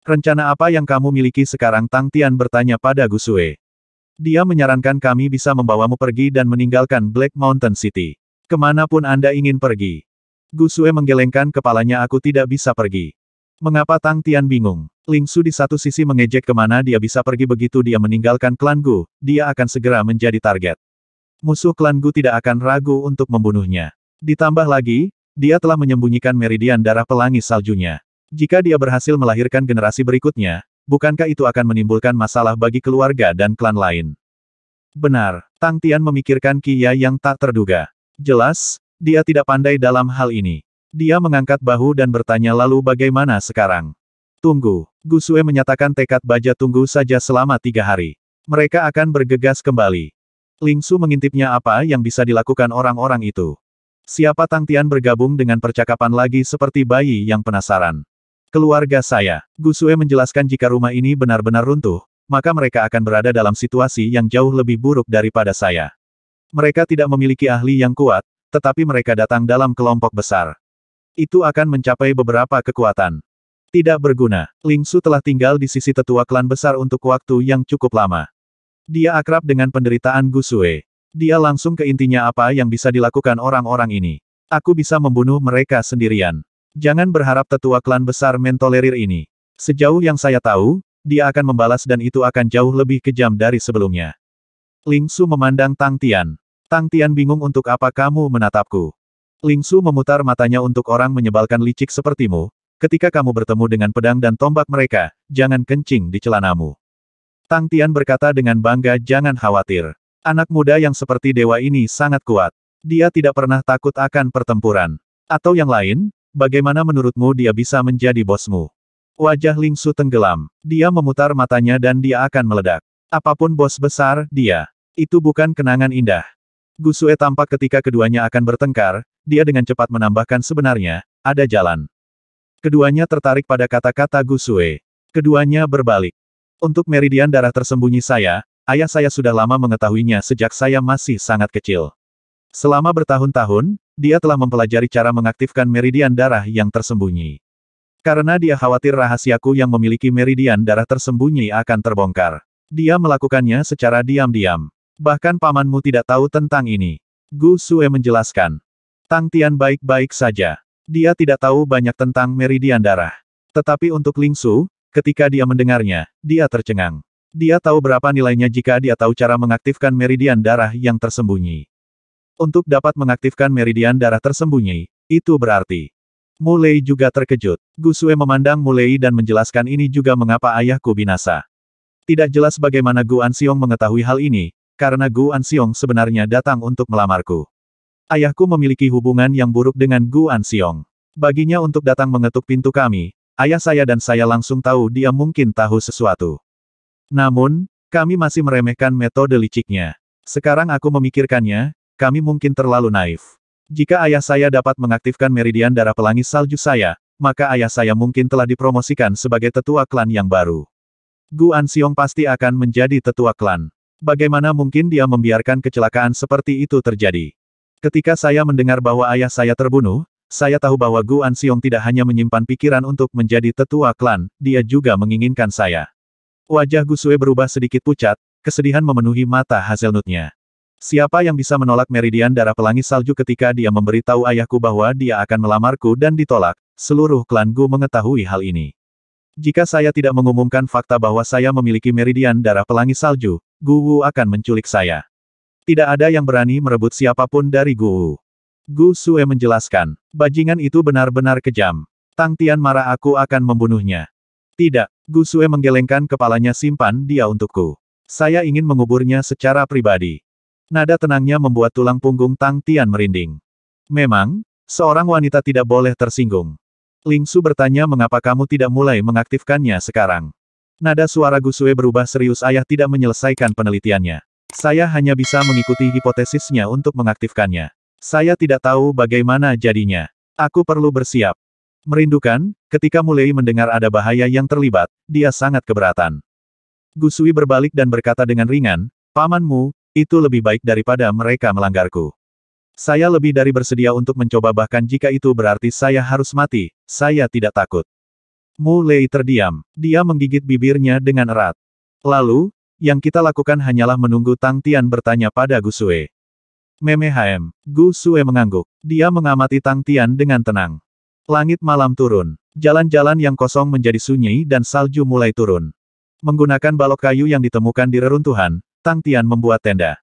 Rencana apa yang kamu miliki sekarang Tang Tian bertanya pada Gusue. Dia menyarankan kami bisa membawamu pergi dan meninggalkan Black Mountain City. Kemanapun Anda ingin pergi. Gusue menggelengkan kepalanya aku tidak bisa pergi. Mengapa Tang Tian bingung? Ling Su di satu sisi mengejek kemana dia bisa pergi begitu dia meninggalkan klan Gu, dia akan segera menjadi target. Musuh klan Gu tidak akan ragu untuk membunuhnya. Ditambah lagi, dia telah menyembunyikan meridian darah pelangi saljunya. Jika dia berhasil melahirkan generasi berikutnya, bukankah itu akan menimbulkan masalah bagi keluarga dan klan lain? Benar, Tang Tian memikirkan Kia yang tak terduga. Jelas, dia tidak pandai dalam hal ini. Dia mengangkat bahu dan bertanya lalu bagaimana sekarang? Tunggu, Gu Gusue menyatakan tekad baja tunggu saja selama tiga hari. Mereka akan bergegas kembali. Ling Su mengintipnya apa yang bisa dilakukan orang-orang itu. Siapa Tang Tian bergabung dengan percakapan lagi seperti bayi yang penasaran. Keluarga saya, Gusue menjelaskan jika rumah ini benar-benar runtuh, maka mereka akan berada dalam situasi yang jauh lebih buruk daripada saya. Mereka tidak memiliki ahli yang kuat, tetapi mereka datang dalam kelompok besar. Itu akan mencapai beberapa kekuatan. Tidak berguna, Ling Su telah tinggal di sisi tetua klan besar untuk waktu yang cukup lama. Dia akrab dengan penderitaan Gusue. Dia langsung ke intinya apa yang bisa dilakukan orang-orang ini. Aku bisa membunuh mereka sendirian. Jangan berharap tetua klan besar mentolerir ini. Sejauh yang saya tahu, dia akan membalas dan itu akan jauh lebih kejam dari sebelumnya. Ling Su memandang Tang Tian. Tang Tian bingung untuk apa kamu menatapku. Ling Su memutar matanya untuk orang menyebalkan licik sepertimu. Ketika kamu bertemu dengan pedang dan tombak mereka, jangan kencing di celanamu. Tang Tian berkata dengan bangga jangan khawatir. Anak muda yang seperti dewa ini sangat kuat. Dia tidak pernah takut akan pertempuran. Atau yang lain, Bagaimana menurutmu dia bisa menjadi bosmu? Wajah Ling Su tenggelam. Dia memutar matanya dan dia akan meledak. Apapun bos besar, dia. Itu bukan kenangan indah. Gusue tampak ketika keduanya akan bertengkar, dia dengan cepat menambahkan sebenarnya, ada jalan. Keduanya tertarik pada kata-kata Gusue. Keduanya berbalik. Untuk meridian darah tersembunyi saya, ayah saya sudah lama mengetahuinya sejak saya masih sangat kecil. Selama bertahun-tahun, dia telah mempelajari cara mengaktifkan meridian darah yang tersembunyi. Karena dia khawatir rahasiaku yang memiliki meridian darah tersembunyi akan terbongkar. Dia melakukannya secara diam-diam. Bahkan pamanmu tidak tahu tentang ini. Gu Sue menjelaskan. Tang Tian baik-baik saja. Dia tidak tahu banyak tentang meridian darah. Tetapi untuk Ling Su, ketika dia mendengarnya, dia tercengang. Dia tahu berapa nilainya jika dia tahu cara mengaktifkan meridian darah yang tersembunyi. Untuk dapat mengaktifkan meridian darah tersembunyi, itu berarti. Mulai juga terkejut. Gusue memandang Mulai dan menjelaskan ini juga mengapa ayahku binasa. Tidak jelas bagaimana Gu Ansiong mengetahui hal ini, karena Gu Ansiong sebenarnya datang untuk melamarku. Ayahku memiliki hubungan yang buruk dengan Gu Ansiong. Baginya untuk datang mengetuk pintu kami, ayah saya dan saya langsung tahu dia mungkin tahu sesuatu. Namun, kami masih meremehkan metode liciknya. Sekarang aku memikirkannya, kami mungkin terlalu naif. Jika ayah saya dapat mengaktifkan meridian darah pelangi salju saya, maka ayah saya mungkin telah dipromosikan sebagai tetua klan yang baru. Guan Xiong pasti akan menjadi tetua klan. Bagaimana mungkin dia membiarkan kecelakaan seperti itu terjadi? Ketika saya mendengar bahwa ayah saya terbunuh, saya tahu bahwa Guan Xiong tidak hanya menyimpan pikiran untuk menjadi tetua klan, dia juga menginginkan saya. Wajah Gusue berubah sedikit pucat, kesedihan memenuhi mata hazelnutnya. Siapa yang bisa menolak meridian darah pelangi salju ketika dia memberitahu ayahku bahwa dia akan melamarku dan ditolak? Seluruh klan Gu mengetahui hal ini. Jika saya tidak mengumumkan fakta bahwa saya memiliki meridian darah pelangi salju, Gu Wu akan menculik saya. Tidak ada yang berani merebut siapapun dari Gu Wu. Gu Sue menjelaskan, bajingan itu benar-benar kejam. Tang Tian marah aku akan membunuhnya. Tidak, Gu Sue menggelengkan kepalanya simpan dia untukku. Saya ingin menguburnya secara pribadi. Nada tenangnya membuat tulang punggung Tang Tian merinding. Memang, seorang wanita tidak boleh tersinggung. Ling Su bertanya mengapa kamu tidak mulai mengaktifkannya sekarang. Nada suara Gusue berubah serius ayah tidak menyelesaikan penelitiannya. Saya hanya bisa mengikuti hipotesisnya untuk mengaktifkannya. Saya tidak tahu bagaimana jadinya. Aku perlu bersiap. Merindukan, ketika mulai mendengar ada bahaya yang terlibat, dia sangat keberatan. Gusui berbalik dan berkata dengan ringan, Pamanmu, itu lebih baik daripada mereka melanggarku. Saya lebih dari bersedia untuk mencoba bahkan jika itu berarti saya harus mati, saya tidak takut. Mu Lei terdiam. Dia menggigit bibirnya dengan erat. Lalu, yang kita lakukan hanyalah menunggu Tang Tian bertanya pada Gu Sue. Memehm. Gu Sue mengangguk. Dia mengamati Tang Tian dengan tenang. Langit malam turun. Jalan-jalan yang kosong menjadi sunyi dan salju mulai turun. Menggunakan balok kayu yang ditemukan di reruntuhan, Tang Tian membuat tenda.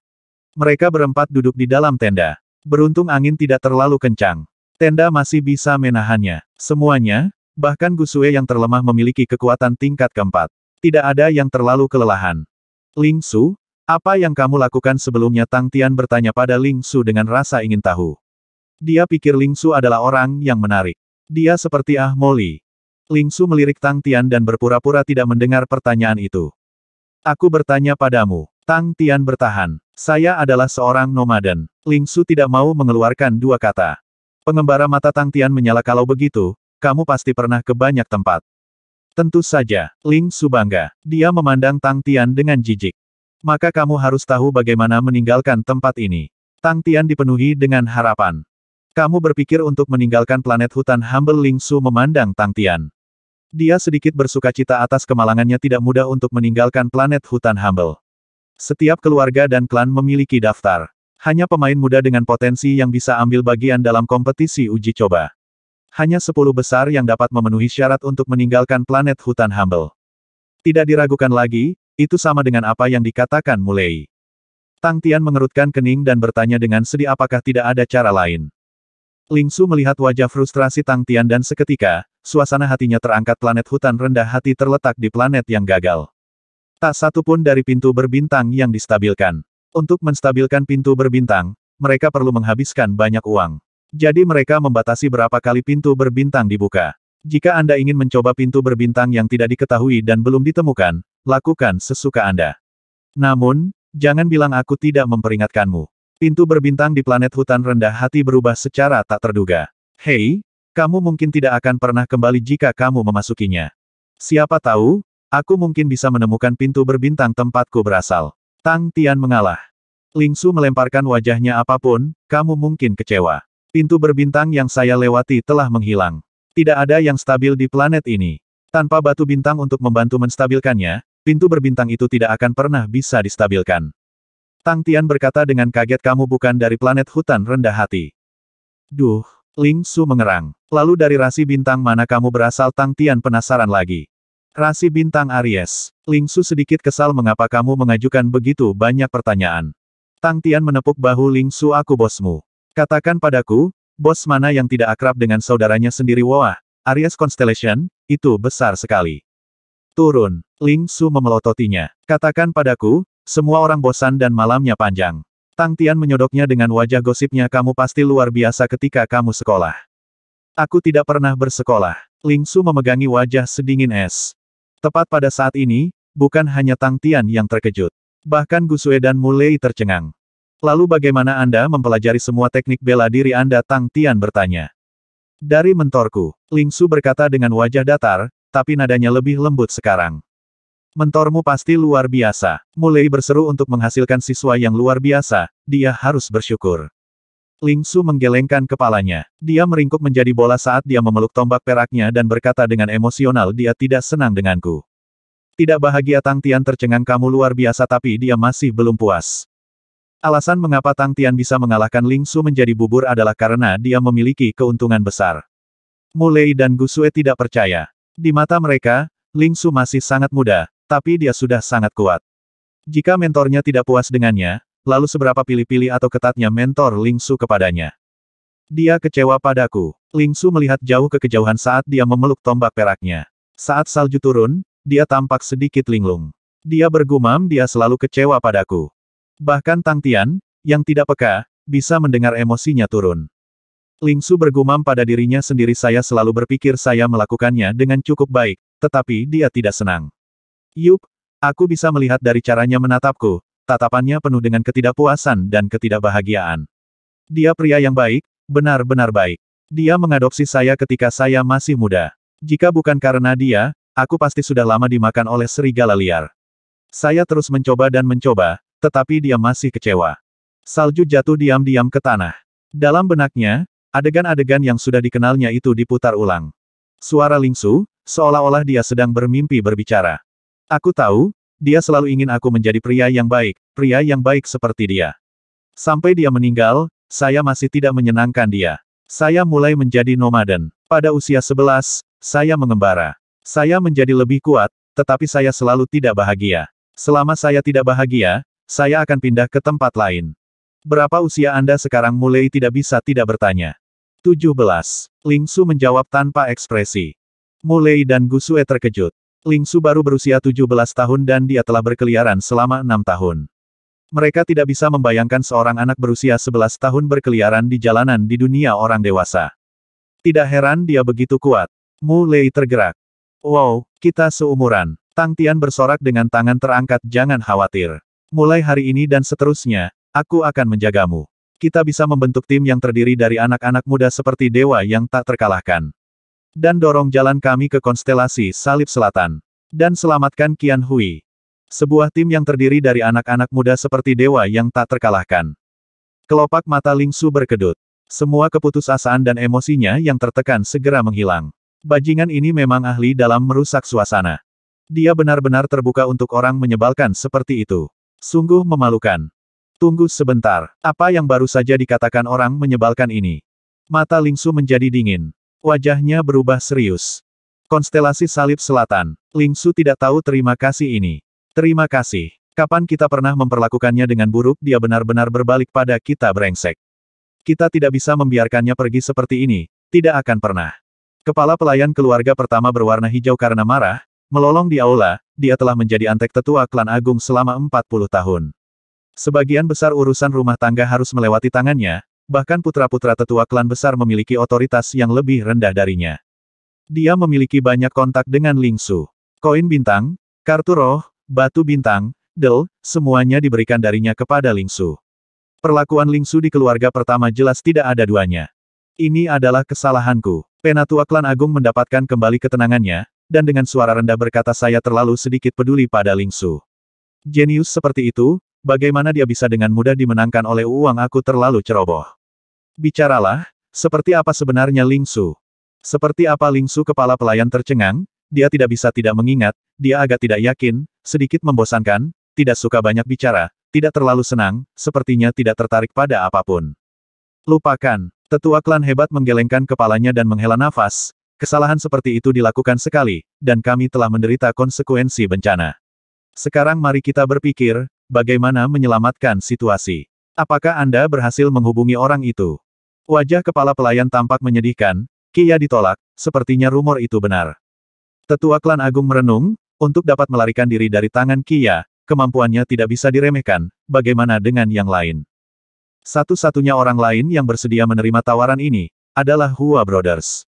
Mereka berempat duduk di dalam tenda. Beruntung angin tidak terlalu kencang. Tenda masih bisa menahannya. Semuanya, bahkan Gusue yang terlemah memiliki kekuatan tingkat keempat. Tidak ada yang terlalu kelelahan. Ling Su, apa yang kamu lakukan sebelumnya Tang Tian bertanya pada Ling Su dengan rasa ingin tahu. Dia pikir Ling Su adalah orang yang menarik. Dia seperti Ah Moli. Ling Su melirik Tang Tian dan berpura-pura tidak mendengar pertanyaan itu. Aku bertanya padamu. Tang Tian bertahan. Saya adalah seorang nomaden. Ling Su tidak mau mengeluarkan dua kata. Pengembara mata Tang Tian menyala kalau begitu, kamu pasti pernah ke banyak tempat. Tentu saja, Ling Su bangga. Dia memandang Tang Tian dengan jijik. Maka kamu harus tahu bagaimana meninggalkan tempat ini. Tang Tian dipenuhi dengan harapan. Kamu berpikir untuk meninggalkan planet hutan humble Ling Su memandang Tang Tian. Dia sedikit bersuka cita atas kemalangannya tidak mudah untuk meninggalkan planet hutan humble. Setiap keluarga dan klan memiliki daftar. Hanya pemain muda dengan potensi yang bisa ambil bagian dalam kompetisi uji coba. Hanya 10 besar yang dapat memenuhi syarat untuk meninggalkan planet hutan Humble. Tidak diragukan lagi, itu sama dengan apa yang dikatakan mulai. Tang Tian mengerutkan kening dan bertanya dengan sedih apakah tidak ada cara lain. Ling Su melihat wajah frustrasi Tang Tian dan seketika, suasana hatinya terangkat planet hutan rendah hati terletak di planet yang gagal. Tak satu pun dari pintu berbintang yang distabilkan. Untuk menstabilkan pintu berbintang, mereka perlu menghabiskan banyak uang. Jadi mereka membatasi berapa kali pintu berbintang dibuka. Jika Anda ingin mencoba pintu berbintang yang tidak diketahui dan belum ditemukan, lakukan sesuka Anda. Namun, jangan bilang aku tidak memperingatkanmu. Pintu berbintang di planet hutan rendah hati berubah secara tak terduga. Hei, kamu mungkin tidak akan pernah kembali jika kamu memasukinya. Siapa tahu, Aku mungkin bisa menemukan pintu berbintang tempatku berasal. Tang Tian mengalah. Ling Su melemparkan wajahnya apapun, kamu mungkin kecewa. Pintu berbintang yang saya lewati telah menghilang. Tidak ada yang stabil di planet ini. Tanpa batu bintang untuk membantu menstabilkannya, pintu berbintang itu tidak akan pernah bisa distabilkan. Tang Tian berkata dengan kaget kamu bukan dari planet hutan rendah hati. Duh, Ling Su mengerang. Lalu dari rasi bintang mana kamu berasal Tang Tian penasaran lagi. Rasi Bintang Aries. Ling Su sedikit kesal mengapa kamu mengajukan begitu banyak pertanyaan. Tang Tian menepuk bahu Ling Su. aku bosmu. Katakan padaku, bos mana yang tidak akrab dengan saudaranya sendiri Wah, Aries Constellation, itu besar sekali. Turun, Ling Su memelototinya. Katakan padaku, semua orang bosan dan malamnya panjang. Tang Tian menyodoknya dengan wajah gosipnya kamu pasti luar biasa ketika kamu sekolah. Aku tidak pernah bersekolah. Ling Su memegangi wajah sedingin es. Tepat pada saat ini, bukan hanya Tang Tian yang terkejut. Bahkan Gusue dan Mulei tercengang. Lalu bagaimana Anda mempelajari semua teknik bela diri Anda? Tang Tian bertanya. Dari mentorku, Ling Su berkata dengan wajah datar, tapi nadanya lebih lembut sekarang. Mentormu pasti luar biasa. Mulai berseru untuk menghasilkan siswa yang luar biasa, dia harus bersyukur. Ling Su menggelengkan kepalanya. Dia meringkuk menjadi bola saat dia memeluk tombak peraknya dan berkata dengan emosional dia tidak senang denganku. Tidak bahagia Tang Tian tercengang kamu luar biasa tapi dia masih belum puas. Alasan mengapa Tang Tian bisa mengalahkan Ling Su menjadi bubur adalah karena dia memiliki keuntungan besar. Mulei dan Gusue tidak percaya. Di mata mereka, Ling Su masih sangat muda, tapi dia sudah sangat kuat. Jika mentornya tidak puas dengannya, lalu seberapa pilih-pilih atau ketatnya mentor Ling Su kepadanya. Dia kecewa padaku. Ling Su melihat jauh ke kejauhan saat dia memeluk tombak peraknya. Saat salju turun, dia tampak sedikit linglung. Dia bergumam dia selalu kecewa padaku. Bahkan Tang Tian, yang tidak peka, bisa mendengar emosinya turun. Ling Su bergumam pada dirinya sendiri saya selalu berpikir saya melakukannya dengan cukup baik, tetapi dia tidak senang. Yup, aku bisa melihat dari caranya menatapku, tatapannya penuh dengan ketidakpuasan dan ketidakbahagiaan. Dia pria yang baik, benar-benar baik. Dia mengadopsi saya ketika saya masih muda. Jika bukan karena dia, aku pasti sudah lama dimakan oleh serigala liar. Saya terus mencoba dan mencoba, tetapi dia masih kecewa. Salju jatuh diam-diam ke tanah. Dalam benaknya, adegan-adegan yang sudah dikenalnya itu diputar ulang. Suara Lingsu, seolah-olah dia sedang bermimpi berbicara. Aku tahu, dia selalu ingin aku menjadi pria yang baik, pria yang baik seperti dia. Sampai dia meninggal, saya masih tidak menyenangkan dia. Saya mulai menjadi nomaden. Pada usia 11, saya mengembara. Saya menjadi lebih kuat, tetapi saya selalu tidak bahagia. Selama saya tidak bahagia, saya akan pindah ke tempat lain. Berapa usia Anda sekarang mulai tidak bisa tidak bertanya. 17. Ling Su menjawab tanpa ekspresi. Mulai dan Gusue terkejut. Ling Su baru berusia 17 tahun dan dia telah berkeliaran selama enam tahun. Mereka tidak bisa membayangkan seorang anak berusia 11 tahun berkeliaran di jalanan di dunia orang dewasa. Tidak heran dia begitu kuat. Mu Lei tergerak. Wow, kita seumuran. Tang Tian bersorak dengan tangan terangkat jangan khawatir. Mulai hari ini dan seterusnya, aku akan menjagamu. Kita bisa membentuk tim yang terdiri dari anak-anak muda seperti dewa yang tak terkalahkan. Dan dorong jalan kami ke konstelasi Salib Selatan. Dan selamatkan Kian Hui. Sebuah tim yang terdiri dari anak-anak muda seperti dewa yang tak terkalahkan. Kelopak mata Ling Su berkedut. Semua keputusasaan dan emosinya yang tertekan segera menghilang. Bajingan ini memang ahli dalam merusak suasana. Dia benar-benar terbuka untuk orang menyebalkan seperti itu. Sungguh memalukan. Tunggu sebentar, apa yang baru saja dikatakan orang menyebalkan ini? Mata Lingsu menjadi dingin. Wajahnya berubah serius. Konstelasi salib selatan. Lingsu tidak tahu terima kasih ini. Terima kasih. Kapan kita pernah memperlakukannya dengan buruk dia benar-benar berbalik pada kita brengsek. Kita tidak bisa membiarkannya pergi seperti ini, tidak akan pernah. Kepala pelayan keluarga pertama berwarna hijau karena marah, melolong di aula, dia telah menjadi antek tetua klan agung selama 40 tahun. Sebagian besar urusan rumah tangga harus melewati tangannya, Bahkan putra-putra tetua klan besar memiliki otoritas yang lebih rendah darinya. Dia memiliki banyak kontak dengan Ling Su. Koin bintang, kartu roh, batu bintang, del, semuanya diberikan darinya kepada Ling Su. Perlakuan Ling Su di keluarga pertama jelas tidak ada duanya. Ini adalah kesalahanku. Penatua klan agung mendapatkan kembali ketenangannya, dan dengan suara rendah berkata saya terlalu sedikit peduli pada Ling Su. Jenius seperti itu, bagaimana dia bisa dengan mudah dimenangkan oleh uang aku terlalu ceroboh. Bicaralah, seperti apa sebenarnya Ling Su? Seperti apa Ling Su kepala pelayan tercengang, dia tidak bisa tidak mengingat, dia agak tidak yakin, sedikit membosankan, tidak suka banyak bicara, tidak terlalu senang, sepertinya tidak tertarik pada apapun. Lupakan, tetua klan hebat menggelengkan kepalanya dan menghela nafas, kesalahan seperti itu dilakukan sekali, dan kami telah menderita konsekuensi bencana. Sekarang mari kita berpikir, bagaimana menyelamatkan situasi. Apakah Anda berhasil menghubungi orang itu? Wajah kepala pelayan tampak menyedihkan, Kia ditolak, sepertinya rumor itu benar. Tetua klan agung merenung, untuk dapat melarikan diri dari tangan Kia, kemampuannya tidak bisa diremehkan, bagaimana dengan yang lain. Satu-satunya orang lain yang bersedia menerima tawaran ini, adalah Hua Brothers.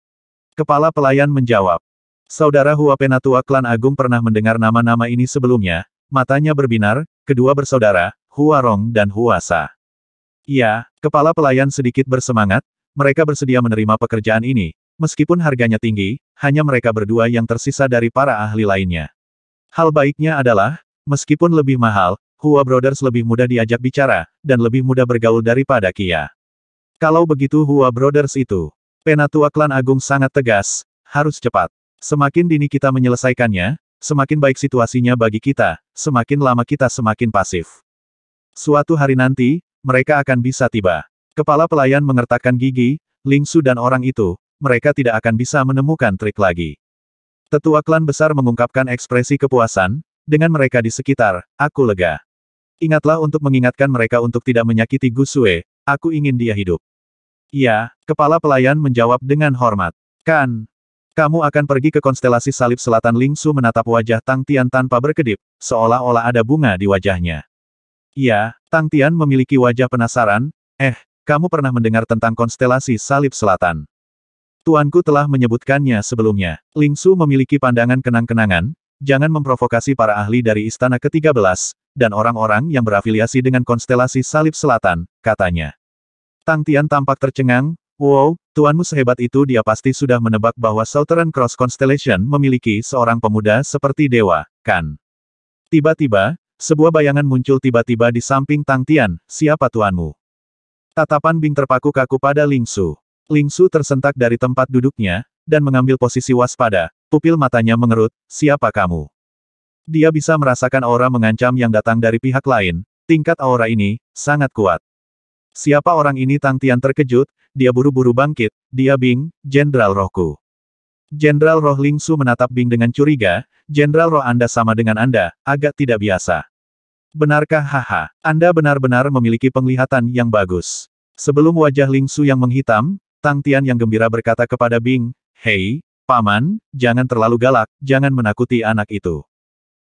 Kepala pelayan menjawab. Saudara Hua Penatua Klan Agung pernah mendengar nama-nama ini sebelumnya, matanya berbinar, kedua bersaudara, Hua Rong dan Hua Sa. Iya, kepala pelayan sedikit bersemangat, mereka bersedia menerima pekerjaan ini, meskipun harganya tinggi, hanya mereka berdua yang tersisa dari para ahli lainnya. Hal baiknya adalah, meskipun lebih mahal, Hua Brothers lebih mudah diajak bicara, dan lebih mudah bergaul daripada Kia. Kalau begitu Hua Brothers itu, penatua klan agung sangat tegas, harus cepat. Semakin dini kita menyelesaikannya, semakin baik situasinya bagi kita, semakin lama kita semakin pasif. Suatu hari nanti, mereka akan bisa tiba. Kepala pelayan mengertakkan gigi, Lingsu dan orang itu, mereka tidak akan bisa menemukan trik lagi. Tetua klan besar mengungkapkan ekspresi kepuasan, dengan mereka di sekitar, aku lega. Ingatlah untuk mengingatkan mereka untuk tidak menyakiti Gusue, aku ingin dia hidup. Iya, kepala pelayan menjawab dengan hormat. Kan, kamu akan pergi ke konstelasi salib selatan Lingsu menatap wajah Tang Tian tanpa berkedip, seolah-olah ada bunga di wajahnya. Iya, Tang Tian memiliki wajah penasaran, eh, kamu pernah mendengar tentang konstelasi salib selatan. Tuanku telah menyebutkannya sebelumnya. Ling Su memiliki pandangan kenang-kenangan, jangan memprovokasi para ahli dari Istana ke-13, dan orang-orang yang berafiliasi dengan konstelasi salib selatan, katanya. Tang Tian tampak tercengang, wow, tuanmu sehebat itu dia pasti sudah menebak bahwa Southern Cross Constellation memiliki seorang pemuda seperti dewa, kan? Tiba-tiba, sebuah bayangan muncul tiba-tiba di samping Tang Tian, siapa tuanmu? Tatapan Bing terpaku kaku pada Ling Su. Ling Su tersentak dari tempat duduknya, dan mengambil posisi waspada, pupil matanya mengerut, siapa kamu? Dia bisa merasakan aura mengancam yang datang dari pihak lain, tingkat aura ini, sangat kuat. Siapa orang ini Tang Tian terkejut, dia buru-buru bangkit, dia Bing, Jenderal Rohku. Jenderal Roh Lingsu menatap Bing dengan curiga, Jenderal Roh Anda sama dengan Anda, agak tidak biasa. Benarkah haha, Anda benar-benar memiliki penglihatan yang bagus. Sebelum wajah Lingsu yang menghitam, Tang Tian yang gembira berkata kepada Bing, Hei, Paman, jangan terlalu galak, jangan menakuti anak itu.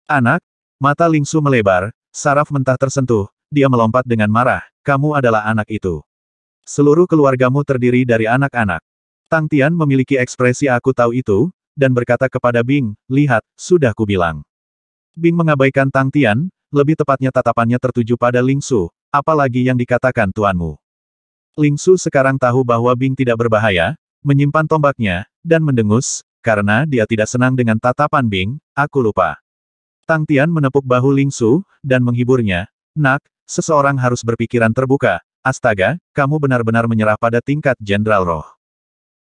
Anak? Mata Lingsu melebar, saraf mentah tersentuh, dia melompat dengan marah, kamu adalah anak itu. Seluruh keluargamu terdiri dari anak-anak. Tang Tian memiliki ekspresi aku tahu itu, dan berkata kepada Bing, lihat, sudah kubilang. Bing mengabaikan Tang Tian, lebih tepatnya tatapannya tertuju pada Ling Su, apalagi yang dikatakan tuanmu. Ling Su sekarang tahu bahwa Bing tidak berbahaya, menyimpan tombaknya, dan mendengus, karena dia tidak senang dengan tatapan Bing, aku lupa. Tang Tian menepuk bahu Ling Su, dan menghiburnya, nak, seseorang harus berpikiran terbuka, astaga, kamu benar-benar menyerah pada tingkat jenderal roh.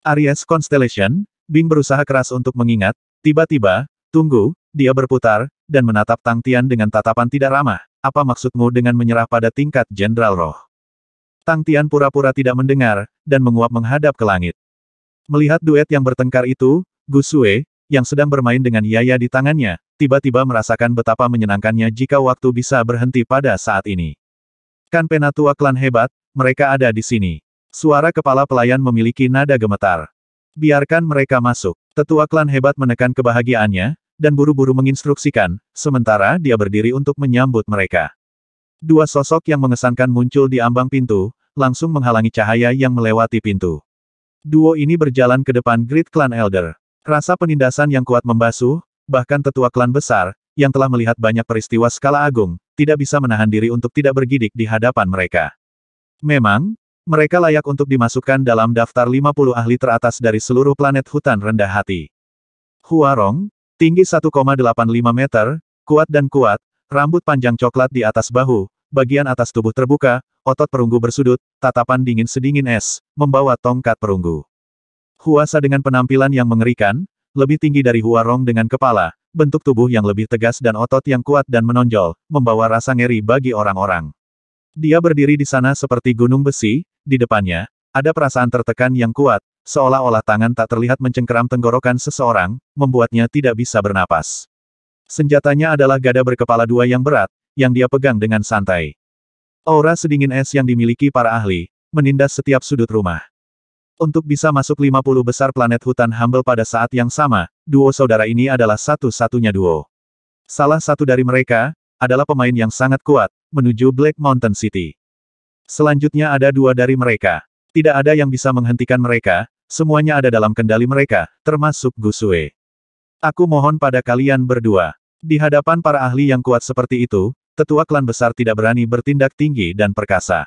Aries Constellation, Bing berusaha keras untuk mengingat, tiba-tiba, tunggu, dia berputar, dan menatap Tang Tian dengan tatapan tidak ramah. Apa maksudmu dengan menyerah pada tingkat Jenderal Roh? Tang Tian pura-pura tidak mendengar, dan menguap menghadap ke langit. Melihat duet yang bertengkar itu, Gu Sue, yang sedang bermain dengan Yaya di tangannya, tiba-tiba merasakan betapa menyenangkannya jika waktu bisa berhenti pada saat ini. Kan penatua klan hebat, mereka ada di sini. Suara kepala pelayan memiliki nada gemetar. Biarkan mereka masuk. Tetua klan hebat menekan kebahagiaannya, dan buru-buru menginstruksikan, sementara dia berdiri untuk menyambut mereka. Dua sosok yang mengesankan muncul di ambang pintu, langsung menghalangi cahaya yang melewati pintu. Duo ini berjalan ke depan grid klan Elder. Rasa penindasan yang kuat membasuh, bahkan tetua klan besar, yang telah melihat banyak peristiwa skala agung, tidak bisa menahan diri untuk tidak bergidik di hadapan mereka. Memang, mereka layak untuk dimasukkan dalam daftar 50 ahli teratas dari seluruh planet hutan rendah hati. Huarong, tinggi 1,85 meter, kuat dan kuat, rambut panjang coklat di atas bahu, bagian atas tubuh terbuka, otot perunggu bersudut, tatapan dingin sedingin es, membawa tongkat perunggu. Huasa dengan penampilan yang mengerikan, lebih tinggi dari Huarong dengan kepala, bentuk tubuh yang lebih tegas dan otot yang kuat dan menonjol, membawa rasa ngeri bagi orang-orang. Dia berdiri di sana seperti gunung besi, di depannya, ada perasaan tertekan yang kuat, seolah-olah tangan tak terlihat mencengkeram tenggorokan seseorang, membuatnya tidak bisa bernapas. Senjatanya adalah gada berkepala dua yang berat, yang dia pegang dengan santai. Aura sedingin es yang dimiliki para ahli, menindas setiap sudut rumah. Untuk bisa masuk 50 besar planet hutan humble pada saat yang sama, duo saudara ini adalah satu-satunya duo. Salah satu dari mereka, adalah pemain yang sangat kuat, menuju Black Mountain City. Selanjutnya ada dua dari mereka. Tidak ada yang bisa menghentikan mereka, semuanya ada dalam kendali mereka, termasuk Gusue. Aku mohon pada kalian berdua. Di hadapan para ahli yang kuat seperti itu, tetua klan besar tidak berani bertindak tinggi dan perkasa.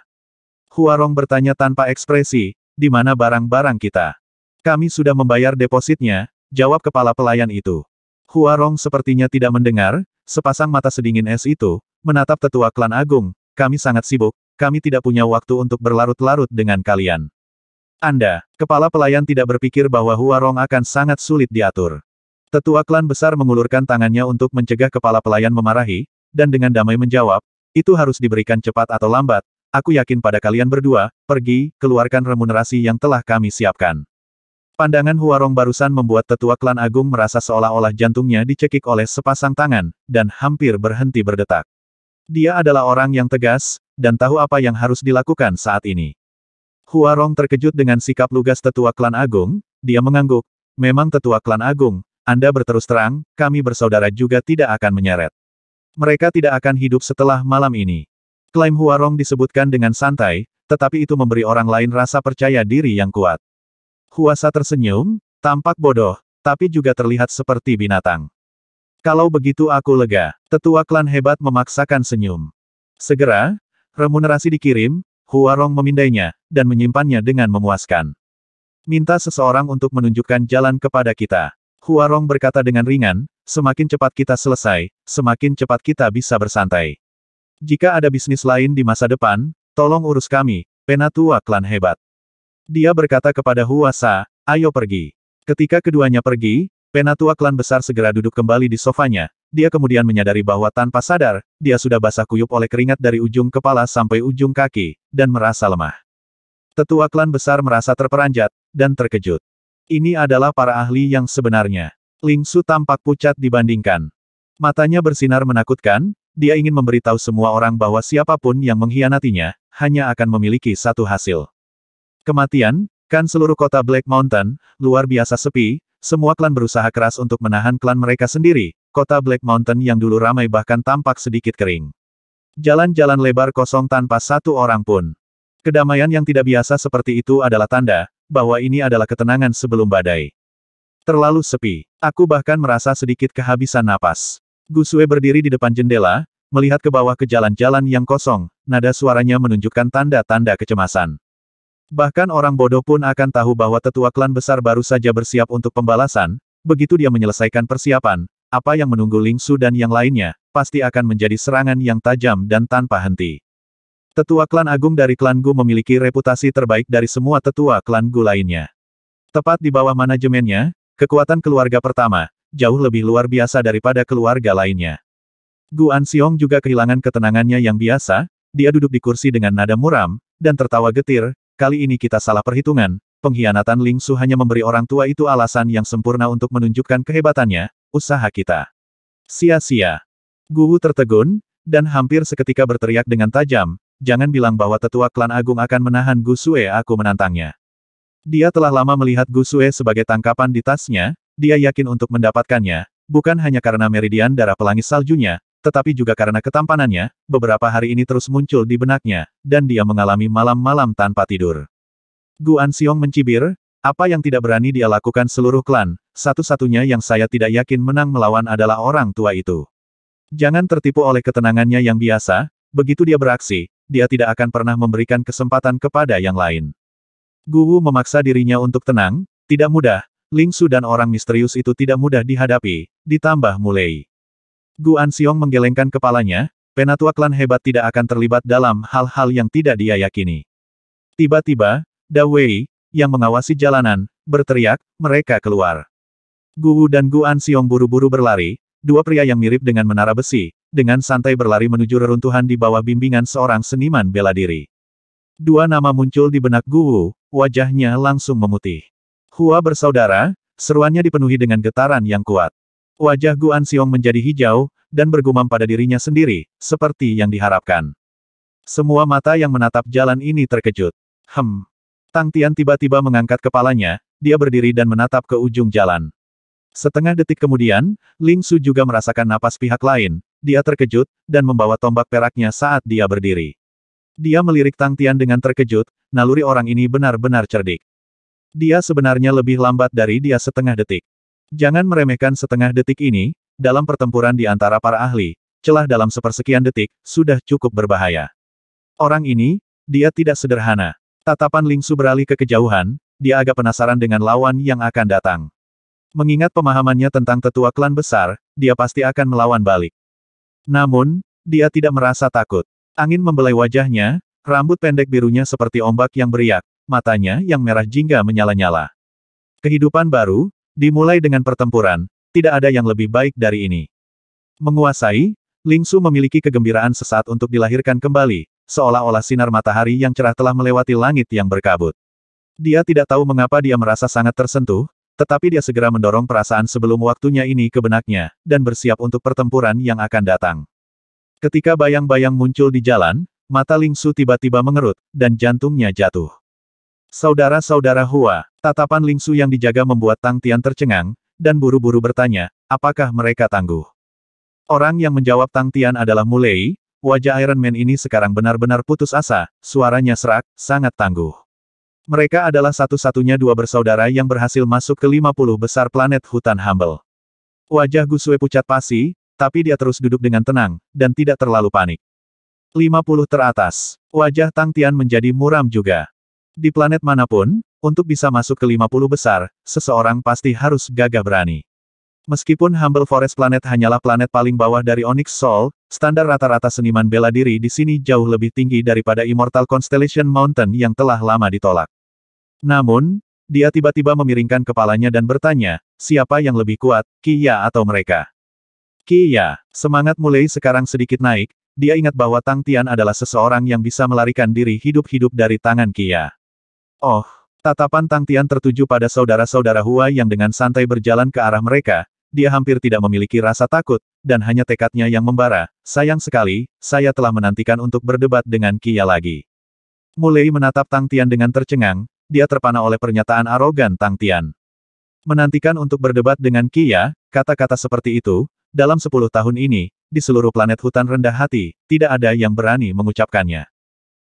Huarong bertanya tanpa ekspresi, di mana barang-barang kita? Kami sudah membayar depositnya, jawab kepala pelayan itu. Huarong sepertinya tidak mendengar, sepasang mata sedingin es itu, Menatap tetua klan agung, kami sangat sibuk, kami tidak punya waktu untuk berlarut-larut dengan kalian. Anda, kepala pelayan tidak berpikir bahwa Huarong akan sangat sulit diatur. Tetua klan besar mengulurkan tangannya untuk mencegah kepala pelayan memarahi, dan dengan damai menjawab, itu harus diberikan cepat atau lambat, aku yakin pada kalian berdua, pergi, keluarkan remunerasi yang telah kami siapkan. Pandangan Huarong barusan membuat tetua klan agung merasa seolah-olah jantungnya dicekik oleh sepasang tangan, dan hampir berhenti berdetak. Dia adalah orang yang tegas, dan tahu apa yang harus dilakukan saat ini. Huarong terkejut dengan sikap lugas tetua klan agung, dia mengangguk. Memang tetua klan agung, Anda berterus terang, kami bersaudara juga tidak akan menyeret. Mereka tidak akan hidup setelah malam ini. Klaim Huarong disebutkan dengan santai, tetapi itu memberi orang lain rasa percaya diri yang kuat. Huasa tersenyum, tampak bodoh, tapi juga terlihat seperti binatang. Kalau begitu aku lega. Tetua klan hebat memaksakan senyum. Segera, remunerasi dikirim, Huarong memindainya, dan menyimpannya dengan memuaskan. Minta seseorang untuk menunjukkan jalan kepada kita. Huarong berkata dengan ringan, semakin cepat kita selesai, semakin cepat kita bisa bersantai. Jika ada bisnis lain di masa depan, tolong urus kami, penatua klan hebat. Dia berkata kepada Huasa, ayo pergi. Ketika keduanya pergi, Penatua klan besar segera duduk kembali di sofanya, dia kemudian menyadari bahwa tanpa sadar, dia sudah basah kuyup oleh keringat dari ujung kepala sampai ujung kaki, dan merasa lemah. Tetua klan besar merasa terperanjat, dan terkejut. Ini adalah para ahli yang sebenarnya. Ling Su tampak pucat dibandingkan. Matanya bersinar menakutkan, dia ingin memberitahu semua orang bahwa siapapun yang mengkhianatinya, hanya akan memiliki satu hasil. Kematian, kan seluruh kota Black Mountain, luar biasa sepi, semua klan berusaha keras untuk menahan klan mereka sendiri, kota Black Mountain yang dulu ramai bahkan tampak sedikit kering. Jalan-jalan lebar kosong tanpa satu orang pun. Kedamaian yang tidak biasa seperti itu adalah tanda, bahwa ini adalah ketenangan sebelum badai. Terlalu sepi. Aku bahkan merasa sedikit kehabisan napas. Gusue berdiri di depan jendela, melihat ke bawah ke jalan-jalan yang kosong, nada suaranya menunjukkan tanda-tanda kecemasan. Bahkan orang bodoh pun akan tahu bahwa tetua klan besar baru saja bersiap untuk pembalasan, begitu dia menyelesaikan persiapan, apa yang menunggu Ling Su dan yang lainnya, pasti akan menjadi serangan yang tajam dan tanpa henti. Tetua klan agung dari klan Gu memiliki reputasi terbaik dari semua tetua klan Gu lainnya. Tepat di bawah manajemennya, kekuatan keluarga pertama, jauh lebih luar biasa daripada keluarga lainnya. Gu Anxiong juga kehilangan ketenangannya yang biasa, dia duduk di kursi dengan nada muram, dan tertawa getir, Kali ini kita salah perhitungan, pengkhianatan Ling Su hanya memberi orang tua itu alasan yang sempurna untuk menunjukkan kehebatannya, usaha kita. Sia-sia. Guwu tertegun, dan hampir seketika berteriak dengan tajam, jangan bilang bahwa tetua klan agung akan menahan Gu Sue aku menantangnya. Dia telah lama melihat Gu Sue sebagai tangkapan di tasnya, dia yakin untuk mendapatkannya, bukan hanya karena meridian darah pelangi saljunya, tetapi juga karena ketampanannya, beberapa hari ini terus muncul di benaknya, dan dia mengalami malam-malam tanpa tidur. Guan Xiong mencibir, apa yang tidak berani dia lakukan seluruh klan, satu-satunya yang saya tidak yakin menang melawan adalah orang tua itu. Jangan tertipu oleh ketenangannya yang biasa, begitu dia beraksi, dia tidak akan pernah memberikan kesempatan kepada yang lain. Gu Wu memaksa dirinya untuk tenang, tidak mudah, Ling Su dan orang misterius itu tidak mudah dihadapi, ditambah mulai. Guan Xiong menggelengkan kepalanya, penatua klan hebat tidak akan terlibat dalam hal-hal yang tidak dia yakini. Tiba-tiba, Da Wei, yang mengawasi jalanan, berteriak, mereka keluar. Gu Wu dan Guan Xiong buru-buru berlari, dua pria yang mirip dengan menara besi, dengan santai berlari menuju reruntuhan di bawah bimbingan seorang seniman bela diri. Dua nama muncul di benak Gu Wu, wajahnya langsung memutih. Hua bersaudara, seruannya dipenuhi dengan getaran yang kuat. Wajah Guan Xiong menjadi hijau, dan bergumam pada dirinya sendiri, seperti yang diharapkan. Semua mata yang menatap jalan ini terkejut. Hem. Tang Tian tiba-tiba mengangkat kepalanya, dia berdiri dan menatap ke ujung jalan. Setengah detik kemudian, Ling Su juga merasakan napas pihak lain, dia terkejut, dan membawa tombak peraknya saat dia berdiri. Dia melirik Tang Tian dengan terkejut, naluri orang ini benar-benar cerdik. Dia sebenarnya lebih lambat dari dia setengah detik. Jangan meremehkan setengah detik ini, dalam pertempuran di antara para ahli, celah dalam sepersekian detik, sudah cukup berbahaya. Orang ini, dia tidak sederhana. Tatapan Ling Su beralih ke kejauhan, dia agak penasaran dengan lawan yang akan datang. Mengingat pemahamannya tentang tetua klan besar, dia pasti akan melawan balik. Namun, dia tidak merasa takut. Angin membelai wajahnya, rambut pendek birunya seperti ombak yang beriak, matanya yang merah jingga menyala-nyala. Kehidupan baru, Dimulai dengan pertempuran, tidak ada yang lebih baik dari ini. Menguasai, Ling Su memiliki kegembiraan sesaat untuk dilahirkan kembali, seolah-olah sinar matahari yang cerah telah melewati langit yang berkabut. Dia tidak tahu mengapa dia merasa sangat tersentuh, tetapi dia segera mendorong perasaan sebelum waktunya ini ke benaknya, dan bersiap untuk pertempuran yang akan datang. Ketika bayang-bayang muncul di jalan, mata Ling Su tiba-tiba mengerut, dan jantungnya jatuh. Saudara-saudara Hua, Tatapan Lingsu yang dijaga membuat Tang Tian tercengang, dan buru-buru bertanya, apakah mereka tangguh? Orang yang menjawab Tang Tian adalah Mulei, wajah Iron Man ini sekarang benar-benar putus asa, suaranya serak, sangat tangguh. Mereka adalah satu-satunya dua bersaudara yang berhasil masuk ke 50 besar planet hutan Humble. Wajah Gusue pucat pasi, tapi dia terus duduk dengan tenang, dan tidak terlalu panik. 50 teratas, wajah Tang Tian menjadi muram juga. Di planet manapun, untuk bisa masuk ke 50 besar, seseorang pasti harus gagah berani. Meskipun Humble Forest Planet hanyalah planet paling bawah dari Onyx Soul, standar rata-rata seniman bela diri di sini jauh lebih tinggi daripada Immortal Constellation Mountain yang telah lama ditolak. Namun, dia tiba-tiba memiringkan kepalanya dan bertanya, siapa yang lebih kuat, Kia atau mereka? Kia, semangat mulai sekarang sedikit naik, dia ingat bahwa Tang Tian adalah seseorang yang bisa melarikan diri hidup-hidup dari tangan Kia. Oh, Tatapan Tang Tian tertuju pada saudara-saudara Hua yang dengan santai berjalan ke arah mereka, dia hampir tidak memiliki rasa takut, dan hanya tekadnya yang membara, sayang sekali, saya telah menantikan untuk berdebat dengan Kia lagi. Mulai menatap Tang Tian dengan tercengang, dia terpana oleh pernyataan arogan Tang Tian. Menantikan untuk berdebat dengan Kia, kata-kata seperti itu, dalam sepuluh tahun ini, di seluruh planet hutan rendah hati, tidak ada yang berani mengucapkannya.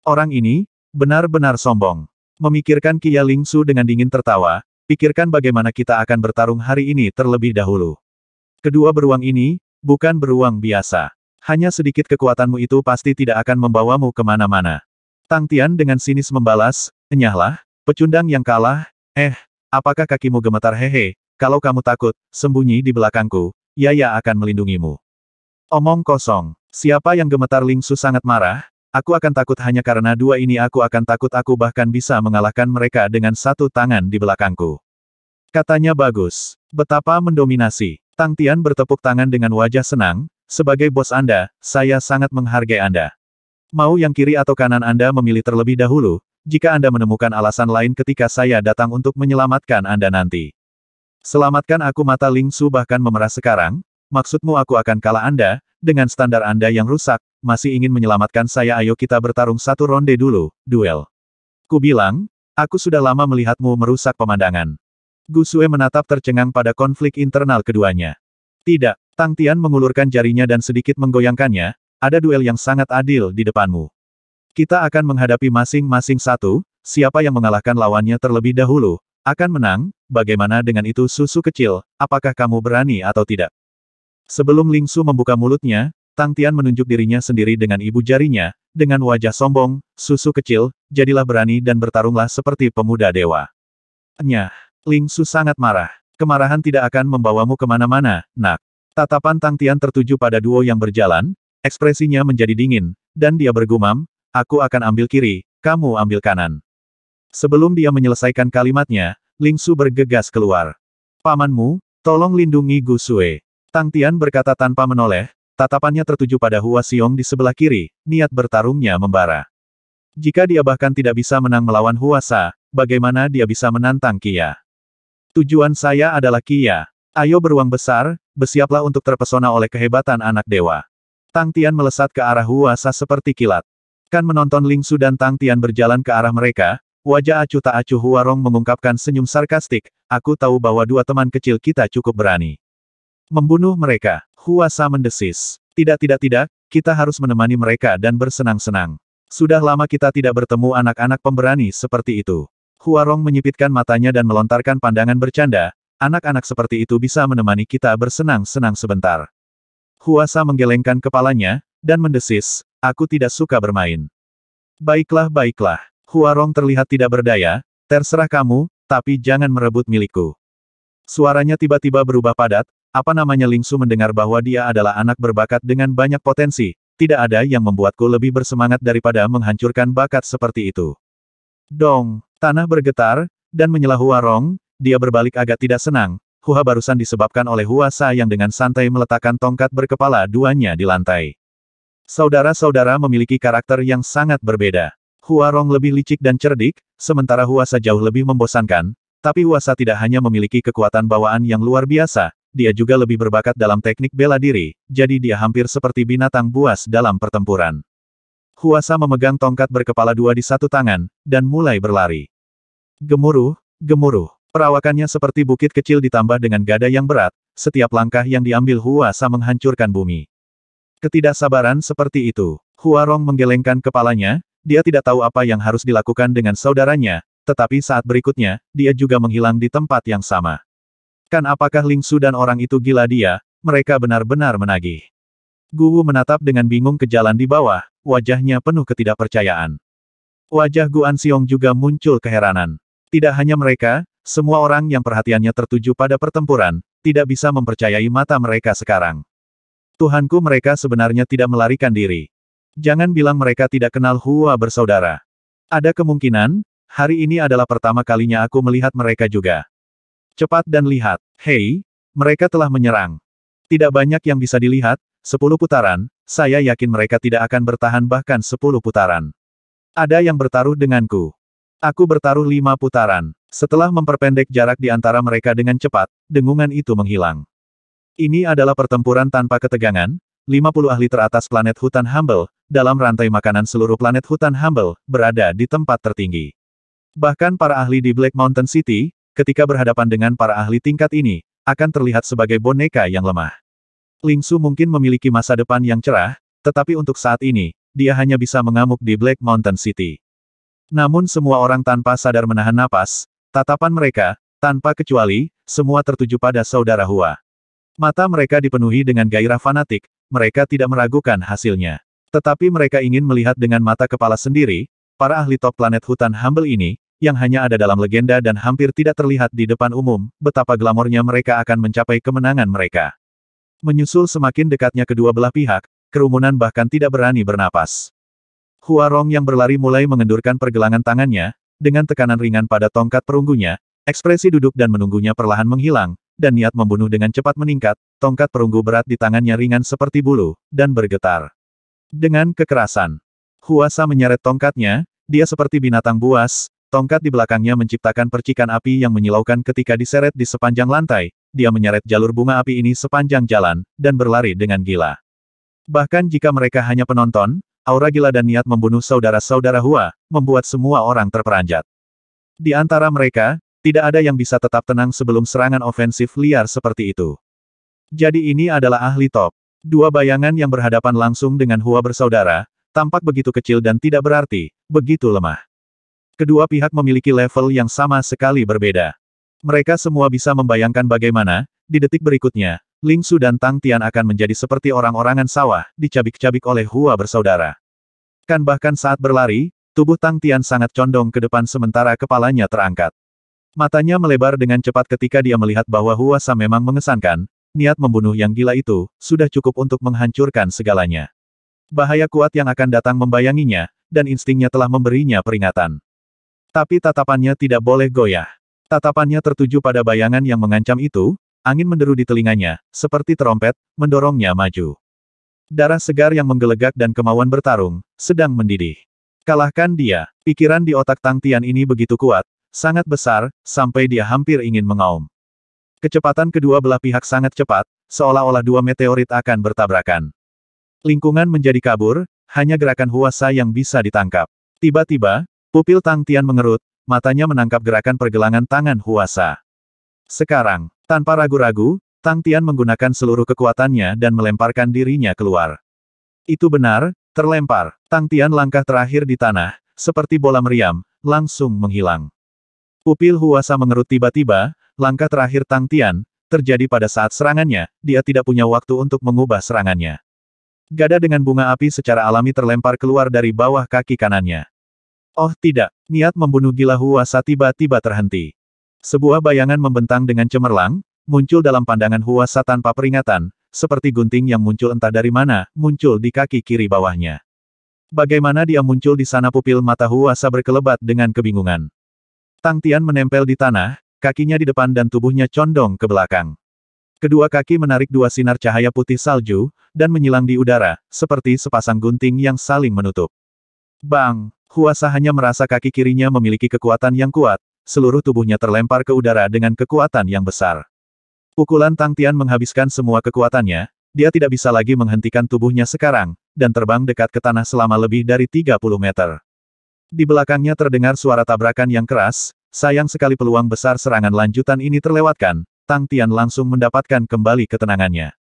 Orang ini, benar-benar sombong. Memikirkan Kia Lingsu dengan dingin tertawa, pikirkan bagaimana kita akan bertarung hari ini terlebih dahulu. Kedua beruang ini, bukan beruang biasa. Hanya sedikit kekuatanmu itu pasti tidak akan membawamu kemana-mana. Tang Tian dengan sinis membalas, enyahlah, pecundang yang kalah, eh, apakah kakimu gemetar hehe, kalau kamu takut, sembunyi di belakangku, Yaya akan melindungimu. Omong kosong, siapa yang gemetar Lingsu sangat marah, Aku akan takut hanya karena dua ini aku akan takut aku bahkan bisa mengalahkan mereka dengan satu tangan di belakangku. Katanya bagus. Betapa mendominasi. Tang Tian bertepuk tangan dengan wajah senang, sebagai bos Anda, saya sangat menghargai Anda. Mau yang kiri atau kanan Anda memilih terlebih dahulu, jika Anda menemukan alasan lain ketika saya datang untuk menyelamatkan Anda nanti. Selamatkan aku mata Ling Su bahkan memerah sekarang, maksudmu aku akan kalah Anda, dengan standar Anda yang rusak, masih ingin menyelamatkan saya ayo kita bertarung satu ronde dulu, duel. Ku bilang, aku sudah lama melihatmu merusak pemandangan. Gusue menatap tercengang pada konflik internal keduanya. Tidak, Tang Tian mengulurkan jarinya dan sedikit menggoyangkannya, ada duel yang sangat adil di depanmu. Kita akan menghadapi masing-masing satu, siapa yang mengalahkan lawannya terlebih dahulu, akan menang, bagaimana dengan itu susu kecil, apakah kamu berani atau tidak? Sebelum Ling Su membuka mulutnya, Tang Tian menunjuk dirinya sendiri dengan ibu jarinya, dengan wajah sombong, susu kecil, jadilah berani dan bertarunglah seperti pemuda dewa. Nyah, Ling Su sangat marah. Kemarahan tidak akan membawamu kemana-mana, nak. Tatapan Tang Tian tertuju pada duo yang berjalan, ekspresinya menjadi dingin, dan dia bergumam, aku akan ambil kiri, kamu ambil kanan. Sebelum dia menyelesaikan kalimatnya, Ling Su bergegas keluar. Pamanmu, tolong lindungi Gu Sui. Tang Tian berkata tanpa menoleh, Tatapannya tertuju pada Hua Xiong di sebelah kiri, niat bertarungnya membara. Jika dia bahkan tidak bisa menang melawan Hua Sa, bagaimana dia bisa menantang Kia? Tujuan saya adalah Kia. Ayo beruang besar, bersiaplah untuk terpesona oleh kehebatan anak dewa. Tang Tian melesat ke arah Hua Sa seperti kilat. Kan menonton Ling Su dan Tang Tian berjalan ke arah mereka, wajah acu tak acuh Hua Rong mengungkapkan senyum sarkastik, aku tahu bahwa dua teman kecil kita cukup berani. Membunuh mereka, Huasa mendesis. Tidak tidak tidak, kita harus menemani mereka dan bersenang-senang. Sudah lama kita tidak bertemu anak-anak pemberani seperti itu. Huarong menyipitkan matanya dan melontarkan pandangan bercanda, anak-anak seperti itu bisa menemani kita bersenang-senang sebentar. Huasa menggelengkan kepalanya, dan mendesis, aku tidak suka bermain. Baiklah baiklah, Huarong terlihat tidak berdaya, terserah kamu, tapi jangan merebut milikku. Suaranya tiba-tiba berubah padat, apa namanya Ling Su mendengar bahwa dia adalah anak berbakat dengan banyak potensi, tidak ada yang membuatku lebih bersemangat daripada menghancurkan bakat seperti itu. Dong, tanah bergetar, dan menyela Hua Rong, dia berbalik agak tidak senang, Hua barusan disebabkan oleh Hua Sa yang dengan santai meletakkan tongkat berkepala duanya di lantai. Saudara-saudara memiliki karakter yang sangat berbeda. Hua Rong lebih licik dan cerdik, sementara Hua Sa jauh lebih membosankan, tapi Hua Sa tidak hanya memiliki kekuatan bawaan yang luar biasa, dia juga lebih berbakat dalam teknik bela diri, jadi dia hampir seperti binatang buas dalam pertempuran. Huasa memegang tongkat berkepala dua di satu tangan, dan mulai berlari. Gemuruh, gemuruh. Perawakannya seperti bukit kecil ditambah dengan gada yang berat, setiap langkah yang diambil Huasa menghancurkan bumi. Ketidaksabaran seperti itu. Huarong menggelengkan kepalanya, dia tidak tahu apa yang harus dilakukan dengan saudaranya, tetapi saat berikutnya, dia juga menghilang di tempat yang sama. Kan apakah Ling Su dan orang itu gila dia, mereka benar-benar menagih. Wu menatap dengan bingung ke jalan di bawah, wajahnya penuh ketidakpercayaan. Wajah Guan Xiong juga muncul keheranan. Tidak hanya mereka, semua orang yang perhatiannya tertuju pada pertempuran, tidak bisa mempercayai mata mereka sekarang. Tuhanku mereka sebenarnya tidak melarikan diri. Jangan bilang mereka tidak kenal Hua bersaudara. Ada kemungkinan, hari ini adalah pertama kalinya aku melihat mereka juga. Cepat dan lihat. Hei, mereka telah menyerang. Tidak banyak yang bisa dilihat, sepuluh putaran, saya yakin mereka tidak akan bertahan bahkan sepuluh putaran. Ada yang bertaruh denganku. Aku bertaruh lima putaran. Setelah memperpendek jarak di antara mereka dengan cepat, dengungan itu menghilang. Ini adalah pertempuran tanpa ketegangan, 50 ahli teratas planet hutan Humble, dalam rantai makanan seluruh planet hutan Humble, berada di tempat tertinggi. Bahkan para ahli di Black Mountain City, ketika berhadapan dengan para ahli tingkat ini, akan terlihat sebagai boneka yang lemah. Ling Su mungkin memiliki masa depan yang cerah, tetapi untuk saat ini, dia hanya bisa mengamuk di Black Mountain City. Namun semua orang tanpa sadar menahan napas, tatapan mereka, tanpa kecuali, semua tertuju pada saudara Hua. Mata mereka dipenuhi dengan gairah fanatik, mereka tidak meragukan hasilnya. Tetapi mereka ingin melihat dengan mata kepala sendiri, para ahli top planet hutan humble ini, yang hanya ada dalam legenda dan hampir tidak terlihat di depan umum, betapa glamornya mereka akan mencapai kemenangan mereka. Menyusul semakin dekatnya kedua belah pihak, kerumunan bahkan tidak berani bernapas. Huarong yang berlari mulai mengendurkan pergelangan tangannya, dengan tekanan ringan pada tongkat perunggunya, ekspresi duduk dan menunggunya perlahan menghilang, dan niat membunuh dengan cepat meningkat, tongkat perunggu berat di tangannya ringan seperti bulu, dan bergetar. Dengan kekerasan, Huasa menyeret tongkatnya, dia seperti binatang buas, Tongkat di belakangnya menciptakan percikan api yang menyilaukan ketika diseret di sepanjang lantai, dia menyeret jalur bunga api ini sepanjang jalan, dan berlari dengan gila. Bahkan jika mereka hanya penonton, aura gila dan niat membunuh saudara-saudara Hua, membuat semua orang terperanjat. Di antara mereka, tidak ada yang bisa tetap tenang sebelum serangan ofensif liar seperti itu. Jadi ini adalah ahli top. Dua bayangan yang berhadapan langsung dengan Hua bersaudara, tampak begitu kecil dan tidak berarti, begitu lemah. Kedua pihak memiliki level yang sama sekali berbeda. Mereka semua bisa membayangkan bagaimana, di detik berikutnya, Ling Su dan Tang Tian akan menjadi seperti orang-orangan sawah, dicabik-cabik oleh Hua bersaudara. Kan bahkan saat berlari, tubuh Tang Tian sangat condong ke depan sementara kepalanya terangkat. Matanya melebar dengan cepat ketika dia melihat bahwa Hua Sa memang mengesankan, niat membunuh yang gila itu, sudah cukup untuk menghancurkan segalanya. Bahaya kuat yang akan datang membayanginya, dan instingnya telah memberinya peringatan. Tapi tatapannya tidak boleh goyah. Tatapannya tertuju pada bayangan yang mengancam itu, angin menderu di telinganya, seperti terompet, mendorongnya maju. Darah segar yang menggelegak dan kemauan bertarung, sedang mendidih. Kalahkan dia, pikiran di otak Tang Tian ini begitu kuat, sangat besar, sampai dia hampir ingin mengaum. Kecepatan kedua belah pihak sangat cepat, seolah-olah dua meteorit akan bertabrakan. Lingkungan menjadi kabur, hanya gerakan Huasa yang bisa ditangkap. Tiba-tiba, Pupil Tang Tian mengerut, matanya menangkap gerakan pergelangan tangan Huasa. Sekarang, tanpa ragu-ragu, Tang Tian menggunakan seluruh kekuatannya dan melemparkan dirinya keluar. Itu benar, terlempar. Tang Tian langkah terakhir di tanah, seperti bola meriam, langsung menghilang. Pupil Huasa mengerut tiba-tiba, langkah terakhir Tang Tian, terjadi pada saat serangannya, dia tidak punya waktu untuk mengubah serangannya. Gada dengan bunga api secara alami terlempar keluar dari bawah kaki kanannya. Oh tidak, niat membunuh gila Huasa tiba-tiba terhenti. Sebuah bayangan membentang dengan cemerlang, muncul dalam pandangan Huasa tanpa peringatan, seperti gunting yang muncul entah dari mana, muncul di kaki kiri bawahnya. Bagaimana dia muncul di sana pupil mata Huasa berkelebat dengan kebingungan. Tang Tian menempel di tanah, kakinya di depan dan tubuhnya condong ke belakang. Kedua kaki menarik dua sinar cahaya putih salju, dan menyilang di udara, seperti sepasang gunting yang saling menutup. Bang! Huasa hanya merasa kaki kirinya memiliki kekuatan yang kuat, seluruh tubuhnya terlempar ke udara dengan kekuatan yang besar. Pukulan Tang Tian menghabiskan semua kekuatannya, dia tidak bisa lagi menghentikan tubuhnya sekarang, dan terbang dekat ke tanah selama lebih dari 30 meter. Di belakangnya terdengar suara tabrakan yang keras, sayang sekali peluang besar serangan lanjutan ini terlewatkan, Tang Tian langsung mendapatkan kembali ketenangannya.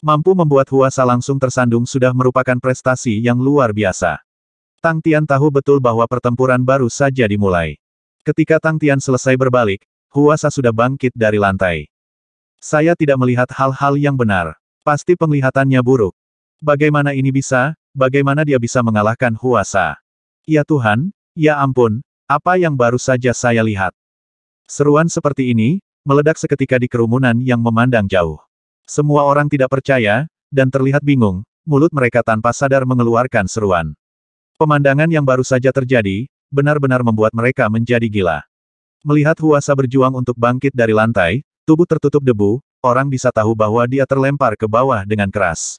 Mampu membuat Huasa langsung tersandung sudah merupakan prestasi yang luar biasa. Tang Tian tahu betul bahwa pertempuran baru saja dimulai. Ketika Tang Tian selesai berbalik, Huasa sudah bangkit dari lantai. Saya tidak melihat hal-hal yang benar. Pasti penglihatannya buruk. Bagaimana ini bisa, bagaimana dia bisa mengalahkan Huasa? Ya Tuhan, ya ampun, apa yang baru saja saya lihat? Seruan seperti ini, meledak seketika di kerumunan yang memandang jauh. Semua orang tidak percaya, dan terlihat bingung, mulut mereka tanpa sadar mengeluarkan seruan. Pemandangan yang baru saja terjadi, benar-benar membuat mereka menjadi gila. Melihat Huasa berjuang untuk bangkit dari lantai, tubuh tertutup debu, orang bisa tahu bahwa dia terlempar ke bawah dengan keras.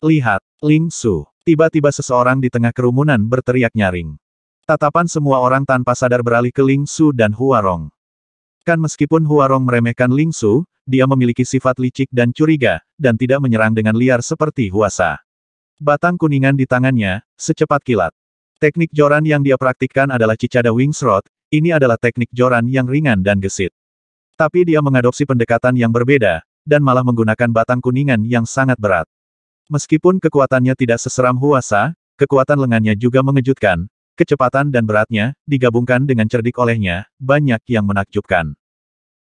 Lihat, Ling Su. Tiba-tiba seseorang di tengah kerumunan berteriak nyaring. Tatapan semua orang tanpa sadar beralih ke Ling Su dan Huarong. Kan meskipun Huarong meremehkan Ling Su, dia memiliki sifat licik dan curiga, dan tidak menyerang dengan liar seperti Huasa. Batang kuningan di tangannya, secepat kilat. Teknik joran yang dia praktikkan adalah cicada wings rod, ini adalah teknik joran yang ringan dan gesit. Tapi dia mengadopsi pendekatan yang berbeda, dan malah menggunakan batang kuningan yang sangat berat. Meskipun kekuatannya tidak seseram Huasa, kekuatan lengannya juga mengejutkan, kecepatan dan beratnya, digabungkan dengan cerdik olehnya, banyak yang menakjubkan.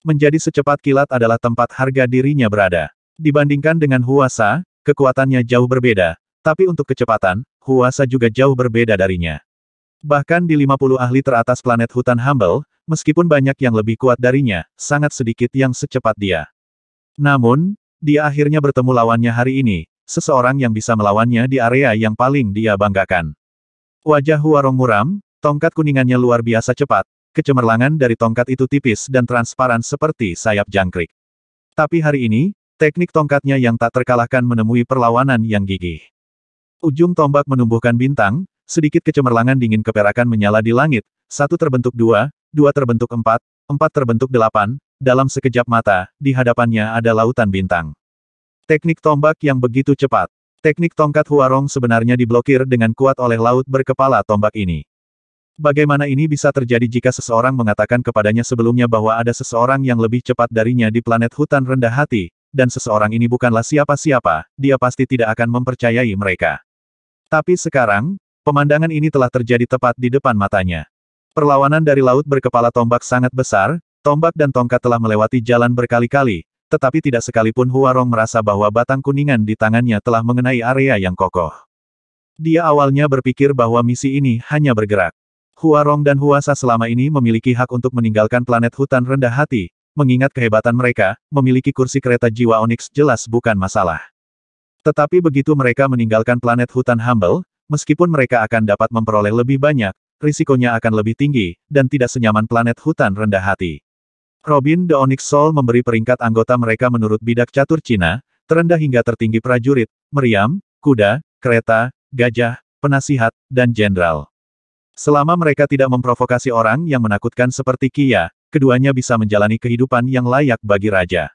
Menjadi secepat kilat adalah tempat harga dirinya berada. Dibandingkan dengan Huasa, kekuatannya jauh berbeda, tapi untuk kecepatan, Huasa juga jauh berbeda darinya. Bahkan di 50 ahli teratas planet hutan Humble, meskipun banyak yang lebih kuat darinya, sangat sedikit yang secepat dia. Namun, dia akhirnya bertemu lawannya hari ini, seseorang yang bisa melawannya di area yang paling dia banggakan. Wajah Huarong muram, tongkat kuningannya luar biasa cepat, kecemerlangan dari tongkat itu tipis dan transparan seperti sayap jangkrik. Tapi hari ini, teknik tongkatnya yang tak terkalahkan menemui perlawanan yang gigih. Ujung tombak menumbuhkan bintang, sedikit kecemerlangan dingin keperakan menyala di langit, satu terbentuk dua, dua terbentuk empat, empat terbentuk delapan, dalam sekejap mata, di hadapannya ada lautan bintang. Teknik tombak yang begitu cepat. Teknik tongkat Huarong sebenarnya diblokir dengan kuat oleh laut berkepala tombak ini. Bagaimana ini bisa terjadi jika seseorang mengatakan kepadanya sebelumnya bahwa ada seseorang yang lebih cepat darinya di planet hutan rendah hati, dan seseorang ini bukanlah siapa-siapa, dia pasti tidak akan mempercayai mereka. Tapi sekarang, pemandangan ini telah terjadi tepat di depan matanya. Perlawanan dari laut berkepala tombak sangat besar, tombak dan tongkat telah melewati jalan berkali-kali, tetapi tidak sekalipun Huarong merasa bahwa batang kuningan di tangannya telah mengenai area yang kokoh. Dia awalnya berpikir bahwa misi ini hanya bergerak. Huarong dan Huasa selama ini memiliki hak untuk meninggalkan planet hutan rendah hati, mengingat kehebatan mereka, memiliki kursi kereta jiwa Onyx jelas bukan masalah. Tetapi begitu mereka meninggalkan planet hutan Humble, meskipun mereka akan dapat memperoleh lebih banyak, risikonya akan lebih tinggi, dan tidak senyaman planet hutan rendah hati. Robin the Onyx Soul memberi peringkat anggota mereka menurut bidak catur Cina, terendah hingga tertinggi prajurit, meriam, kuda, kereta, gajah, penasihat, dan jenderal. Selama mereka tidak memprovokasi orang yang menakutkan seperti Kia, keduanya bisa menjalani kehidupan yang layak bagi raja.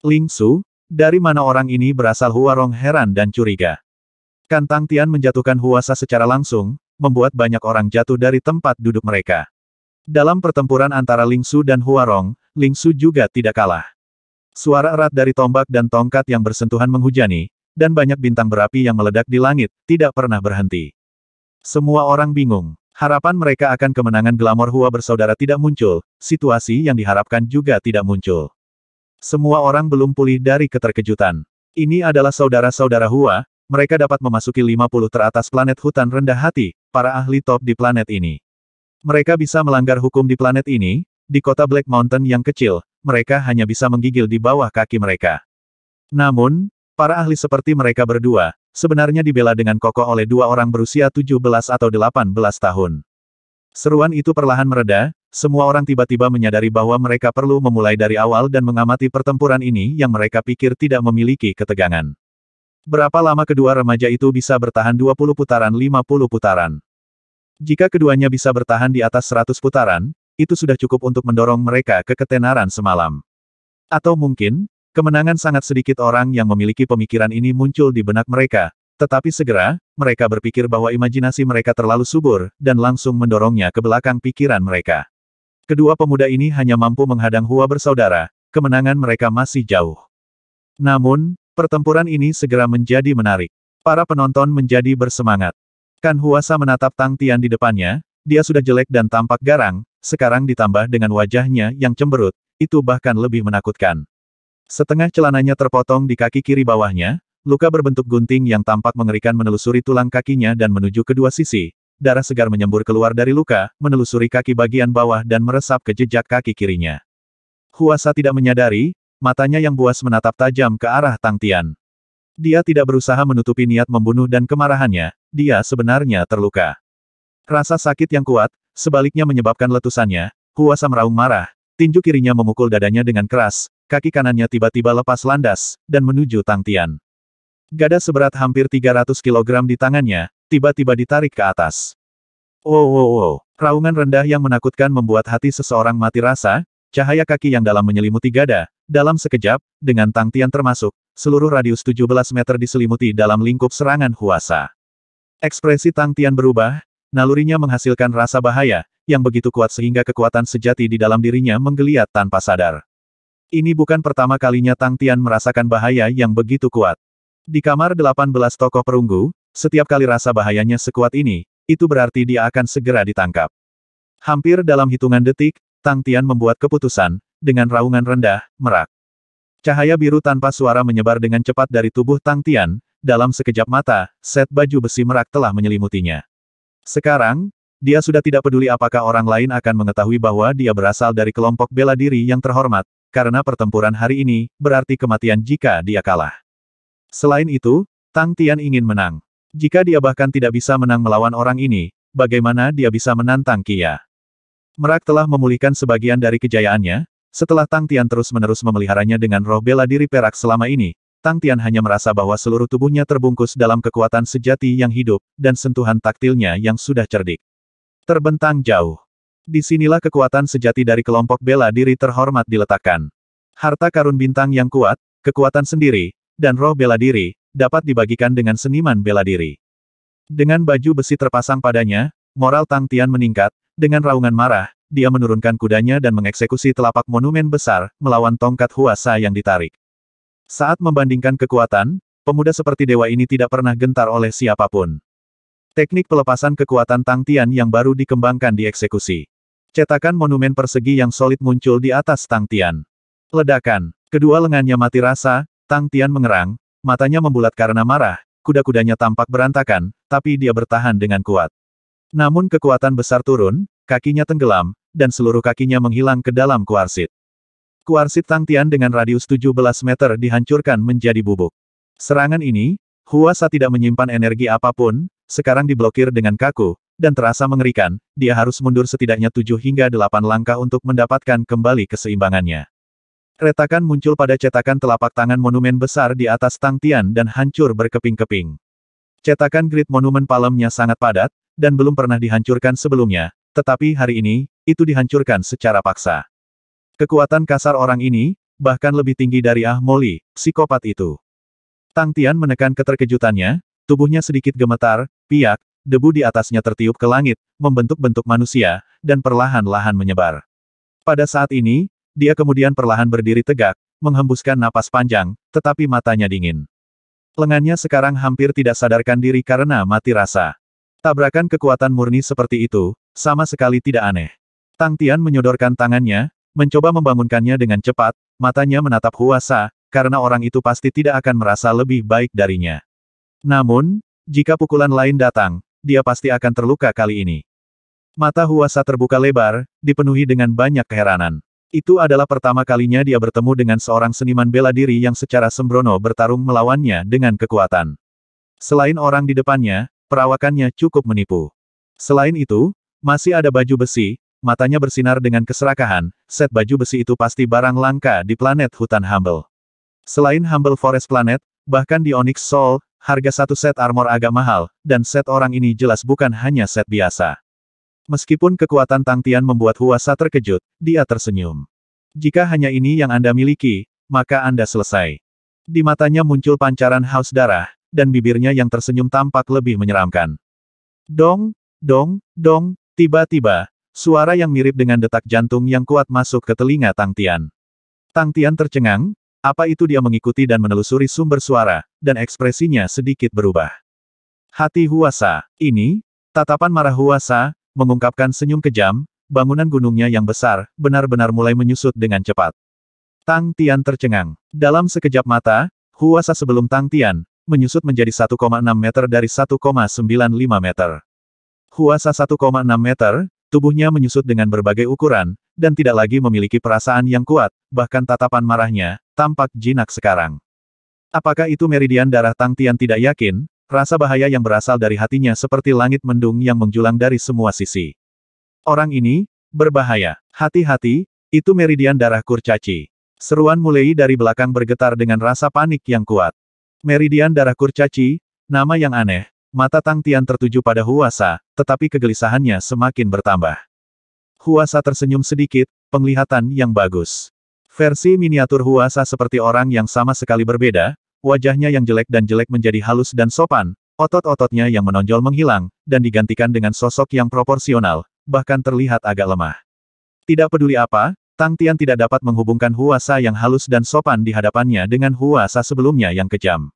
Ling Su, dari mana orang ini berasal Huarong heran dan curiga. Kantang Tian menjatuhkan Huasa secara langsung, membuat banyak orang jatuh dari tempat duduk mereka. Dalam pertempuran antara Ling Su dan Huarong, Ling Su juga tidak kalah. Suara erat dari tombak dan tongkat yang bersentuhan menghujani, dan banyak bintang berapi yang meledak di langit, tidak pernah berhenti. Semua orang bingung. Harapan mereka akan kemenangan glamor Hua bersaudara tidak muncul, situasi yang diharapkan juga tidak muncul. Semua orang belum pulih dari keterkejutan. Ini adalah saudara-saudara Hua, mereka dapat memasuki 50 teratas planet hutan rendah hati, para ahli top di planet ini. Mereka bisa melanggar hukum di planet ini, di kota Black Mountain yang kecil, mereka hanya bisa menggigil di bawah kaki mereka. Namun, para ahli seperti mereka berdua, sebenarnya dibela dengan kokoh oleh dua orang berusia 17 atau 18 tahun. Seruan itu perlahan mereda, semua orang tiba-tiba menyadari bahwa mereka perlu memulai dari awal dan mengamati pertempuran ini yang mereka pikir tidak memiliki ketegangan. Berapa lama kedua remaja itu bisa bertahan 20 putaran 50 putaran? Jika keduanya bisa bertahan di atas 100 putaran, itu sudah cukup untuk mendorong mereka ke ketenaran semalam. Atau mungkin, kemenangan sangat sedikit orang yang memiliki pemikiran ini muncul di benak mereka, tetapi segera, mereka berpikir bahwa imajinasi mereka terlalu subur, dan langsung mendorongnya ke belakang pikiran mereka. Kedua pemuda ini hanya mampu menghadang Hua bersaudara, kemenangan mereka masih jauh. Namun, pertempuran ini segera menjadi menarik. Para penonton menjadi bersemangat. Kan Huasa menatap Tang Tian di depannya, dia sudah jelek dan tampak garang, sekarang ditambah dengan wajahnya yang cemberut, itu bahkan lebih menakutkan. Setengah celananya terpotong di kaki kiri bawahnya, Luka berbentuk gunting yang tampak mengerikan menelusuri tulang kakinya dan menuju kedua sisi. Darah segar menyembur keluar dari luka, menelusuri kaki bagian bawah dan meresap ke jejak kaki kirinya. Huasa tidak menyadari, matanya yang buas menatap tajam ke arah Tang Tian. Dia tidak berusaha menutupi niat membunuh dan kemarahannya, dia sebenarnya terluka. Rasa sakit yang kuat, sebaliknya menyebabkan letusannya, Huasa meraung marah, tinju kirinya memukul dadanya dengan keras, kaki kanannya tiba-tiba lepas landas, dan menuju Tang Tian. Gada seberat hampir 300 kg di tangannya, tiba-tiba ditarik ke atas. Wow wow wow, raungan rendah yang menakutkan membuat hati seseorang mati rasa, cahaya kaki yang dalam menyelimuti gada, dalam sekejap, dengan tangtian termasuk, seluruh radius 17 meter diselimuti dalam lingkup serangan Huasa. Ekspresi tangtian berubah, nalurinya menghasilkan rasa bahaya, yang begitu kuat sehingga kekuatan sejati di dalam dirinya menggeliat tanpa sadar. Ini bukan pertama kalinya Tang Tian merasakan bahaya yang begitu kuat. Di kamar 18 tokoh perunggu, setiap kali rasa bahayanya sekuat ini, itu berarti dia akan segera ditangkap. Hampir dalam hitungan detik, Tang Tian membuat keputusan, dengan raungan rendah, merak. Cahaya biru tanpa suara menyebar dengan cepat dari tubuh Tang Tian, dalam sekejap mata, set baju besi merak telah menyelimutinya. Sekarang, dia sudah tidak peduli apakah orang lain akan mengetahui bahwa dia berasal dari kelompok bela diri yang terhormat, karena pertempuran hari ini, berarti kematian jika dia kalah. Selain itu, Tang Tian ingin menang. Jika dia bahkan tidak bisa menang melawan orang ini, bagaimana dia bisa menantang Kia? Merak telah memulihkan sebagian dari kejayaannya, setelah Tang Tian terus-menerus memeliharanya dengan roh bela diri perak selama ini, Tang Tian hanya merasa bahwa seluruh tubuhnya terbungkus dalam kekuatan sejati yang hidup, dan sentuhan taktilnya yang sudah cerdik. Terbentang jauh. Disinilah kekuatan sejati dari kelompok bela diri terhormat diletakkan. Harta karun bintang yang kuat, kekuatan sendiri, dan roh bela diri, dapat dibagikan dengan seniman bela diri. Dengan baju besi terpasang padanya, moral Tang Tian meningkat, dengan raungan marah, dia menurunkan kudanya dan mengeksekusi telapak monumen besar, melawan tongkat Huasa yang ditarik. Saat membandingkan kekuatan, pemuda seperti dewa ini tidak pernah gentar oleh siapapun. Teknik pelepasan kekuatan Tang Tian yang baru dikembangkan dieksekusi. Cetakan monumen persegi yang solid muncul di atas Tang Tian. Ledakan, kedua lengannya mati rasa, Tang Tian mengerang, matanya membulat karena marah, kuda-kudanya tampak berantakan, tapi dia bertahan dengan kuat. Namun kekuatan besar turun, kakinya tenggelam, dan seluruh kakinya menghilang ke dalam kuarsit. Kuarsit Tang Tian dengan radius 17 meter dihancurkan menjadi bubuk. Serangan ini, Huasa tidak menyimpan energi apapun, sekarang diblokir dengan kaku, dan terasa mengerikan, dia harus mundur setidaknya 7 hingga 8 langkah untuk mendapatkan kembali keseimbangannya. Retakan muncul pada cetakan telapak tangan monumen besar di atas Tang Tian dan hancur berkeping-keping. Cetakan grid monumen palemnya sangat padat, dan belum pernah dihancurkan sebelumnya, tetapi hari ini, itu dihancurkan secara paksa. Kekuatan kasar orang ini, bahkan lebih tinggi dari Ah Moli, psikopat itu. Tang Tian menekan keterkejutannya, tubuhnya sedikit gemetar, piak, debu di atasnya tertiup ke langit, membentuk bentuk manusia, dan perlahan-lahan menyebar. Pada saat ini, dia kemudian perlahan berdiri tegak, menghembuskan napas panjang, tetapi matanya dingin. Lengannya sekarang hampir tidak sadarkan diri karena mati rasa. Tabrakan kekuatan murni seperti itu, sama sekali tidak aneh. Tang Tian menyodorkan tangannya, mencoba membangunkannya dengan cepat, matanya menatap Huasa, karena orang itu pasti tidak akan merasa lebih baik darinya. Namun, jika pukulan lain datang, dia pasti akan terluka kali ini. Mata Huasa terbuka lebar, dipenuhi dengan banyak keheranan. Itu adalah pertama kalinya dia bertemu dengan seorang seniman bela diri yang secara sembrono bertarung melawannya dengan kekuatan. Selain orang di depannya, perawakannya cukup menipu. Selain itu, masih ada baju besi, matanya bersinar dengan keserakahan, set baju besi itu pasti barang langka di planet hutan Humble. Selain Humble Forest Planet, bahkan di Onyx Soul, harga satu set armor agak mahal, dan set orang ini jelas bukan hanya set biasa. Meskipun kekuatan Tang Tian membuat Huasa terkejut, dia tersenyum. Jika hanya ini yang Anda miliki, maka Anda selesai. Di matanya muncul pancaran haus darah, dan bibirnya yang tersenyum tampak lebih menyeramkan. Dong, dong, dong, tiba-tiba, suara yang mirip dengan detak jantung yang kuat masuk ke telinga Tang Tian. Tang Tian tercengang, apa itu dia mengikuti dan menelusuri sumber suara, dan ekspresinya sedikit berubah. Hati Huasa, ini, tatapan marah Huasa, mengungkapkan senyum kejam, bangunan gunungnya yang besar, benar-benar mulai menyusut dengan cepat. Tang Tian tercengang. Dalam sekejap mata, Huasa sebelum Tang Tian, menyusut menjadi 1,6 meter dari 1,95 meter. Huasa 1,6 meter, tubuhnya menyusut dengan berbagai ukuran, dan tidak lagi memiliki perasaan yang kuat, bahkan tatapan marahnya, tampak jinak sekarang. Apakah itu meridian darah Tang Tian tidak yakin, Rasa bahaya yang berasal dari hatinya seperti langit mendung yang menjulang dari semua sisi. Orang ini, berbahaya. Hati-hati, itu meridian darah kurcaci. Seruan mulai dari belakang bergetar dengan rasa panik yang kuat. Meridian darah kurcaci, nama yang aneh, mata Tang Tian tertuju pada Huasa, tetapi kegelisahannya semakin bertambah. Huasa tersenyum sedikit, penglihatan yang bagus. Versi miniatur Huasa seperti orang yang sama sekali berbeda, Wajahnya yang jelek dan jelek menjadi halus dan sopan, otot-ototnya yang menonjol menghilang, dan digantikan dengan sosok yang proporsional, bahkan terlihat agak lemah. Tidak peduli apa, Tang Tian tidak dapat menghubungkan Huasa yang halus dan sopan di hadapannya dengan Huasa sebelumnya yang kejam.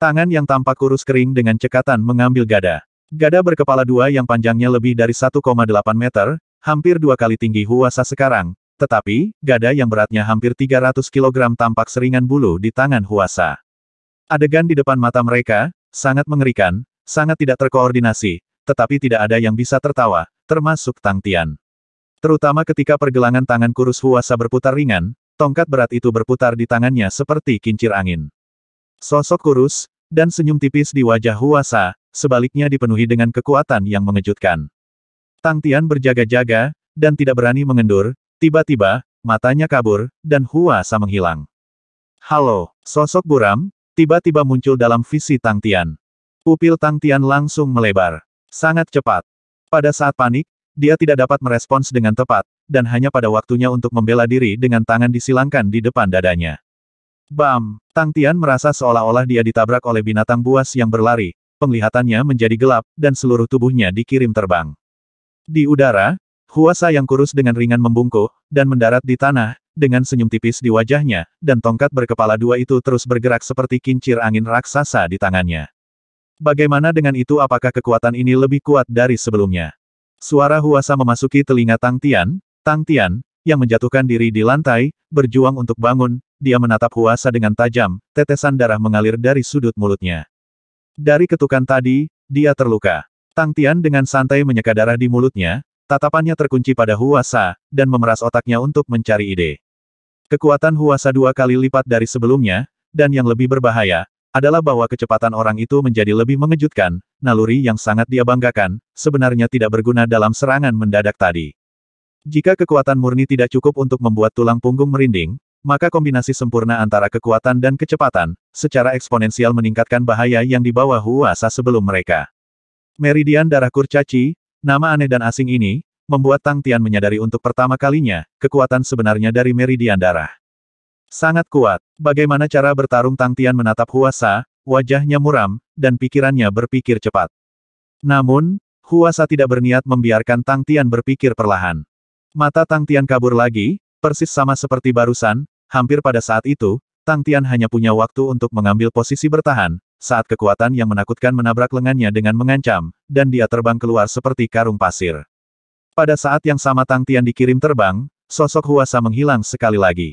Tangan yang tampak kurus kering dengan cekatan mengambil gada. Gada berkepala dua yang panjangnya lebih dari 1,8 meter, hampir dua kali tinggi Huasa sekarang, tetapi, gada yang beratnya hampir 300 kg tampak seringan bulu di tangan Huasa. Adegan di depan mata mereka, sangat mengerikan, sangat tidak terkoordinasi, tetapi tidak ada yang bisa tertawa, termasuk Tang Tian. Terutama ketika pergelangan tangan kurus Huasa berputar ringan, tongkat berat itu berputar di tangannya seperti kincir angin. Sosok kurus, dan senyum tipis di wajah Huasa, sebaliknya dipenuhi dengan kekuatan yang mengejutkan. Tang Tian berjaga-jaga, dan tidak berani mengendur, tiba-tiba, matanya kabur, dan Huasa menghilang. Halo, sosok buram, tiba-tiba muncul dalam visi Tang Tian. Pupil Tang Tian langsung melebar. Sangat cepat. Pada saat panik, dia tidak dapat merespons dengan tepat, dan hanya pada waktunya untuk membela diri dengan tangan disilangkan di depan dadanya. Bam! Tang Tian merasa seolah-olah dia ditabrak oleh binatang buas yang berlari, penglihatannya menjadi gelap, dan seluruh tubuhnya dikirim terbang. Di udara, Huasa yang kurus dengan ringan membungkuk, dan mendarat di tanah, dengan senyum tipis di wajahnya, dan tongkat berkepala dua itu terus bergerak seperti kincir angin raksasa di tangannya. Bagaimana dengan itu apakah kekuatan ini lebih kuat dari sebelumnya? Suara Huasa memasuki telinga Tang Tian, Tang Tian, yang menjatuhkan diri di lantai, berjuang untuk bangun, dia menatap Huasa dengan tajam, tetesan darah mengalir dari sudut mulutnya. Dari ketukan tadi, dia terluka. Tang Tian dengan santai menyeka darah di mulutnya, Tatapannya terkunci pada Huasa, dan memeras otaknya untuk mencari ide. Kekuatan Huasa dua kali lipat dari sebelumnya, dan yang lebih berbahaya, adalah bahwa kecepatan orang itu menjadi lebih mengejutkan, naluri yang sangat dia banggakan, sebenarnya tidak berguna dalam serangan mendadak tadi. Jika kekuatan murni tidak cukup untuk membuat tulang punggung merinding, maka kombinasi sempurna antara kekuatan dan kecepatan, secara eksponensial meningkatkan bahaya yang dibawa Huasa sebelum mereka. Meridian darah kurcaci, Nama aneh dan asing ini, membuat Tang Tian menyadari untuk pertama kalinya, kekuatan sebenarnya dari meridian darah. Sangat kuat, bagaimana cara bertarung Tang Tian menatap Huasa, wajahnya muram, dan pikirannya berpikir cepat. Namun, Huasa tidak berniat membiarkan Tang Tian berpikir perlahan. Mata Tang Tian kabur lagi, persis sama seperti barusan, hampir pada saat itu, Tang Tian hanya punya waktu untuk mengambil posisi bertahan, saat kekuatan yang menakutkan menabrak lengannya dengan mengancam, dan dia terbang keluar seperti karung pasir. Pada saat yang sama Tang Tian dikirim terbang, sosok Huasa menghilang sekali lagi.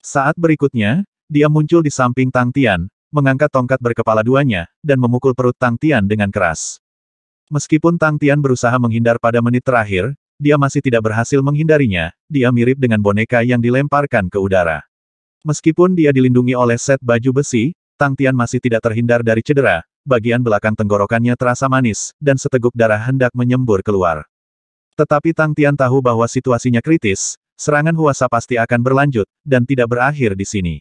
Saat berikutnya, dia muncul di samping Tang Tian, mengangkat tongkat berkepala duanya, dan memukul perut Tang Tian dengan keras. Meskipun Tang Tian berusaha menghindar pada menit terakhir, dia masih tidak berhasil menghindarinya, dia mirip dengan boneka yang dilemparkan ke udara. Meskipun dia dilindungi oleh set baju besi, Tang Tian masih tidak terhindar dari cedera, bagian belakang tenggorokannya terasa manis, dan seteguk darah hendak menyembur keluar. Tetapi Tang Tian tahu bahwa situasinya kritis, serangan Huasa pasti akan berlanjut, dan tidak berakhir di sini.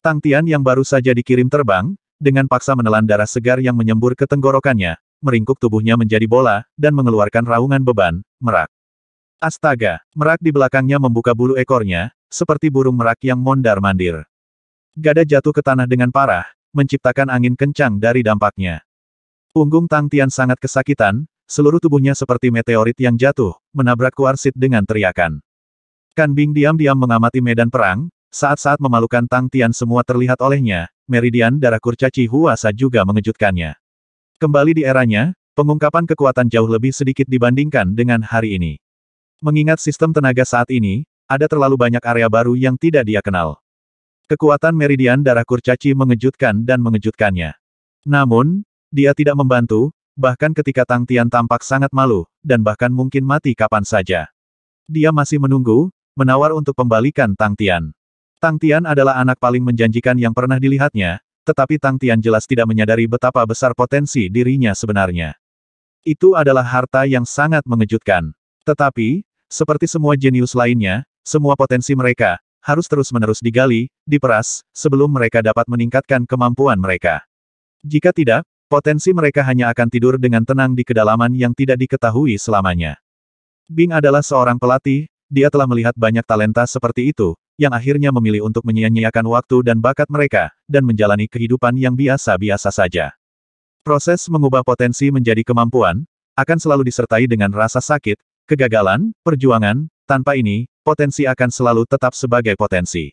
Tang Tian yang baru saja dikirim terbang, dengan paksa menelan darah segar yang menyembur ke tenggorokannya, meringkuk tubuhnya menjadi bola, dan mengeluarkan raungan beban, merak. Astaga, merak di belakangnya membuka bulu ekornya, seperti burung merak yang mondar-mandir. Gada jatuh ke tanah dengan parah, menciptakan angin kencang dari dampaknya. Punggung Tang Tian sangat kesakitan, seluruh tubuhnya seperti meteorit yang jatuh, menabrak kuarsit dengan teriakan. Kan Bing diam-diam mengamati medan perang, saat-saat memalukan Tang Tian semua terlihat olehnya, meridian darah kurcaci Huasa juga mengejutkannya. Kembali di eranya, pengungkapan kekuatan jauh lebih sedikit dibandingkan dengan hari ini. Mengingat sistem tenaga saat ini, ada terlalu banyak area baru yang tidak dia kenal. Kekuatan meridian darah kurcaci mengejutkan dan mengejutkannya. Namun, dia tidak membantu, bahkan ketika Tang Tian tampak sangat malu, dan bahkan mungkin mati kapan saja. Dia masih menunggu, menawar untuk pembalikan Tang Tian. Tang Tian adalah anak paling menjanjikan yang pernah dilihatnya, tetapi Tang Tian jelas tidak menyadari betapa besar potensi dirinya sebenarnya. Itu adalah harta yang sangat mengejutkan. Tetapi, seperti semua jenius lainnya, semua potensi mereka, harus terus-menerus digali, diperas, sebelum mereka dapat meningkatkan kemampuan mereka. Jika tidak, potensi mereka hanya akan tidur dengan tenang di kedalaman yang tidak diketahui selamanya. Bing adalah seorang pelatih, dia telah melihat banyak talenta seperti itu, yang akhirnya memilih untuk menyia-nyiakan waktu dan bakat mereka, dan menjalani kehidupan yang biasa-biasa saja. Proses mengubah potensi menjadi kemampuan, akan selalu disertai dengan rasa sakit, kegagalan, perjuangan, tanpa ini, potensi akan selalu tetap sebagai potensi.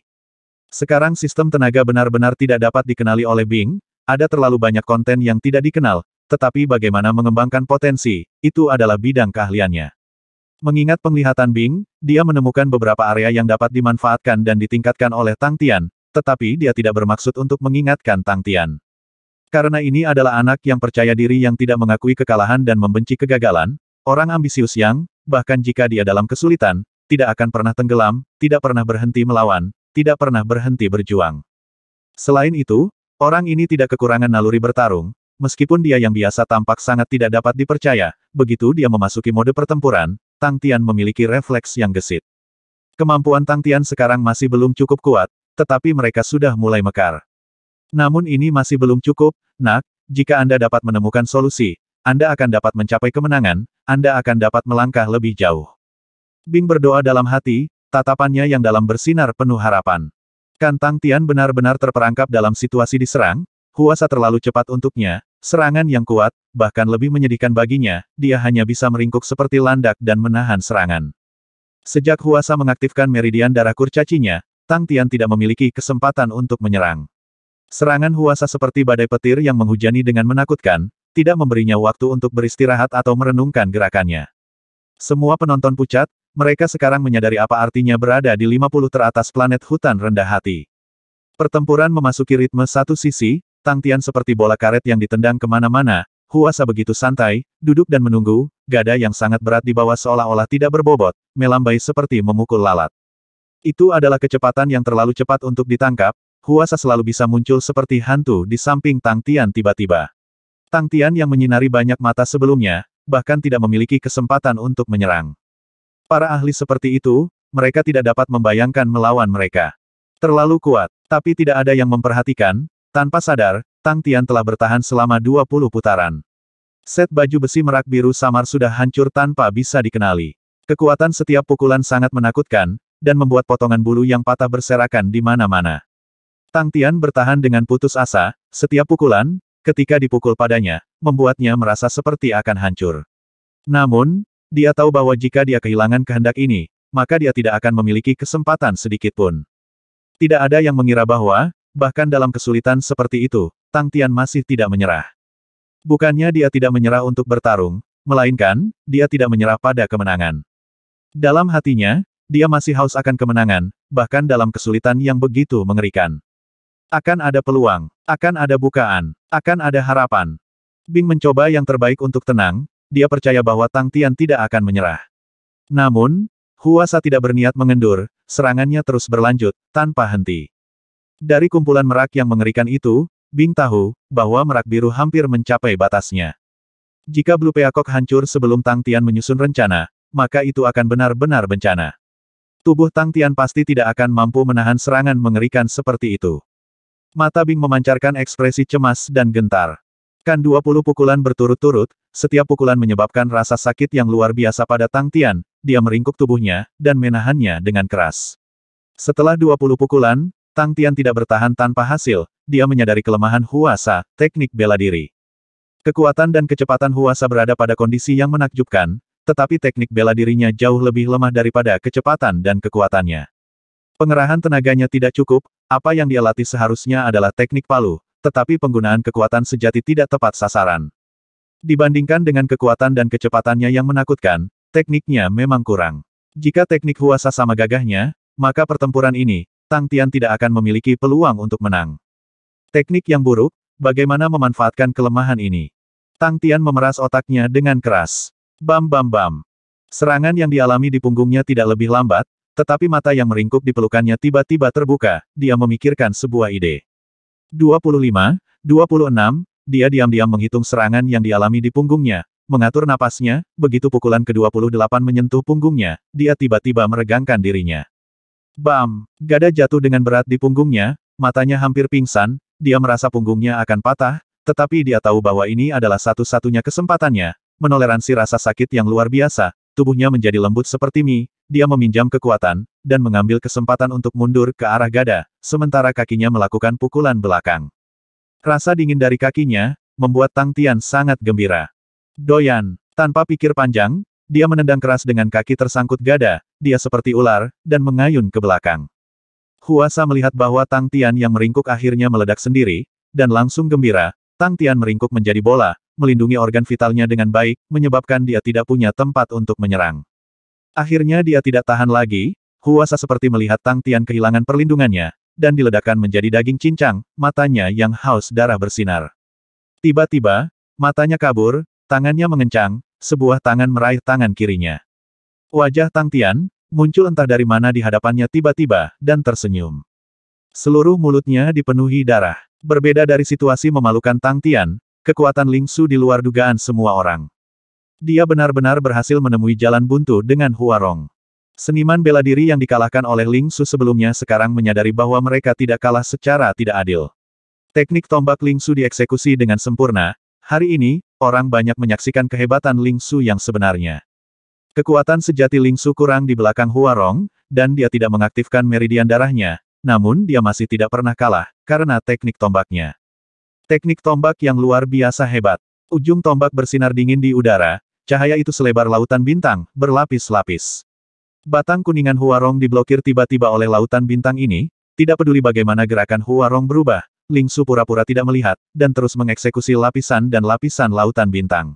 Sekarang sistem tenaga benar-benar tidak dapat dikenali oleh Bing, ada terlalu banyak konten yang tidak dikenal, tetapi bagaimana mengembangkan potensi, itu adalah bidang keahliannya. Mengingat penglihatan Bing, dia menemukan beberapa area yang dapat dimanfaatkan dan ditingkatkan oleh Tang Tian, tetapi dia tidak bermaksud untuk mengingatkan Tang Tian. Karena ini adalah anak yang percaya diri yang tidak mengakui kekalahan dan membenci kegagalan, Orang ambisius yang, bahkan jika dia dalam kesulitan, tidak akan pernah tenggelam, tidak pernah berhenti melawan, tidak pernah berhenti berjuang. Selain itu, orang ini tidak kekurangan naluri bertarung, meskipun dia yang biasa tampak sangat tidak dapat dipercaya, begitu dia memasuki mode pertempuran, Tang Tian memiliki refleks yang gesit. Kemampuan Tang Tian sekarang masih belum cukup kuat, tetapi mereka sudah mulai mekar. Namun ini masih belum cukup, nak, jika Anda dapat menemukan solusi, Anda akan dapat mencapai kemenangan, anda akan dapat melangkah lebih jauh. Bing berdoa dalam hati, tatapannya yang dalam bersinar penuh harapan. Kantang Tian benar-benar terperangkap dalam situasi diserang, Huasa terlalu cepat untuknya, serangan yang kuat, bahkan lebih menyedihkan baginya, dia hanya bisa meringkuk seperti landak dan menahan serangan. Sejak Huasa mengaktifkan meridian darah kurcacinya, Tang Tian tidak memiliki kesempatan untuk menyerang. Serangan Huasa seperti badai petir yang menghujani dengan menakutkan, tidak memberinya waktu untuk beristirahat atau merenungkan gerakannya. Semua penonton pucat, mereka sekarang menyadari apa artinya berada di 50 teratas planet hutan rendah hati. Pertempuran memasuki ritme satu sisi, tangtian seperti bola karet yang ditendang kemana-mana, Huasa begitu santai, duduk dan menunggu, gada yang sangat berat di bawah seolah-olah tidak berbobot, melambai seperti memukul lalat. Itu adalah kecepatan yang terlalu cepat untuk ditangkap, Huasa selalu bisa muncul seperti hantu di samping Tang Tian tiba-tiba. Tang Tian yang menyinari banyak mata sebelumnya, bahkan tidak memiliki kesempatan untuk menyerang. Para ahli seperti itu, mereka tidak dapat membayangkan melawan mereka. Terlalu kuat, tapi tidak ada yang memperhatikan, tanpa sadar, Tang Tian telah bertahan selama 20 putaran. Set baju besi merak biru samar sudah hancur tanpa bisa dikenali. Kekuatan setiap pukulan sangat menakutkan, dan membuat potongan bulu yang patah berserakan di mana-mana. Tang Tian bertahan dengan putus asa, setiap pukulan, ketika dipukul padanya, membuatnya merasa seperti akan hancur. Namun, dia tahu bahwa jika dia kehilangan kehendak ini, maka dia tidak akan memiliki kesempatan sedikit pun. Tidak ada yang mengira bahwa, bahkan dalam kesulitan seperti itu, Tang Tian masih tidak menyerah. Bukannya dia tidak menyerah untuk bertarung, melainkan, dia tidak menyerah pada kemenangan. Dalam hatinya, dia masih haus akan kemenangan, bahkan dalam kesulitan yang begitu mengerikan. Akan ada peluang, akan ada bukaan, akan ada harapan. Bing mencoba yang terbaik untuk tenang, dia percaya bahwa Tang Tian tidak akan menyerah. Namun, Huasa tidak berniat mengendur, serangannya terus berlanjut, tanpa henti. Dari kumpulan merak yang mengerikan itu, Bing tahu, bahwa merak biru hampir mencapai batasnya. Jika Blue Peacock hancur sebelum Tang Tian menyusun rencana, maka itu akan benar-benar bencana. Tubuh Tang Tian pasti tidak akan mampu menahan serangan mengerikan seperti itu. Mata Bing memancarkan ekspresi cemas dan gentar. Kan 20 pukulan berturut-turut, setiap pukulan menyebabkan rasa sakit yang luar biasa pada Tang Tian, dia meringkuk tubuhnya, dan menahannya dengan keras. Setelah 20 pukulan, Tang Tian tidak bertahan tanpa hasil, dia menyadari kelemahan Huasa, teknik bela diri. Kekuatan dan kecepatan Huasa berada pada kondisi yang menakjubkan, tetapi teknik bela dirinya jauh lebih lemah daripada kecepatan dan kekuatannya. Pengerahan tenaganya tidak cukup, apa yang dia latih seharusnya adalah teknik palu, tetapi penggunaan kekuatan sejati tidak tepat sasaran. Dibandingkan dengan kekuatan dan kecepatannya yang menakutkan, tekniknya memang kurang. Jika teknik Huasa sama gagahnya, maka pertempuran ini, Tang Tian tidak akan memiliki peluang untuk menang. Teknik yang buruk, bagaimana memanfaatkan kelemahan ini? Tang Tian memeras otaknya dengan keras. Bam bam bam. Serangan yang dialami di punggungnya tidak lebih lambat, tetapi mata yang meringkuk di pelukannya tiba-tiba terbuka, dia memikirkan sebuah ide. 25, 26, dia diam-diam menghitung serangan yang dialami di punggungnya, mengatur napasnya, begitu pukulan ke-28 menyentuh punggungnya, dia tiba-tiba meregangkan dirinya. Bam! Gada jatuh dengan berat di punggungnya, matanya hampir pingsan, dia merasa punggungnya akan patah, tetapi dia tahu bahwa ini adalah satu-satunya kesempatannya, menoleransi rasa sakit yang luar biasa, tubuhnya menjadi lembut seperti mie, dia meminjam kekuatan, dan mengambil kesempatan untuk mundur ke arah gada, sementara kakinya melakukan pukulan belakang. Rasa dingin dari kakinya, membuat Tang Tian sangat gembira. Doyan, tanpa pikir panjang, dia menendang keras dengan kaki tersangkut gada, dia seperti ular, dan mengayun ke belakang. Huasa melihat bahwa Tang Tian yang meringkuk akhirnya meledak sendiri, dan langsung gembira, Tang Tian meringkuk menjadi bola, melindungi organ vitalnya dengan baik, menyebabkan dia tidak punya tempat untuk menyerang. Akhirnya dia tidak tahan lagi, Huasa seperti melihat Tang Tian kehilangan perlindungannya, dan diledakkan menjadi daging cincang, matanya yang haus darah bersinar. Tiba-tiba, matanya kabur, tangannya mengencang, sebuah tangan meraih tangan kirinya. Wajah Tang Tian, muncul entah dari mana di hadapannya tiba-tiba, dan tersenyum. Seluruh mulutnya dipenuhi darah. Berbeda dari situasi memalukan Tang Tian, Kekuatan Ling Su di luar dugaan semua orang. Dia benar-benar berhasil menemui jalan buntu dengan Huarong. Seniman bela diri yang dikalahkan oleh Ling Su sebelumnya sekarang menyadari bahwa mereka tidak kalah secara tidak adil. Teknik tombak Ling Su dieksekusi dengan sempurna. Hari ini, orang banyak menyaksikan kehebatan Ling Su yang sebenarnya. Kekuatan sejati Ling Su kurang di belakang Huarong, dan dia tidak mengaktifkan meridian darahnya, namun dia masih tidak pernah kalah, karena teknik tombaknya. Teknik tombak yang luar biasa hebat. Ujung tombak bersinar dingin di udara, cahaya itu selebar lautan bintang, berlapis-lapis. Batang kuningan Huarong diblokir tiba-tiba oleh lautan bintang ini, tidak peduli bagaimana gerakan Huarong berubah, Ling Su pura-pura tidak melihat, dan terus mengeksekusi lapisan dan lapisan lautan bintang.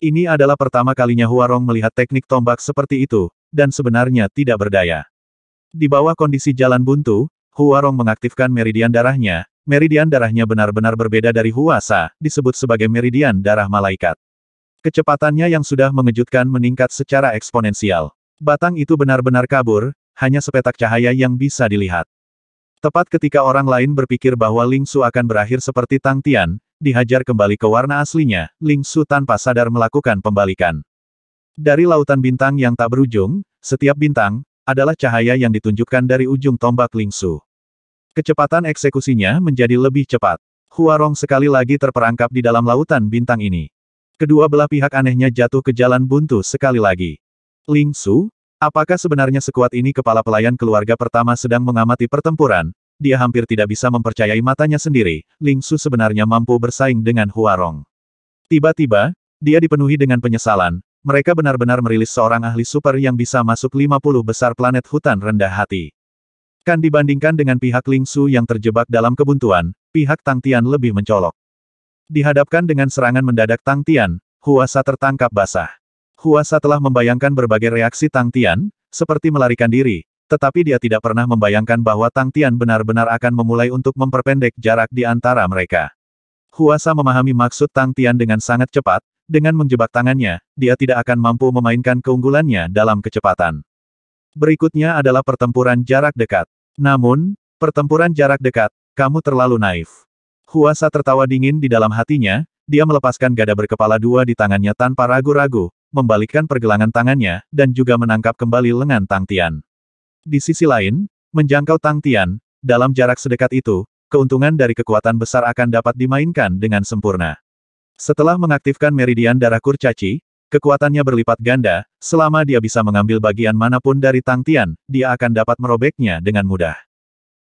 Ini adalah pertama kalinya Huarong melihat teknik tombak seperti itu, dan sebenarnya tidak berdaya. Di bawah kondisi jalan buntu, Huarong mengaktifkan meridian darahnya, meridian darahnya benar-benar berbeda dari Huasa, disebut sebagai meridian darah malaikat. Kecepatannya yang sudah mengejutkan meningkat secara eksponensial. Batang itu benar-benar kabur, hanya sepetak cahaya yang bisa dilihat. Tepat ketika orang lain berpikir bahwa Ling Su akan berakhir seperti Tang Tian, dihajar kembali ke warna aslinya, Ling Su tanpa sadar melakukan pembalikan. Dari lautan bintang yang tak berujung, setiap bintang, adalah cahaya yang ditunjukkan dari ujung tombak Ling Su. Kecepatan eksekusinya menjadi lebih cepat. Huarong sekali lagi terperangkap di dalam lautan bintang ini. Kedua belah pihak anehnya jatuh ke jalan buntu sekali lagi. Ling Su, apakah sebenarnya sekuat ini kepala pelayan keluarga pertama sedang mengamati pertempuran? Dia hampir tidak bisa mempercayai matanya sendiri, Ling Su sebenarnya mampu bersaing dengan Huarong. Tiba-tiba, dia dipenuhi dengan penyesalan, mereka benar-benar merilis seorang ahli super yang bisa masuk 50 besar planet hutan rendah hati. Kan dibandingkan dengan pihak Ling Su yang terjebak dalam kebuntuan, pihak Tang Tian lebih mencolok. Dihadapkan dengan serangan mendadak Tang Tian, Huasa tertangkap basah. Huasa telah membayangkan berbagai reaksi Tang Tian, seperti melarikan diri, tetapi dia tidak pernah membayangkan bahwa Tang Tian benar-benar akan memulai untuk memperpendek jarak di antara mereka. Huasa memahami maksud Tang Tian dengan sangat cepat, dengan menjebak tangannya, dia tidak akan mampu memainkan keunggulannya dalam kecepatan. Berikutnya adalah pertempuran jarak dekat. Namun, pertempuran jarak dekat, kamu terlalu naif. Huasa tertawa dingin di dalam hatinya, dia melepaskan gada berkepala dua di tangannya tanpa ragu-ragu, membalikkan pergelangan tangannya, dan juga menangkap kembali lengan Tang Tian. Di sisi lain, menjangkau Tang Tian, dalam jarak sedekat itu, keuntungan dari kekuatan besar akan dapat dimainkan dengan sempurna. Setelah mengaktifkan meridian darah kurcaci, Kekuatannya berlipat ganda, selama dia bisa mengambil bagian manapun dari Tang Tian, dia akan dapat merobeknya dengan mudah.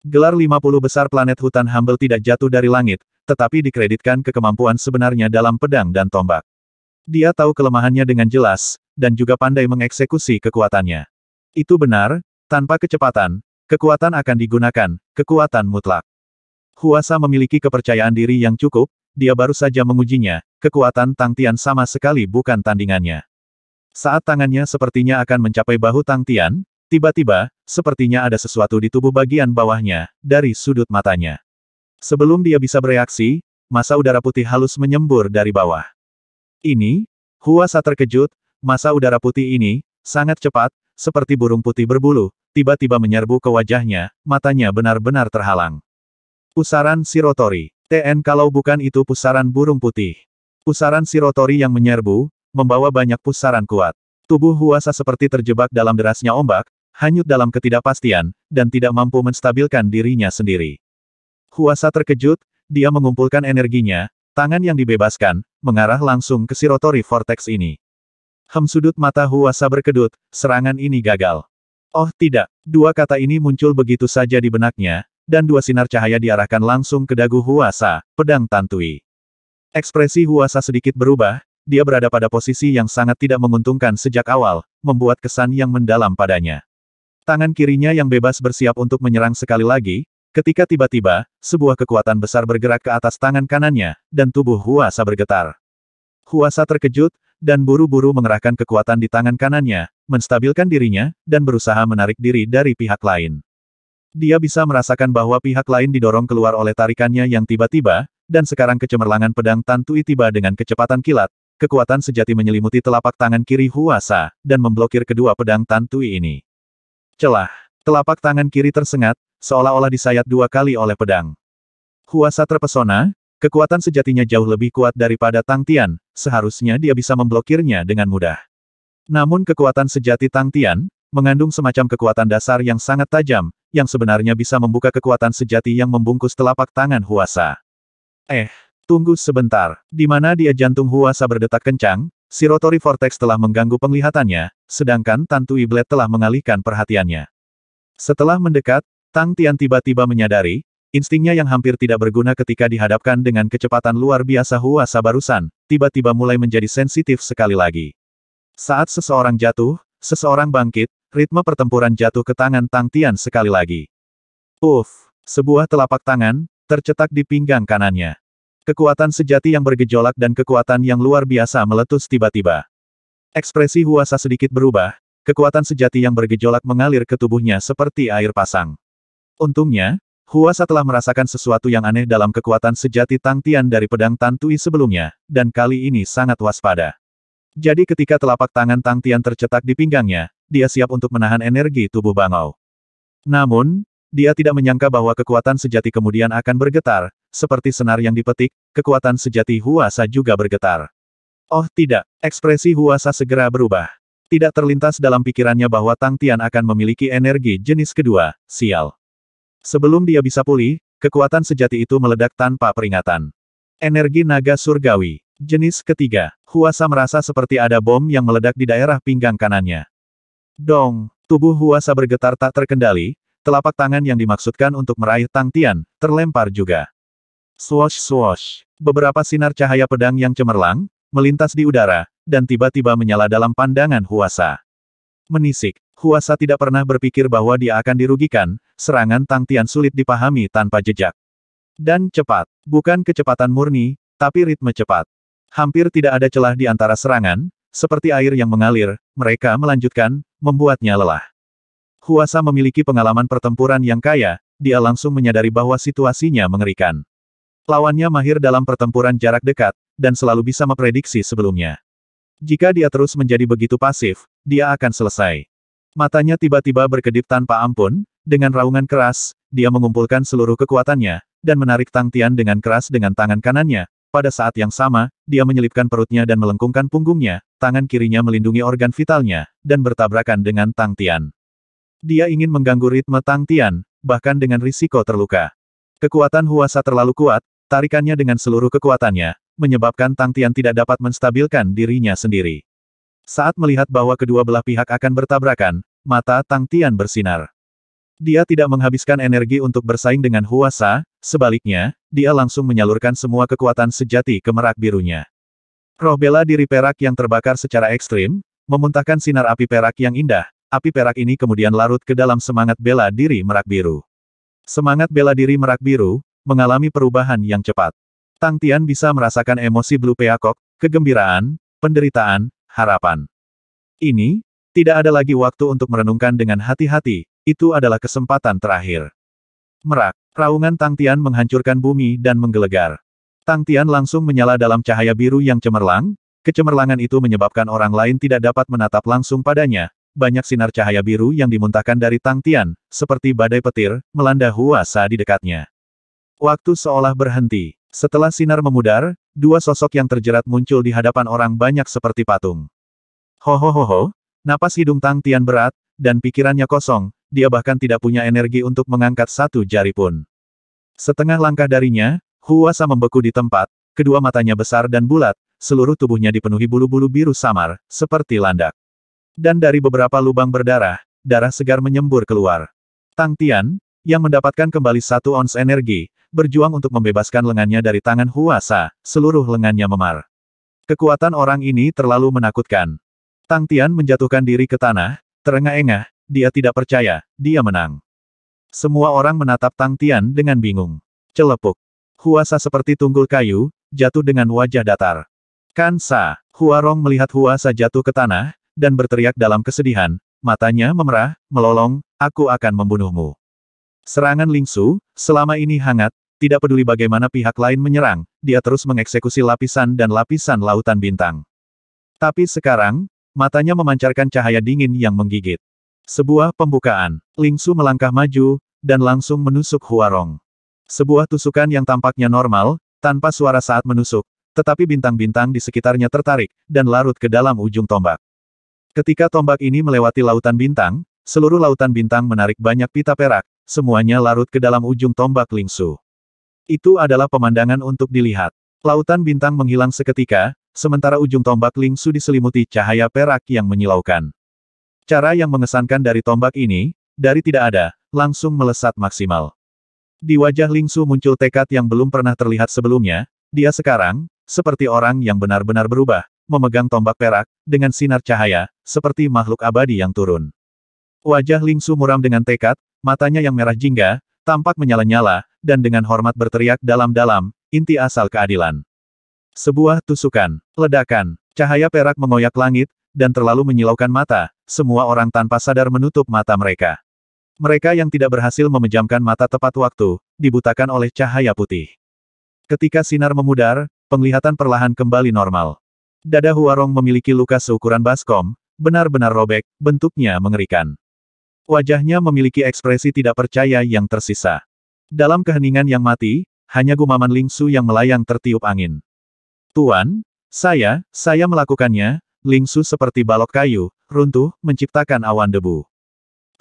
Gelar 50 besar planet hutan Humble tidak jatuh dari langit, tetapi dikreditkan ke kemampuan sebenarnya dalam pedang dan tombak. Dia tahu kelemahannya dengan jelas, dan juga pandai mengeksekusi kekuatannya. Itu benar, tanpa kecepatan, kekuatan akan digunakan, kekuatan mutlak. Huasa memiliki kepercayaan diri yang cukup, dia baru saja mengujinya, kekuatan Tang Tian sama sekali bukan tandingannya. Saat tangannya sepertinya akan mencapai bahu Tang Tian, tiba-tiba, sepertinya ada sesuatu di tubuh bagian bawahnya, dari sudut matanya. Sebelum dia bisa bereaksi, masa udara putih halus menyembur dari bawah. Ini, Huasa terkejut, masa udara putih ini, sangat cepat, seperti burung putih berbulu, tiba-tiba menyerbu ke wajahnya, matanya benar-benar terhalang. Pusaran Sirotori. TN kalau bukan itu pusaran burung putih. Pusaran Sirotori yang menyerbu, membawa banyak pusaran kuat. Tubuh Huasa seperti terjebak dalam derasnya ombak, hanyut dalam ketidakpastian, dan tidak mampu menstabilkan dirinya sendiri. Huasa terkejut, dia mengumpulkan energinya, tangan yang dibebaskan, mengarah langsung ke Sirotori Vortex ini. Hem sudut mata Huasa berkedut, serangan ini gagal. Oh tidak, dua kata ini muncul begitu saja di benaknya, dan dua sinar cahaya diarahkan langsung ke dagu Huasa, pedang Tantui. Ekspresi Huasa sedikit berubah, dia berada pada posisi yang sangat tidak menguntungkan sejak awal, membuat kesan yang mendalam padanya. Tangan kirinya yang bebas bersiap untuk menyerang sekali lagi, ketika tiba-tiba, sebuah kekuatan besar bergerak ke atas tangan kanannya, dan tubuh Huasa bergetar. Huasa terkejut, dan buru-buru mengerahkan kekuatan di tangan kanannya, menstabilkan dirinya, dan berusaha menarik diri dari pihak lain. Dia bisa merasakan bahwa pihak lain didorong keluar oleh tarikannya yang tiba-tiba, dan sekarang kecemerlangan pedang Tantui tiba dengan kecepatan kilat, kekuatan sejati menyelimuti telapak tangan kiri Huasa, dan memblokir kedua pedang Tantui ini. Celah. Telapak tangan kiri tersengat, seolah-olah disayat dua kali oleh pedang. Huasa terpesona, kekuatan sejatinya jauh lebih kuat daripada Tang Tian, seharusnya dia bisa memblokirnya dengan mudah. Namun kekuatan sejati Tang Tian, mengandung semacam kekuatan dasar yang sangat tajam, yang sebenarnya bisa membuka kekuatan sejati yang membungkus telapak tangan Huasa. Eh, tunggu sebentar. Di mana dia jantung Huasa berdetak kencang, Sirotori Vortex telah mengganggu penglihatannya, sedangkan Tantui Blade telah mengalihkan perhatiannya. Setelah mendekat, Tang Tian tiba-tiba menyadari, instingnya yang hampir tidak berguna ketika dihadapkan dengan kecepatan luar biasa Huasa barusan, tiba-tiba mulai menjadi sensitif sekali lagi. Saat seseorang jatuh, seseorang bangkit, ritme pertempuran jatuh ke tangan Tang Tian sekali lagi. Uff, sebuah telapak tangan, tercetak di pinggang kanannya. Kekuatan sejati yang bergejolak dan kekuatan yang luar biasa meletus tiba-tiba. Ekspresi Huasa sedikit berubah, kekuatan sejati yang bergejolak mengalir ke tubuhnya seperti air pasang. Untungnya, Huasa telah merasakan sesuatu yang aneh dalam kekuatan sejati Tang Tian dari pedang Tantui sebelumnya, dan kali ini sangat waspada. Jadi ketika telapak tangan Tang Tian tercetak di pinggangnya, dia siap untuk menahan energi tubuh Bangau. Namun, dia tidak menyangka bahwa kekuatan sejati kemudian akan bergetar, seperti senar yang dipetik, kekuatan sejati Huasa juga bergetar. Oh tidak, ekspresi Huasa segera berubah. Tidak terlintas dalam pikirannya bahwa Tang Tian akan memiliki energi jenis kedua, sial. Sebelum dia bisa pulih, kekuatan sejati itu meledak tanpa peringatan. Energi naga surgawi, jenis ketiga, Huasa merasa seperti ada bom yang meledak di daerah pinggang kanannya. Dong, tubuh Huasa bergetar tak terkendali, Telapak tangan yang dimaksudkan untuk meraih Tang Tian, terlempar juga. Swash swash. Beberapa sinar cahaya pedang yang cemerlang, melintas di udara, dan tiba-tiba menyala dalam pandangan Huasa. Menisik, Huasa tidak pernah berpikir bahwa dia akan dirugikan, serangan Tang Tian sulit dipahami tanpa jejak. Dan cepat, bukan kecepatan murni, tapi ritme cepat. Hampir tidak ada celah di antara serangan, seperti air yang mengalir, mereka melanjutkan, membuatnya lelah. Huasa memiliki pengalaman pertempuran yang kaya, dia langsung menyadari bahwa situasinya mengerikan. Lawannya mahir dalam pertempuran jarak dekat, dan selalu bisa memprediksi sebelumnya. Jika dia terus menjadi begitu pasif, dia akan selesai. Matanya tiba-tiba berkedip tanpa ampun, dengan raungan keras, dia mengumpulkan seluruh kekuatannya, dan menarik Tang Tian dengan keras dengan tangan kanannya. Pada saat yang sama, dia menyelipkan perutnya dan melengkungkan punggungnya, tangan kirinya melindungi organ vitalnya, dan bertabrakan dengan Tang Tian. Dia ingin mengganggu ritme Tang Tian, bahkan dengan risiko terluka. Kekuatan Huasa terlalu kuat, tarikannya dengan seluruh kekuatannya, menyebabkan Tang Tian tidak dapat menstabilkan dirinya sendiri. Saat melihat bahwa kedua belah pihak akan bertabrakan, mata Tang Tian bersinar. Dia tidak menghabiskan energi untuk bersaing dengan Huasa, sebaliknya, dia langsung menyalurkan semua kekuatan sejati ke merak birunya. Roh bela diri perak yang terbakar secara ekstrim, memuntahkan sinar api perak yang indah, Api perak ini kemudian larut ke dalam semangat bela diri merak biru. Semangat bela diri merak biru, mengalami perubahan yang cepat. Tang Tian bisa merasakan emosi Blue Peacock, kegembiraan, penderitaan, harapan. Ini, tidak ada lagi waktu untuk merenungkan dengan hati-hati, itu adalah kesempatan terakhir. Merak, raungan Tang Tian menghancurkan bumi dan menggelegar. Tang Tian langsung menyala dalam cahaya biru yang cemerlang, kecemerlangan itu menyebabkan orang lain tidak dapat menatap langsung padanya, banyak sinar cahaya biru yang dimuntahkan dari Tang Tian, seperti badai petir, melanda Huasa di dekatnya. Waktu seolah berhenti. Setelah sinar memudar, dua sosok yang terjerat muncul di hadapan orang banyak seperti patung. Ho ho ho ho. napas hidung Tang Tian berat, dan pikirannya kosong, dia bahkan tidak punya energi untuk mengangkat satu jari pun. Setengah langkah darinya, Huasa membeku di tempat, kedua matanya besar dan bulat, seluruh tubuhnya dipenuhi bulu-bulu biru samar, seperti landak. Dan dari beberapa lubang berdarah, darah segar menyembur keluar. Tang Tian, yang mendapatkan kembali satu ons energi, berjuang untuk membebaskan lengannya dari tangan Huasa, seluruh lengannya memar. Kekuatan orang ini terlalu menakutkan. Tang Tian menjatuhkan diri ke tanah, terengah-engah, dia tidak percaya, dia menang. Semua orang menatap Tang Tian dengan bingung. Celepuk. Huasa seperti tunggul kayu, jatuh dengan wajah datar. Kansa, Huarong melihat Huasa jatuh ke tanah, dan berteriak dalam kesedihan, matanya memerah, melolong, aku akan membunuhmu. Serangan Ling Su selama ini hangat, tidak peduli bagaimana pihak lain menyerang, dia terus mengeksekusi lapisan dan lapisan lautan bintang. Tapi sekarang, matanya memancarkan cahaya dingin yang menggigit. Sebuah pembukaan, Ling Su melangkah maju, dan langsung menusuk Huarong. Sebuah tusukan yang tampaknya normal, tanpa suara saat menusuk, tetapi bintang-bintang di sekitarnya tertarik, dan larut ke dalam ujung tombak. Ketika tombak ini melewati lautan bintang, seluruh lautan bintang menarik banyak pita perak, semuanya larut ke dalam ujung tombak Lingsu. Itu adalah pemandangan untuk dilihat. Lautan bintang menghilang seketika, sementara ujung tombak Lingsu diselimuti cahaya perak yang menyilaukan. Cara yang mengesankan dari tombak ini, dari tidak ada, langsung melesat maksimal. Di wajah Lingsu muncul tekad yang belum pernah terlihat sebelumnya, dia sekarang, seperti orang yang benar-benar berubah, memegang tombak perak, dengan sinar cahaya, seperti makhluk abadi yang turun. Wajah Ling Su muram dengan tekad, matanya yang merah jingga, tampak menyala-nyala, dan dengan hormat berteriak dalam-dalam, inti asal keadilan. Sebuah tusukan, ledakan, cahaya perak mengoyak langit, dan terlalu menyilaukan mata, semua orang tanpa sadar menutup mata mereka. Mereka yang tidak berhasil memejamkan mata tepat waktu, dibutakan oleh cahaya putih. Ketika sinar memudar, penglihatan perlahan kembali normal. Dada Huarong memiliki luka seukuran baskom, benar-benar robek, bentuknya mengerikan. Wajahnya memiliki ekspresi tidak percaya yang tersisa. Dalam keheningan yang mati, hanya gumaman Lingsu yang melayang tertiup angin. Tuan, saya, saya melakukannya, Lingsu seperti balok kayu, runtuh, menciptakan awan debu.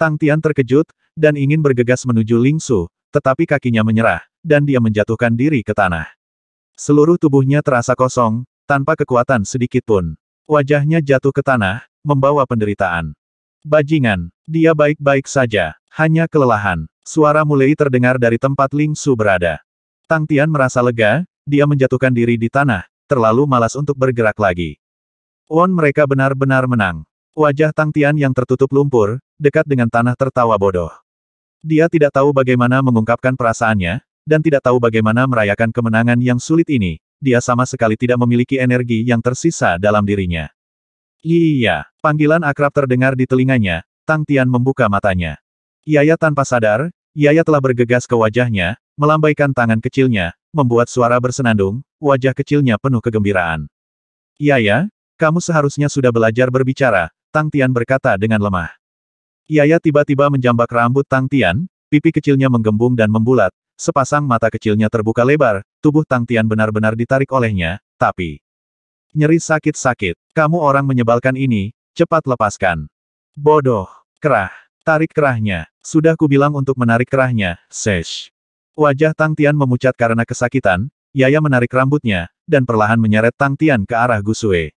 Tang Tian terkejut, dan ingin bergegas menuju Lingsu, tetapi kakinya menyerah, dan dia menjatuhkan diri ke tanah. Seluruh tubuhnya terasa kosong, tanpa kekuatan sedikit pun. Wajahnya jatuh ke tanah, membawa penderitaan. Bajingan, dia baik-baik saja, hanya kelelahan. Suara mulai terdengar dari tempat Ling Su berada. Tang Tian merasa lega, dia menjatuhkan diri di tanah, terlalu malas untuk bergerak lagi. Won mereka benar-benar menang. Wajah Tang Tian yang tertutup lumpur, dekat dengan tanah tertawa bodoh. Dia tidak tahu bagaimana mengungkapkan perasaannya, dan tidak tahu bagaimana merayakan kemenangan yang sulit ini, dia sama sekali tidak memiliki energi yang tersisa dalam dirinya. Iya, panggilan akrab terdengar di telinganya, Tang Tian membuka matanya. Yaya iya, tanpa sadar, Yaya iya telah bergegas ke wajahnya, melambaikan tangan kecilnya, membuat suara bersenandung, wajah kecilnya penuh kegembiraan. Yaya, iya, kamu seharusnya sudah belajar berbicara, Tang Tian berkata dengan lemah. Yaya tiba-tiba menjambak rambut Tang Tian, pipi kecilnya menggembung dan membulat, sepasang mata kecilnya terbuka lebar, tubuh Tang Tian benar-benar ditarik olehnya, tapi... Nyeri sakit-sakit, kamu orang menyebalkan ini, cepat lepaskan. Bodoh, kerah, tarik kerahnya, sudah kubilang untuk menarik kerahnya, sesh. Wajah Tang Tian memucat karena kesakitan, Yaya menarik rambutnya, dan perlahan menyeret Tang Tian ke arah Gusue.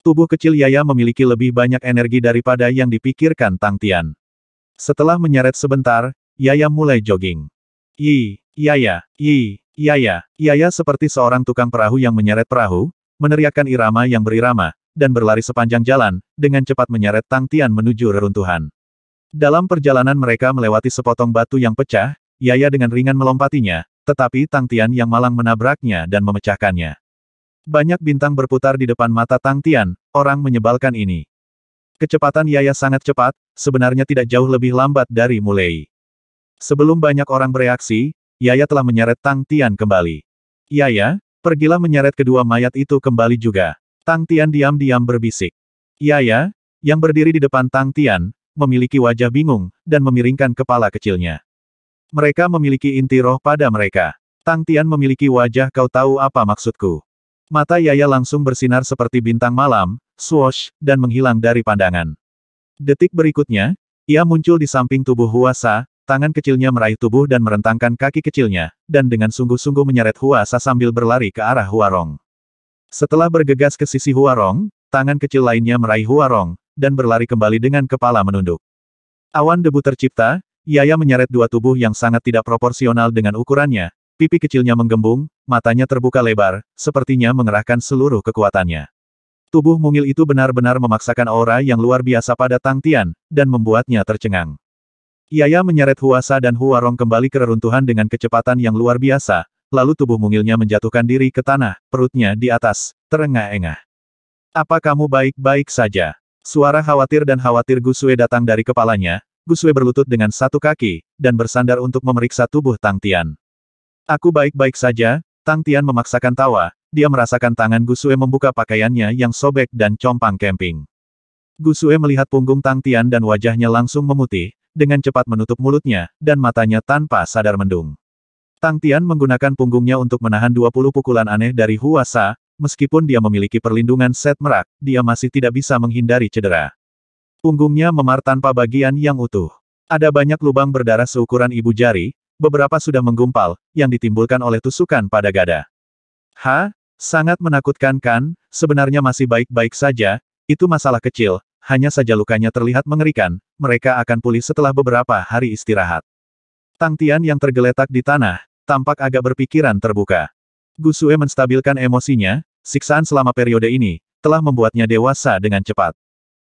Tubuh kecil Yaya memiliki lebih banyak energi daripada yang dipikirkan Tang Tian. Setelah menyeret sebentar, Yaya mulai jogging. Yi, Yaya, Yi, Yaya, Yaya iya, iya, seperti seorang tukang perahu yang menyeret perahu, meneriakkan irama yang berirama, dan berlari sepanjang jalan, dengan cepat menyeret Tang Tian menuju reruntuhan. Dalam perjalanan mereka melewati sepotong batu yang pecah, Yaya iya, dengan ringan melompatinya, tetapi Tang Tian yang malang menabraknya dan memecahkannya. Banyak bintang berputar di depan mata Tang Tian, orang menyebalkan ini. Kecepatan Yaya sangat cepat, sebenarnya tidak jauh lebih lambat dari Mulai. Sebelum banyak orang bereaksi, Yaya telah menyeret Tang Tian kembali. Yaya, pergilah menyeret kedua mayat itu kembali juga. Tang Tian diam-diam berbisik. Yaya, yang berdiri di depan Tang Tian, memiliki wajah bingung, dan memiringkan kepala kecilnya. Mereka memiliki inti roh pada mereka. Tang Tian memiliki wajah kau tahu apa maksudku. Mata Yaya langsung bersinar seperti bintang malam, swoosh, dan menghilang dari pandangan. Detik berikutnya, ia muncul di samping tubuh Huasa, Tangan kecilnya meraih tubuh dan merentangkan kaki kecilnya, dan dengan sungguh-sungguh menyeret Hua Sa sambil berlari ke arah Huarong. Setelah bergegas ke sisi Huarong, tangan kecil lainnya meraih Huarong dan berlari kembali dengan kepala menunduk. Awan debu tercipta, Yaya menyeret dua tubuh yang sangat tidak proporsional dengan ukurannya, pipi kecilnya menggembung, matanya terbuka lebar, sepertinya mengerahkan seluruh kekuatannya. Tubuh mungil itu benar-benar memaksakan aura yang luar biasa pada Tang Tian, dan membuatnya tercengang. Iaya menyeret Huasa dan Huarong kembali ke reruntuhan dengan kecepatan yang luar biasa, lalu tubuh mungilnya menjatuhkan diri ke tanah, perutnya di atas, terengah-engah. Apa kamu baik-baik saja? Suara khawatir dan khawatir Gusue datang dari kepalanya, Gusue berlutut dengan satu kaki, dan bersandar untuk memeriksa tubuh Tang Tian. Aku baik-baik saja, Tang Tian memaksakan tawa, dia merasakan tangan Gusue membuka pakaiannya yang sobek dan compang kemping. Gusue melihat punggung Tang Tian dan wajahnya langsung memutih, dengan cepat menutup mulutnya, dan matanya tanpa sadar mendung. Tang Tian menggunakan punggungnya untuk menahan 20 pukulan aneh dari Huasa, meskipun dia memiliki perlindungan set merak, dia masih tidak bisa menghindari cedera. Punggungnya memar tanpa bagian yang utuh. Ada banyak lubang berdarah seukuran ibu jari, beberapa sudah menggumpal, yang ditimbulkan oleh tusukan pada gada. Ha? Sangat menakutkan kan, sebenarnya masih baik-baik saja, itu masalah kecil, hanya saja lukanya terlihat mengerikan, mereka akan pulih setelah beberapa hari istirahat. Tang Tian yang tergeletak di tanah, tampak agak berpikiran terbuka. Gusue menstabilkan emosinya, siksaan selama periode ini, telah membuatnya dewasa dengan cepat.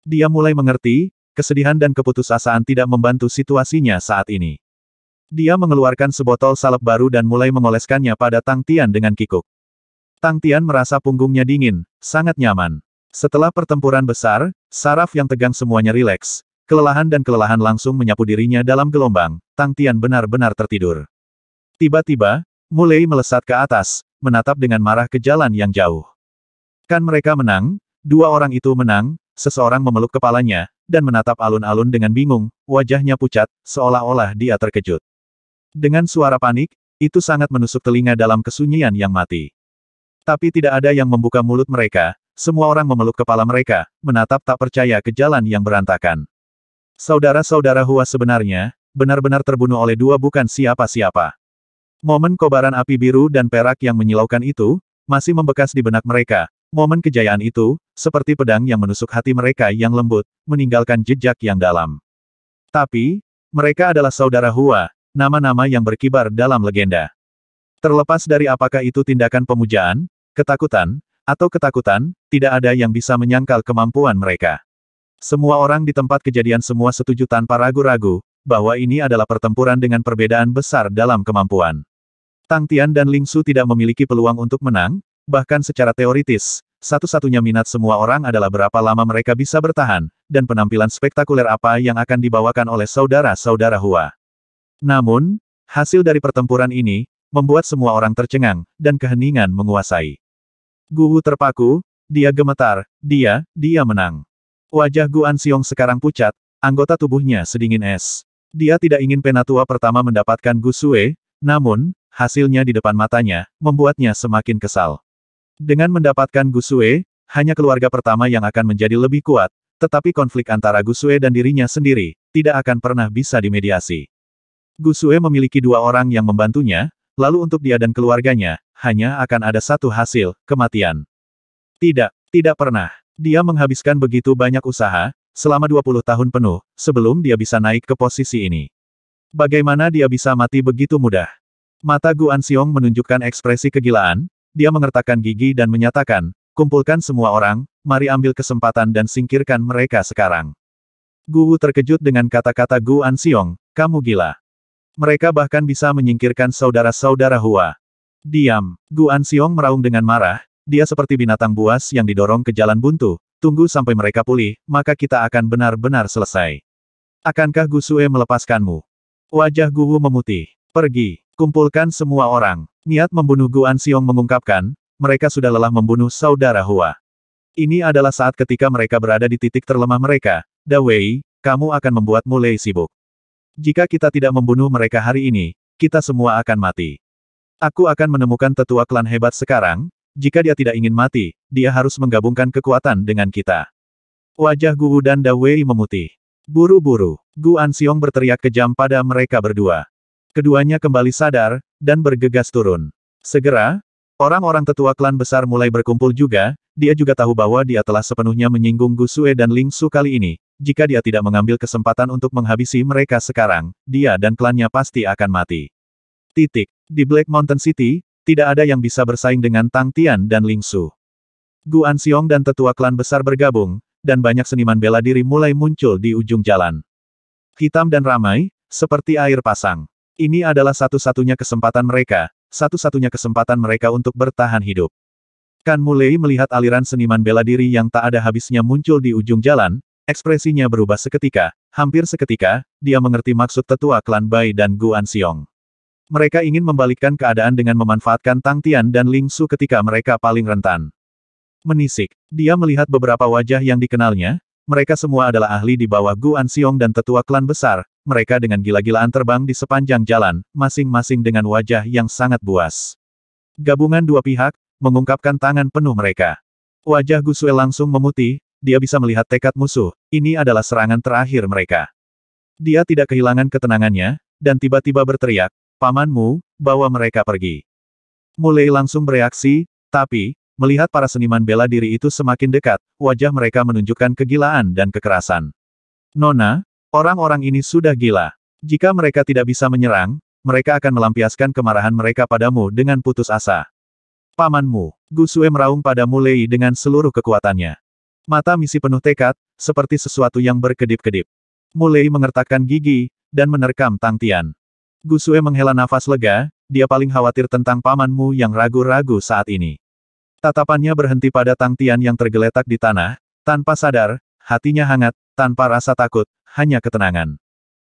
Dia mulai mengerti, kesedihan dan keputusasaan tidak membantu situasinya saat ini. Dia mengeluarkan sebotol salep baru dan mulai mengoleskannya pada Tang Tian dengan kikuk. Tang Tian merasa punggungnya dingin, sangat nyaman. Setelah pertempuran besar, saraf yang tegang semuanya rileks. Kelelahan dan kelelahan langsung menyapu dirinya dalam gelombang, Tang Tian benar-benar tertidur. Tiba-tiba, mulai melesat ke atas, menatap dengan marah ke jalan yang jauh. Kan mereka menang, dua orang itu menang, seseorang memeluk kepalanya, dan menatap alun-alun dengan bingung, wajahnya pucat, seolah-olah dia terkejut. Dengan suara panik, itu sangat menusuk telinga dalam kesunyian yang mati. Tapi tidak ada yang membuka mulut mereka, semua orang memeluk kepala mereka, menatap tak percaya ke jalan yang berantakan. Saudara-saudara Hua sebenarnya, benar-benar terbunuh oleh dua bukan siapa-siapa. Momen kobaran api biru dan perak yang menyilaukan itu, masih membekas di benak mereka. Momen kejayaan itu, seperti pedang yang menusuk hati mereka yang lembut, meninggalkan jejak yang dalam. Tapi, mereka adalah saudara Hua, nama-nama yang berkibar dalam legenda. Terlepas dari apakah itu tindakan pemujaan, ketakutan, atau ketakutan, tidak ada yang bisa menyangkal kemampuan mereka. Semua orang di tempat kejadian semua setuju tanpa ragu-ragu, bahwa ini adalah pertempuran dengan perbedaan besar dalam kemampuan. Tang Tian dan Ling Su tidak memiliki peluang untuk menang, bahkan secara teoritis, satu-satunya minat semua orang adalah berapa lama mereka bisa bertahan, dan penampilan spektakuler apa yang akan dibawakan oleh saudara-saudara Hua. Namun, hasil dari pertempuran ini, membuat semua orang tercengang, dan keheningan menguasai. Gu terpaku, dia gemetar, dia, dia menang. Wajah Guan Xiong sekarang pucat, anggota tubuhnya sedingin es. Dia tidak ingin penatua pertama mendapatkan Gu Sue, namun, hasilnya di depan matanya, membuatnya semakin kesal. Dengan mendapatkan Gu Sue, hanya keluarga pertama yang akan menjadi lebih kuat, tetapi konflik antara Gu Gusue dan dirinya sendiri, tidak akan pernah bisa dimediasi. Gu Gusue memiliki dua orang yang membantunya, lalu untuk dia dan keluarganya, hanya akan ada satu hasil, kematian. Tidak, tidak pernah. Dia menghabiskan begitu banyak usaha, selama 20 tahun penuh, sebelum dia bisa naik ke posisi ini. Bagaimana dia bisa mati begitu mudah? Mata Gu Xiong menunjukkan ekspresi kegilaan, dia mengertakkan gigi dan menyatakan, kumpulkan semua orang, mari ambil kesempatan dan singkirkan mereka sekarang. Gu terkejut dengan kata-kata Gu Xiong, kamu gila. Mereka bahkan bisa menyingkirkan saudara-saudara Hua. Diam. Guan Xiong meraung dengan marah, dia seperti binatang buas yang didorong ke jalan buntu, tunggu sampai mereka pulih, maka kita akan benar-benar selesai. Akankah Gu Sue melepaskanmu? Wajah Gu Wu memutih. Pergi. Kumpulkan semua orang. Niat membunuh Guan Xiong mengungkapkan, mereka sudah lelah membunuh saudara Hua. Ini adalah saat ketika mereka berada di titik terlemah mereka, Da Wei, kamu akan membuat mulai sibuk. Jika kita tidak membunuh mereka hari ini, kita semua akan mati. Aku akan menemukan tetua klan hebat sekarang, jika dia tidak ingin mati, dia harus menggabungkan kekuatan dengan kita. Wajah Gu dan Dawei memutih. Buru-buru, Gu Anxiong berteriak kejam pada mereka berdua. Keduanya kembali sadar, dan bergegas turun. Segera, orang-orang tetua klan besar mulai berkumpul juga, dia juga tahu bahwa dia telah sepenuhnya menyinggung Gu Sue dan Ling Su kali ini. Jika dia tidak mengambil kesempatan untuk menghabisi mereka sekarang, dia dan klannya pasti akan mati. Titik. Di Black Mountain City, tidak ada yang bisa bersaing dengan Tang Tian dan Ling Su. Guan Xiong dan tetua klan besar bergabung, dan banyak seniman bela diri mulai muncul di ujung jalan. Hitam dan ramai, seperti air pasang. Ini adalah satu-satunya kesempatan mereka, satu-satunya kesempatan mereka untuk bertahan hidup. Kan Mulei melihat aliran seniman bela diri yang tak ada habisnya muncul di ujung jalan, ekspresinya berubah seketika, hampir seketika, dia mengerti maksud tetua klan Bai dan Guan Xiong. Mereka ingin membalikkan keadaan dengan memanfaatkan Tang Tian dan Ling Su ketika mereka paling rentan. Menisik, dia melihat beberapa wajah yang dikenalnya, mereka semua adalah ahli di bawah Guan Xiong dan tetua klan besar, mereka dengan gila-gilaan terbang di sepanjang jalan, masing-masing dengan wajah yang sangat buas. Gabungan dua pihak, mengungkapkan tangan penuh mereka. Wajah Gu Gusue langsung memutih, dia bisa melihat tekad musuh, ini adalah serangan terakhir mereka. Dia tidak kehilangan ketenangannya, dan tiba-tiba berteriak, Pamanmu, bawa mereka pergi. Mulai langsung bereaksi, tapi, melihat para seniman bela diri itu semakin dekat, wajah mereka menunjukkan kegilaan dan kekerasan. Nona, orang-orang ini sudah gila. Jika mereka tidak bisa menyerang, mereka akan melampiaskan kemarahan mereka padamu dengan putus asa. Pamanmu, Gusue meraung pada Mulei dengan seluruh kekuatannya. Mata misi penuh tekad, seperti sesuatu yang berkedip-kedip. Mulei mengertakkan gigi, dan menerkam Tang Tian. Gusue menghela nafas lega, dia paling khawatir tentang pamanmu yang ragu-ragu saat ini. Tatapannya berhenti pada Tang Tian yang tergeletak di tanah, tanpa sadar, hatinya hangat, tanpa rasa takut, hanya ketenangan.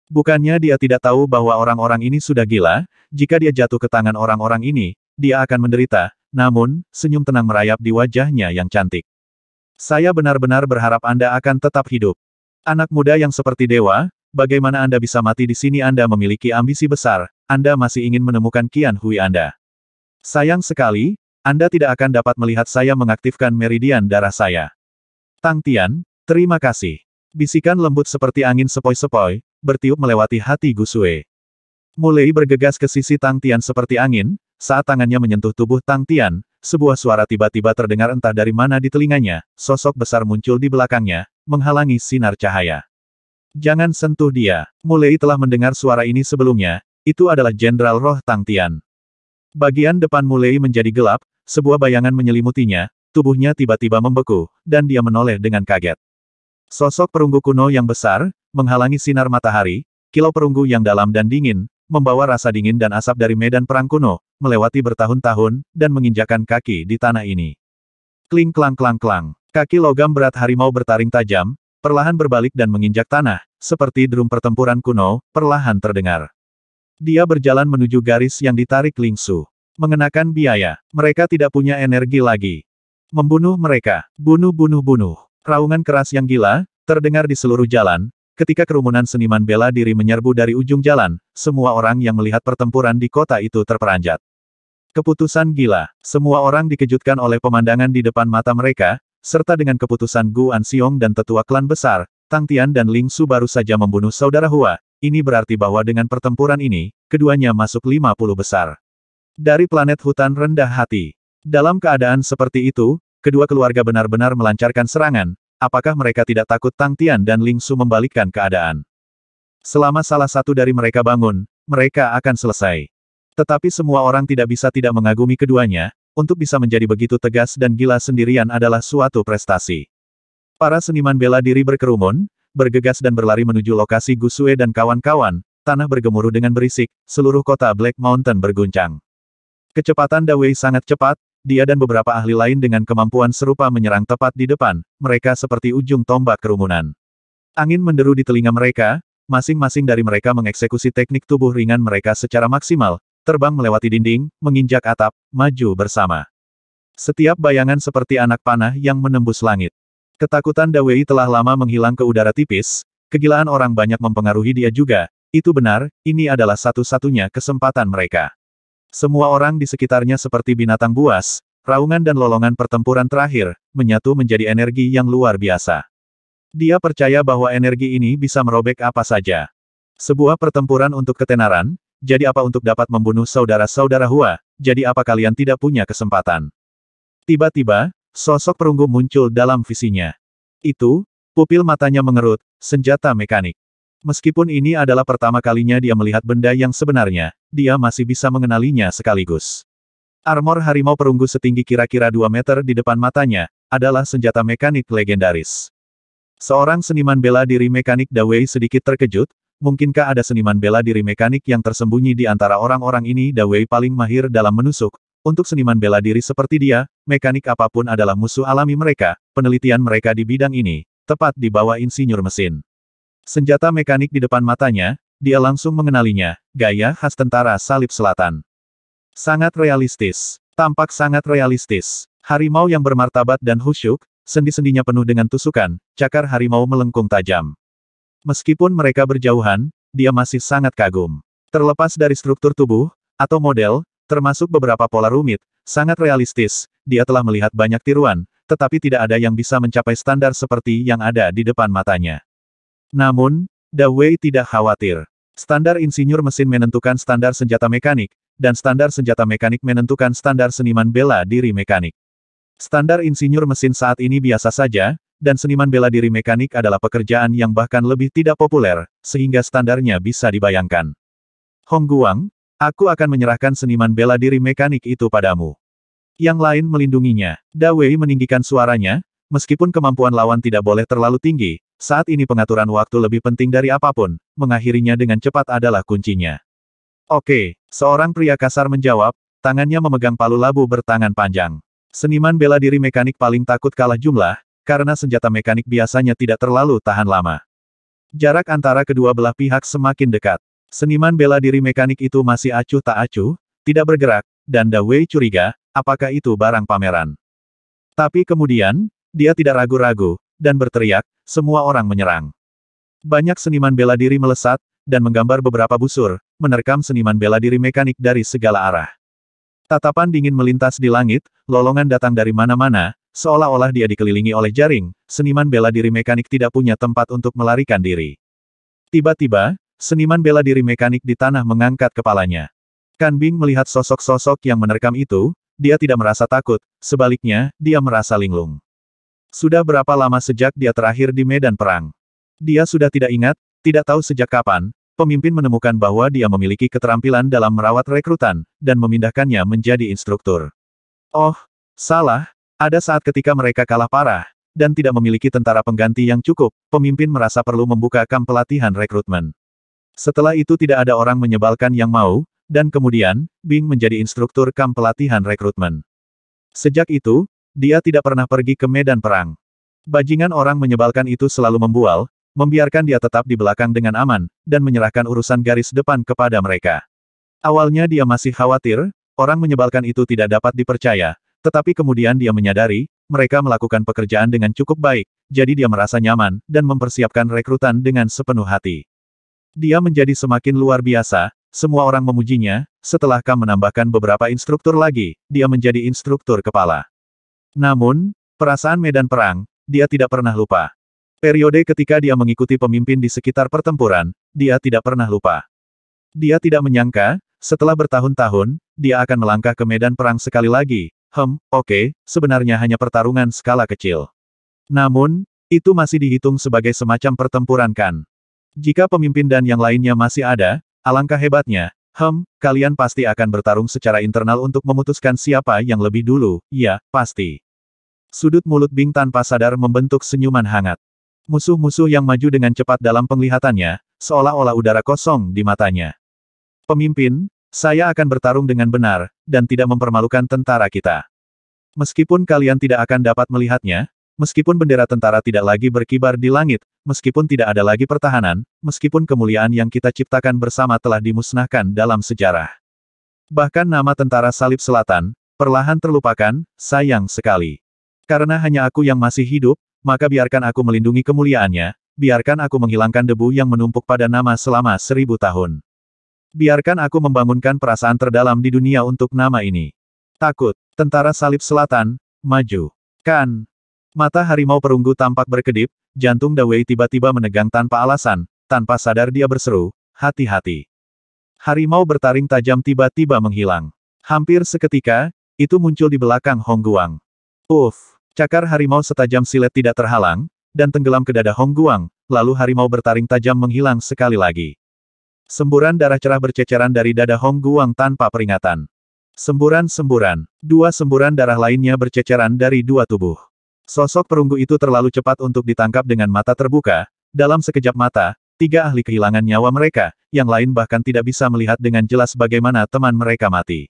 Bukannya dia tidak tahu bahwa orang-orang ini sudah gila, jika dia jatuh ke tangan orang-orang ini, dia akan menderita, namun, senyum tenang merayap di wajahnya yang cantik. Saya benar-benar berharap Anda akan tetap hidup. Anak muda yang seperti dewa, bagaimana Anda bisa mati di sini Anda memiliki ambisi besar, Anda masih ingin menemukan Kian Hui Anda. Sayang sekali, Anda tidak akan dapat melihat saya mengaktifkan meridian darah saya. Tang Tian, terima kasih. Bisikan lembut seperti angin sepoi-sepoi, bertiup melewati hati Gusue. Mulai bergegas ke sisi Tang Tian seperti angin, saat tangannya menyentuh tubuh Tang Tian, sebuah suara tiba-tiba terdengar entah dari mana di telinganya, sosok besar muncul di belakangnya, menghalangi sinar cahaya. Jangan sentuh dia. Mulai telah mendengar suara ini sebelumnya, itu adalah Jenderal Roh Tang Tian. Bagian depan Mulai menjadi gelap, sebuah bayangan menyelimutinya, tubuhnya tiba-tiba membeku, dan dia menoleh dengan kaget. Sosok perunggu kuno yang besar, menghalangi sinar matahari, kilau perunggu yang dalam dan dingin, membawa rasa dingin dan asap dari medan perang kuno, melewati bertahun-tahun, dan menginjakan kaki di tanah ini. Kling klang klang klang, kaki logam berat harimau bertaring tajam, perlahan berbalik dan menginjak tanah, seperti drum pertempuran kuno, perlahan terdengar. Dia berjalan menuju garis yang ditarik Ling Lingsu. Mengenakan biaya, mereka tidak punya energi lagi. Membunuh mereka, bunuh-bunuh-bunuh. Raungan keras yang gila, terdengar di seluruh jalan, ketika kerumunan seniman bela diri menyerbu dari ujung jalan, semua orang yang melihat pertempuran di kota itu terperanjat. Keputusan gila, semua orang dikejutkan oleh pemandangan di depan mata mereka, serta dengan keputusan Gu Anxiong dan tetua klan besar, Tang Tian dan Ling Su baru saja membunuh saudara Hua, ini berarti bahwa dengan pertempuran ini, keduanya masuk 50 besar. Dari planet hutan rendah hati. Dalam keadaan seperti itu, kedua keluarga benar-benar melancarkan serangan, apakah mereka tidak takut Tang Tian dan Ling Su membalikkan keadaan? Selama salah satu dari mereka bangun, mereka akan selesai. Tetapi semua orang tidak bisa tidak mengagumi keduanya, untuk bisa menjadi begitu tegas dan gila sendirian adalah suatu prestasi. Para seniman bela diri berkerumun, bergegas dan berlari menuju lokasi Gusue dan kawan-kawan, tanah bergemuruh dengan berisik, seluruh kota Black Mountain berguncang. Kecepatan Dawei sangat cepat, dia dan beberapa ahli lain dengan kemampuan serupa menyerang tepat di depan, mereka seperti ujung tombak kerumunan. Angin menderu di telinga mereka, masing-masing dari mereka mengeksekusi teknik tubuh ringan mereka secara maksimal, terbang melewati dinding, menginjak atap, maju bersama. Setiap bayangan seperti anak panah yang menembus langit. Ketakutan Dawei telah lama menghilang ke udara tipis, kegilaan orang banyak mempengaruhi dia juga, itu benar, ini adalah satu-satunya kesempatan mereka. Semua orang di sekitarnya seperti binatang buas, raungan dan lolongan pertempuran terakhir, menyatu menjadi energi yang luar biasa. Dia percaya bahwa energi ini bisa merobek apa saja. Sebuah pertempuran untuk ketenaran, jadi apa untuk dapat membunuh saudara-saudara Hua, jadi apa kalian tidak punya kesempatan? Tiba-tiba, sosok perunggu muncul dalam visinya. Itu, pupil matanya mengerut, senjata mekanik. Meskipun ini adalah pertama kalinya dia melihat benda yang sebenarnya, dia masih bisa mengenalinya sekaligus. Armor harimau perunggu setinggi kira-kira 2 meter di depan matanya, adalah senjata mekanik legendaris. Seorang seniman bela diri mekanik Dawei sedikit terkejut, Mungkinkah ada seniman bela diri mekanik yang tersembunyi di antara orang-orang ini Dawei paling mahir dalam menusuk? Untuk seniman bela diri seperti dia, mekanik apapun adalah musuh alami mereka, penelitian mereka di bidang ini, tepat di bawah insinyur mesin. Senjata mekanik di depan matanya, dia langsung mengenalinya, gaya khas tentara salib selatan. Sangat realistis. Tampak sangat realistis. Harimau yang bermartabat dan husyuk, sendi-sendinya penuh dengan tusukan, cakar harimau melengkung tajam. Meskipun mereka berjauhan, dia masih sangat kagum. Terlepas dari struktur tubuh, atau model, termasuk beberapa pola rumit, sangat realistis, dia telah melihat banyak tiruan, tetapi tidak ada yang bisa mencapai standar seperti yang ada di depan matanya. Namun, Dawei tidak khawatir. Standar insinyur mesin menentukan standar senjata mekanik, dan standar senjata mekanik menentukan standar seniman bela diri mekanik. Standar insinyur mesin saat ini biasa saja, dan seniman bela diri mekanik adalah pekerjaan yang bahkan lebih tidak populer, sehingga standarnya bisa dibayangkan. Hong Guang, aku akan menyerahkan seniman bela diri mekanik itu padamu. Yang lain melindunginya. Da Wei meninggikan suaranya, meskipun kemampuan lawan tidak boleh terlalu tinggi, saat ini pengaturan waktu lebih penting dari apapun, mengakhirinya dengan cepat adalah kuncinya. Oke, seorang pria kasar menjawab, tangannya memegang palu labu bertangan panjang. Seniman bela diri mekanik paling takut kalah jumlah, karena senjata mekanik biasanya tidak terlalu tahan lama. Jarak antara kedua belah pihak semakin dekat. Seniman bela diri mekanik itu masih acuh tak acuh, tidak bergerak, dan Dawei curiga, apakah itu barang pameran. Tapi kemudian, dia tidak ragu-ragu, dan berteriak, semua orang menyerang. Banyak seniman bela diri melesat, dan menggambar beberapa busur, menerkam seniman bela diri mekanik dari segala arah. Tatapan dingin melintas di langit, lolongan datang dari mana-mana, Seolah-olah dia dikelilingi oleh jaring, seniman bela diri mekanik tidak punya tempat untuk melarikan diri. Tiba-tiba, seniman bela diri mekanik di tanah mengangkat kepalanya. Kan Bing melihat sosok-sosok yang menerkam itu, dia tidak merasa takut, sebaliknya, dia merasa linglung. Sudah berapa lama sejak dia terakhir di medan perang? Dia sudah tidak ingat, tidak tahu sejak kapan, pemimpin menemukan bahwa dia memiliki keterampilan dalam merawat rekrutan, dan memindahkannya menjadi instruktur. Oh, salah, ada saat ketika mereka kalah parah, dan tidak memiliki tentara pengganti yang cukup, pemimpin merasa perlu membuka kamp pelatihan rekrutmen. Setelah itu tidak ada orang menyebalkan yang mau, dan kemudian, Bing menjadi instruktur kamp pelatihan rekrutmen. Sejak itu, dia tidak pernah pergi ke medan perang. Bajingan orang menyebalkan itu selalu membual, membiarkan dia tetap di belakang dengan aman, dan menyerahkan urusan garis depan kepada mereka. Awalnya dia masih khawatir, orang menyebalkan itu tidak dapat dipercaya, tetapi kemudian dia menyadari, mereka melakukan pekerjaan dengan cukup baik, jadi dia merasa nyaman, dan mempersiapkan rekrutan dengan sepenuh hati. Dia menjadi semakin luar biasa, semua orang memujinya, setelah Kam menambahkan beberapa instruktur lagi, dia menjadi instruktur kepala. Namun, perasaan medan perang, dia tidak pernah lupa. Periode ketika dia mengikuti pemimpin di sekitar pertempuran, dia tidak pernah lupa. Dia tidak menyangka, setelah bertahun-tahun, dia akan melangkah ke medan perang sekali lagi, Hem, oke, okay, sebenarnya hanya pertarungan skala kecil. Namun, itu masih dihitung sebagai semacam pertempuran kan. Jika pemimpin dan yang lainnya masih ada, alangkah hebatnya, hem, kalian pasti akan bertarung secara internal untuk memutuskan siapa yang lebih dulu, ya, pasti. Sudut mulut Bing tanpa sadar membentuk senyuman hangat. Musuh-musuh yang maju dengan cepat dalam penglihatannya, seolah-olah udara kosong di matanya. Pemimpin, saya akan bertarung dengan benar, dan tidak mempermalukan tentara kita. Meskipun kalian tidak akan dapat melihatnya, meskipun bendera tentara tidak lagi berkibar di langit, meskipun tidak ada lagi pertahanan, meskipun kemuliaan yang kita ciptakan bersama telah dimusnahkan dalam sejarah. Bahkan nama tentara salib selatan, perlahan terlupakan, sayang sekali. Karena hanya aku yang masih hidup, maka biarkan aku melindungi kemuliaannya, biarkan aku menghilangkan debu yang menumpuk pada nama selama seribu tahun. Biarkan aku membangunkan perasaan terdalam di dunia untuk nama ini. Takut, tentara salib selatan, maju. Kan. Mata harimau perunggu tampak berkedip, jantung Dawei tiba-tiba menegang tanpa alasan, tanpa sadar dia berseru, hati-hati. Harimau bertaring tajam tiba-tiba menghilang. Hampir seketika, itu muncul di belakang Hong Guang. Uff, cakar harimau setajam silet tidak terhalang, dan tenggelam ke dada Hong Guang, lalu harimau bertaring tajam menghilang sekali lagi. Semburan darah cerah berceceran dari dada Hong Guang tanpa peringatan. Semburan-semburan, dua semburan darah lainnya berceceran dari dua tubuh. Sosok perunggu itu terlalu cepat untuk ditangkap dengan mata terbuka, dalam sekejap mata, tiga ahli kehilangan nyawa mereka, yang lain bahkan tidak bisa melihat dengan jelas bagaimana teman mereka mati.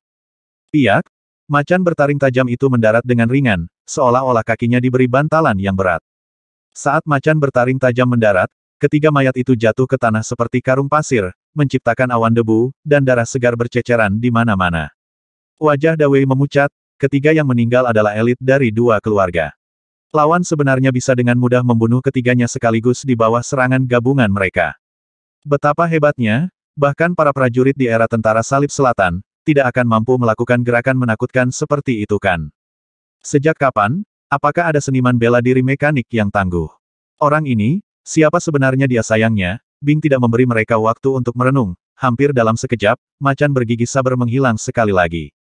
Piak, macan bertaring tajam itu mendarat dengan ringan, seolah-olah kakinya diberi bantalan yang berat. Saat macan bertaring tajam mendarat, ketiga mayat itu jatuh ke tanah seperti karung pasir, menciptakan awan debu, dan darah segar berceceran di mana-mana. Wajah Dawei memucat, ketiga yang meninggal adalah elit dari dua keluarga. Lawan sebenarnya bisa dengan mudah membunuh ketiganya sekaligus di bawah serangan gabungan mereka. Betapa hebatnya, bahkan para prajurit di era tentara salib selatan, tidak akan mampu melakukan gerakan menakutkan seperti itu kan. Sejak kapan, apakah ada seniman bela diri mekanik yang tangguh? Orang ini, siapa sebenarnya dia sayangnya, Bing tidak memberi mereka waktu untuk merenung, hampir dalam sekejap, macan bergigi saber menghilang sekali lagi.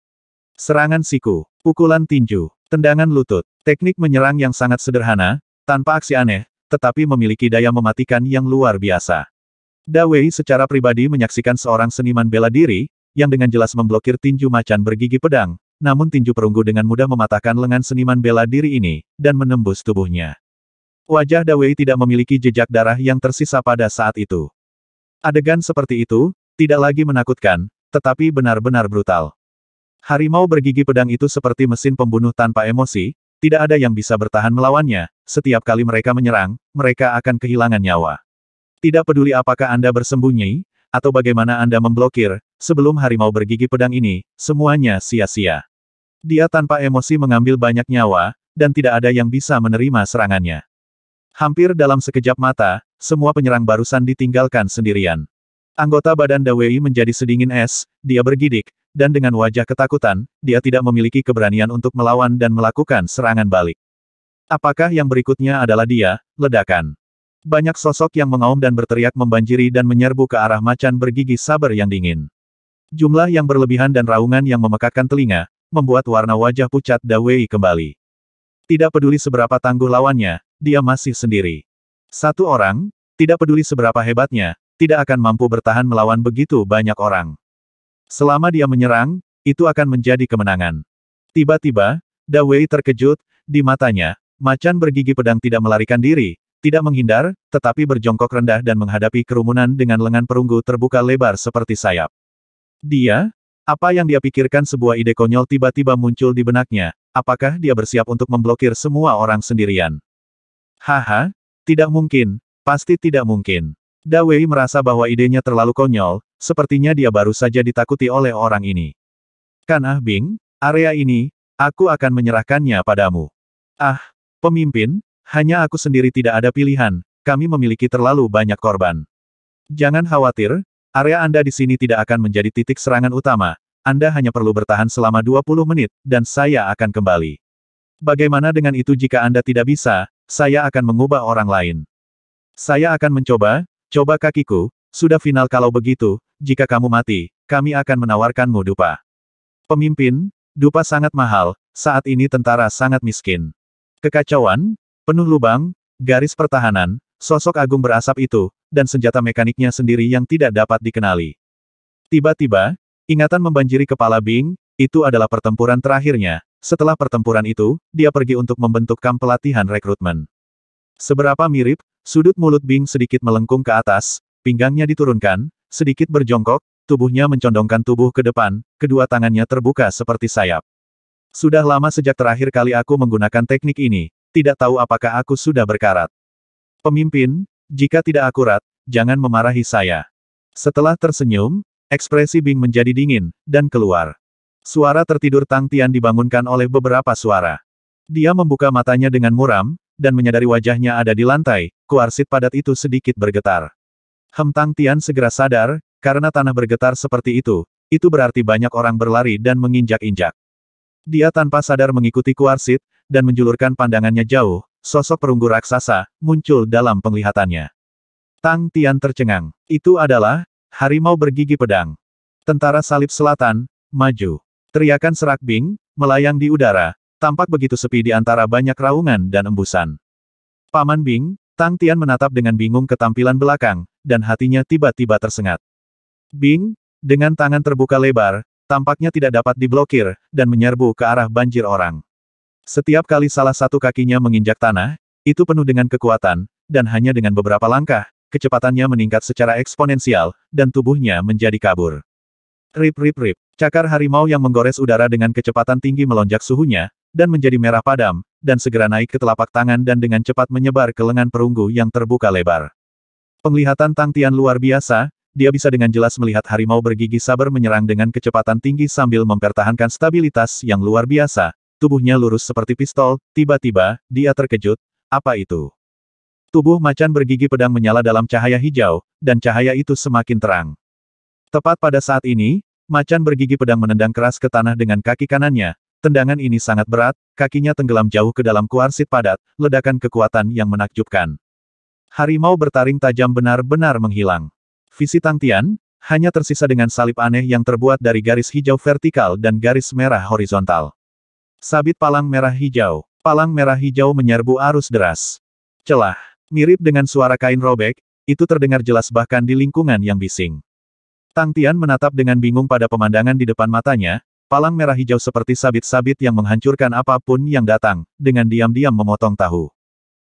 Serangan siku, pukulan tinju, tendangan lutut, teknik menyerang yang sangat sederhana, tanpa aksi aneh, tetapi memiliki daya mematikan yang luar biasa. Dawei secara pribadi menyaksikan seorang seniman bela diri, yang dengan jelas memblokir tinju macan bergigi pedang, namun tinju perunggu dengan mudah mematahkan lengan seniman bela diri ini, dan menembus tubuhnya. Wajah Dawei tidak memiliki jejak darah yang tersisa pada saat itu. Adegan seperti itu, tidak lagi menakutkan, tetapi benar-benar brutal. Harimau bergigi pedang itu seperti mesin pembunuh tanpa emosi, tidak ada yang bisa bertahan melawannya, setiap kali mereka menyerang, mereka akan kehilangan nyawa. Tidak peduli apakah Anda bersembunyi, atau bagaimana Anda memblokir, sebelum harimau bergigi pedang ini, semuanya sia-sia. Dia tanpa emosi mengambil banyak nyawa, dan tidak ada yang bisa menerima serangannya. Hampir dalam sekejap mata, semua penyerang barusan ditinggalkan sendirian. Anggota badan Dawei menjadi sedingin es, dia bergidik, dan dengan wajah ketakutan, dia tidak memiliki keberanian untuk melawan dan melakukan serangan balik. Apakah yang berikutnya adalah dia, ledakan? Banyak sosok yang mengaum dan berteriak membanjiri dan menyerbu ke arah macan bergigi saber yang dingin. Jumlah yang berlebihan dan raungan yang memekakkan telinga, membuat warna wajah pucat Dawei kembali. Tidak peduli seberapa tangguh lawannya, dia masih sendiri. Satu orang, tidak peduli seberapa hebatnya, tidak akan mampu bertahan melawan begitu banyak orang. Selama dia menyerang, itu akan menjadi kemenangan. Tiba-tiba, Dawei terkejut, di matanya, macan bergigi pedang tidak melarikan diri, tidak menghindar, tetapi berjongkok rendah dan menghadapi kerumunan dengan lengan perunggu terbuka lebar seperti sayap. Dia, apa yang dia pikirkan sebuah ide konyol tiba-tiba muncul di benaknya, apakah dia bersiap untuk memblokir semua orang sendirian? Haha, tidak mungkin, pasti tidak mungkin. Dawei merasa bahwa idenya terlalu konyol, sepertinya dia baru saja ditakuti oleh orang ini. Kan Ah Bing, area ini, aku akan menyerahkannya padamu. Ah, pemimpin, hanya aku sendiri tidak ada pilihan, kami memiliki terlalu banyak korban. Jangan khawatir, area Anda di sini tidak akan menjadi titik serangan utama, Anda hanya perlu bertahan selama 20 menit, dan saya akan kembali. Bagaimana dengan itu jika Anda tidak bisa, saya akan mengubah orang lain. Saya akan mencoba, coba kakiku, sudah final kalau begitu, jika kamu mati, kami akan menawarkanmu dupa. Pemimpin, dupa sangat mahal, saat ini tentara sangat miskin. Kekacauan, penuh lubang, garis pertahanan, sosok agung berasap itu, dan senjata mekaniknya sendiri yang tidak dapat dikenali. Tiba-tiba, ingatan membanjiri kepala Bing, itu adalah pertempuran terakhirnya, setelah pertempuran itu, dia pergi untuk membentuk kamp pelatihan rekrutmen. Seberapa mirip, sudut mulut Bing sedikit melengkung ke atas, pinggangnya diturunkan, sedikit berjongkok, tubuhnya mencondongkan tubuh ke depan, kedua tangannya terbuka seperti sayap. Sudah lama sejak terakhir kali aku menggunakan teknik ini, tidak tahu apakah aku sudah berkarat. Pemimpin, jika tidak akurat, jangan memarahi saya. Setelah tersenyum, ekspresi Bing menjadi dingin, dan keluar. Suara tertidur Tang Tian dibangunkan oleh beberapa suara. Dia membuka matanya dengan muram, dan menyadari wajahnya ada di lantai, kuarsit padat itu sedikit bergetar. Hem Tang Tian segera sadar, karena tanah bergetar seperti itu, itu berarti banyak orang berlari dan menginjak-injak. Dia tanpa sadar mengikuti kuarsit, dan menjulurkan pandangannya jauh, sosok perunggu raksasa, muncul dalam penglihatannya. Tang Tian tercengang. Itu adalah, harimau bergigi pedang. Tentara salib selatan, maju. Teriakan serak bing, melayang di udara, tampak begitu sepi di antara banyak raungan dan embusan. Paman Bing, Tang Tian menatap dengan bingung ke tampilan belakang, dan hatinya tiba-tiba tersengat. Bing, dengan tangan terbuka lebar, tampaknya tidak dapat diblokir, dan menyerbu ke arah banjir orang. Setiap kali salah satu kakinya menginjak tanah, itu penuh dengan kekuatan, dan hanya dengan beberapa langkah, kecepatannya meningkat secara eksponensial, dan tubuhnya menjadi kabur. Rip rip rip. Cakar harimau yang menggores udara dengan kecepatan tinggi melonjak suhunya, dan menjadi merah padam, dan segera naik ke telapak tangan dan dengan cepat menyebar ke lengan perunggu yang terbuka lebar. Penglihatan Tang Tian luar biasa, dia bisa dengan jelas melihat harimau bergigi sabar menyerang dengan kecepatan tinggi sambil mempertahankan stabilitas yang luar biasa, tubuhnya lurus seperti pistol, tiba-tiba, dia terkejut, apa itu? Tubuh macan bergigi pedang menyala dalam cahaya hijau, dan cahaya itu semakin terang. Tepat pada saat ini, Macan bergigi pedang menendang keras ke tanah dengan kaki kanannya. Tendangan ini sangat berat, kakinya tenggelam jauh ke dalam kuarsit padat, ledakan kekuatan yang menakjubkan. Harimau bertaring tajam benar-benar menghilang. Visi Tang Tian hanya tersisa dengan salib aneh yang terbuat dari garis hijau vertikal dan garis merah horizontal. Sabit palang merah hijau. Palang merah hijau menyerbu arus deras. Celah. Mirip dengan suara kain robek, itu terdengar jelas bahkan di lingkungan yang bising. Tang Tian menatap dengan bingung pada pemandangan di depan matanya, palang merah hijau seperti sabit-sabit yang menghancurkan apapun yang datang, dengan diam-diam memotong tahu.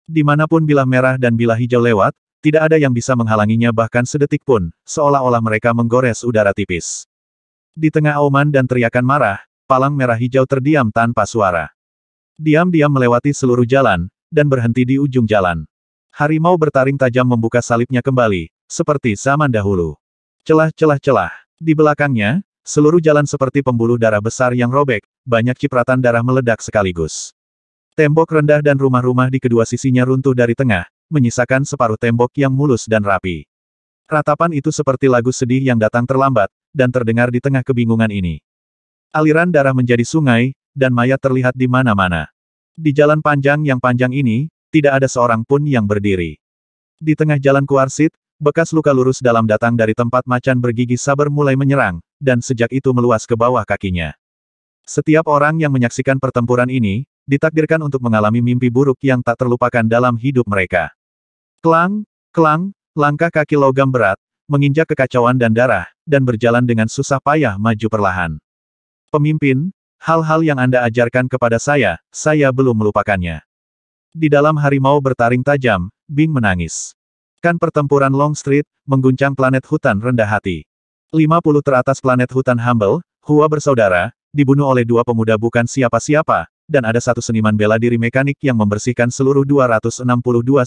Dimanapun bilah merah dan bilah hijau lewat, tidak ada yang bisa menghalanginya bahkan sedetik pun, seolah-olah mereka menggores udara tipis. Di tengah auman dan teriakan marah, palang merah hijau terdiam tanpa suara. Diam-diam melewati seluruh jalan, dan berhenti di ujung jalan. Harimau bertaring tajam membuka salibnya kembali, seperti zaman dahulu. Celah-celah-celah. Di belakangnya, seluruh jalan seperti pembuluh darah besar yang robek, banyak cipratan darah meledak sekaligus. Tembok rendah dan rumah-rumah di kedua sisinya runtuh dari tengah, menyisakan separuh tembok yang mulus dan rapi. Ratapan itu seperti lagu sedih yang datang terlambat, dan terdengar di tengah kebingungan ini. Aliran darah menjadi sungai, dan mayat terlihat di mana-mana. Di jalan panjang yang panjang ini, tidak ada seorang pun yang berdiri. Di tengah jalan kuarsit, Bekas luka lurus dalam datang dari tempat macan bergigi sabar mulai menyerang, dan sejak itu meluas ke bawah kakinya. Setiap orang yang menyaksikan pertempuran ini, ditakdirkan untuk mengalami mimpi buruk yang tak terlupakan dalam hidup mereka. Kelang, kelang, langkah kaki logam berat, menginjak kekacauan dan darah, dan berjalan dengan susah payah maju perlahan. Pemimpin, hal-hal yang Anda ajarkan kepada saya, saya belum melupakannya. Di dalam harimau bertaring tajam, Bing menangis. Bahkan pertempuran Street mengguncang planet hutan rendah hati. 50 teratas planet hutan Humble, Hua bersaudara, dibunuh oleh dua pemuda bukan siapa-siapa, dan ada satu seniman bela diri mekanik yang membersihkan seluruh 262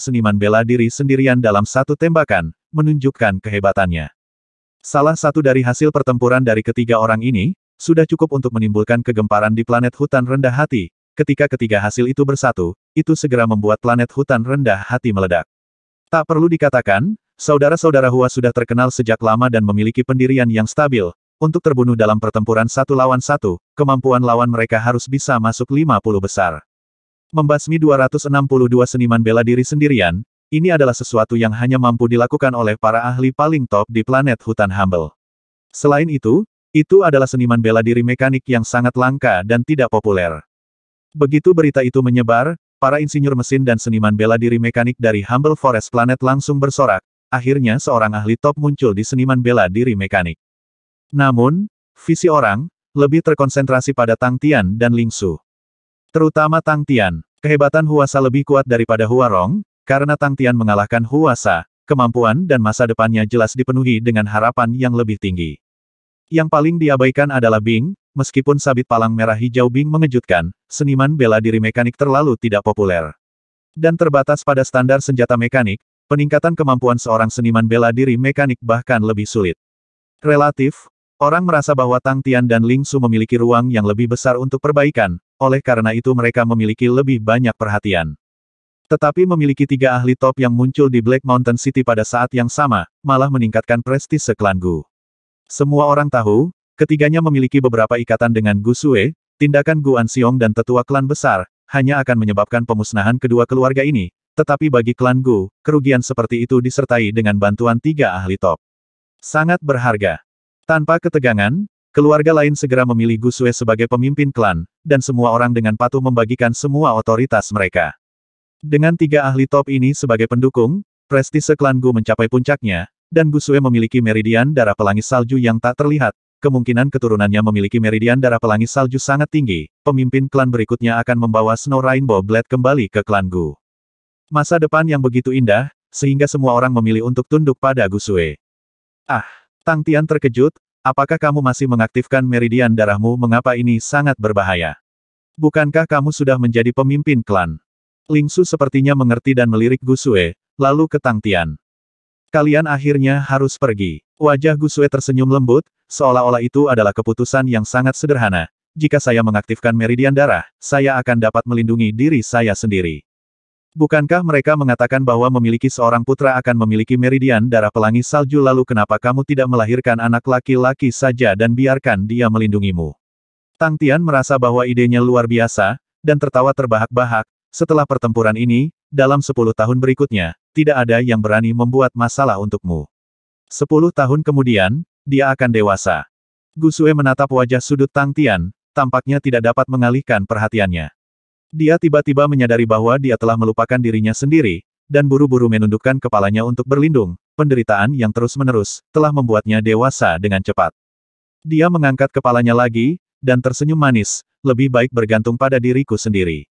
seniman bela diri sendirian dalam satu tembakan, menunjukkan kehebatannya. Salah satu dari hasil pertempuran dari ketiga orang ini, sudah cukup untuk menimbulkan kegemparan di planet hutan rendah hati, ketika ketiga hasil itu bersatu, itu segera membuat planet hutan rendah hati meledak. Tak perlu dikatakan, saudara-saudara Hua sudah terkenal sejak lama dan memiliki pendirian yang stabil. Untuk terbunuh dalam pertempuran satu lawan satu, kemampuan lawan mereka harus bisa masuk 50 besar. Membasmi 262 seniman bela diri sendirian, ini adalah sesuatu yang hanya mampu dilakukan oleh para ahli paling top di planet hutan Humble. Selain itu, itu adalah seniman bela diri mekanik yang sangat langka dan tidak populer. Begitu berita itu menyebar, Para insinyur mesin dan seniman bela diri mekanik dari Humble Forest Planet langsung bersorak, akhirnya seorang ahli top muncul di seniman bela diri mekanik. Namun, visi orang, lebih terkonsentrasi pada Tang Tian dan Ling Su. Terutama Tang Tian, kehebatan Huasa lebih kuat daripada Huarong, karena Tang Tian mengalahkan Huasa, kemampuan dan masa depannya jelas dipenuhi dengan harapan yang lebih tinggi. Yang paling diabaikan adalah Bing, meskipun sabit palang merah hijau Bing mengejutkan, seniman bela diri mekanik terlalu tidak populer. Dan terbatas pada standar senjata mekanik, peningkatan kemampuan seorang seniman bela diri mekanik bahkan lebih sulit. Relatif, orang merasa bahwa Tang Tian dan Ling Su memiliki ruang yang lebih besar untuk perbaikan, oleh karena itu mereka memiliki lebih banyak perhatian. Tetapi memiliki tiga ahli top yang muncul di Black Mountain City pada saat yang sama, malah meningkatkan prestise klan Gu. Semua orang tahu, Ketiganya memiliki beberapa ikatan dengan Gu Sue, tindakan Gu Xiong dan tetua klan besar, hanya akan menyebabkan pemusnahan kedua keluarga ini, tetapi bagi klan Gu, kerugian seperti itu disertai dengan bantuan tiga ahli top. Sangat berharga. Tanpa ketegangan, keluarga lain segera memilih Gu Sue sebagai pemimpin klan, dan semua orang dengan patuh membagikan semua otoritas mereka. Dengan tiga ahli top ini sebagai pendukung, prestise klan Gu mencapai puncaknya, dan Gu Sue memiliki meridian darah pelangi salju yang tak terlihat, Kemungkinan keturunannya memiliki meridian darah pelangi salju sangat tinggi, pemimpin klan berikutnya akan membawa Snow Rainbow Blade kembali ke klan Gu. Masa depan yang begitu indah, sehingga semua orang memilih untuk tunduk pada Gu Gusue. Ah, Tang Tian terkejut, apakah kamu masih mengaktifkan meridian darahmu mengapa ini sangat berbahaya? Bukankah kamu sudah menjadi pemimpin klan? Ling Su sepertinya mengerti dan melirik Gu Gusue, lalu ke Tang Tian. Kalian akhirnya harus pergi. Wajah Gusue tersenyum lembut, seolah-olah itu adalah keputusan yang sangat sederhana. Jika saya mengaktifkan meridian darah, saya akan dapat melindungi diri saya sendiri. Bukankah mereka mengatakan bahwa memiliki seorang putra akan memiliki meridian darah pelangi salju lalu kenapa kamu tidak melahirkan anak laki-laki saja dan biarkan dia melindungimu? Tang Tian merasa bahwa idenya luar biasa, dan tertawa terbahak-bahak, setelah pertempuran ini, dalam sepuluh tahun berikutnya, tidak ada yang berani membuat masalah untukmu. Sepuluh tahun kemudian, dia akan dewasa. Gusue menatap wajah sudut Tang Tian, tampaknya tidak dapat mengalihkan perhatiannya. Dia tiba-tiba menyadari bahwa dia telah melupakan dirinya sendiri, dan buru-buru menundukkan kepalanya untuk berlindung, penderitaan yang terus-menerus, telah membuatnya dewasa dengan cepat. Dia mengangkat kepalanya lagi, dan tersenyum manis, lebih baik bergantung pada diriku sendiri.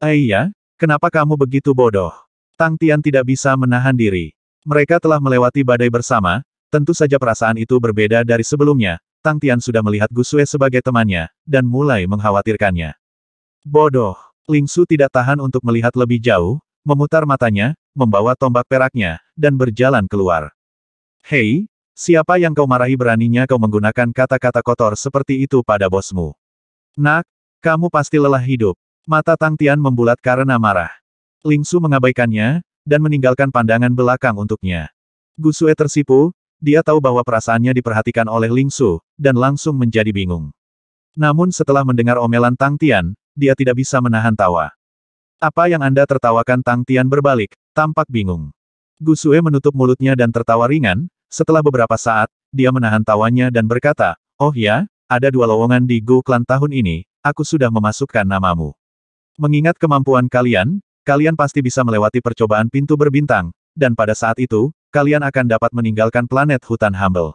Aiyah, eh kenapa kamu begitu bodoh? Tang Tian tidak bisa menahan diri. Mereka telah melewati badai bersama, tentu saja perasaan itu berbeda dari sebelumnya, Tang Tian sudah melihat Gusue sebagai temannya, dan mulai mengkhawatirkannya. Bodoh! Ling Su tidak tahan untuk melihat lebih jauh, memutar matanya, membawa tombak peraknya, dan berjalan keluar. Hei, siapa yang kau marahi beraninya kau menggunakan kata-kata kotor seperti itu pada bosmu? Nak, kamu pasti lelah hidup. Mata Tang Tian membulat karena marah. Ling Su mengabaikannya, dan meninggalkan pandangan belakang untuknya. Gusue tersipu, dia tahu bahwa perasaannya diperhatikan oleh Ling Su, dan langsung menjadi bingung. Namun setelah mendengar omelan Tang Tian, dia tidak bisa menahan tawa. Apa yang Anda tertawakan Tang Tian berbalik, tampak bingung. Gusue menutup mulutnya dan tertawa ringan, setelah beberapa saat, dia menahan tawanya dan berkata, Oh ya, ada dua lowongan di Gu Klan tahun ini, aku sudah memasukkan namamu. Mengingat kemampuan kalian, kalian pasti bisa melewati percobaan pintu berbintang, dan pada saat itu, kalian akan dapat meninggalkan planet hutan Humble.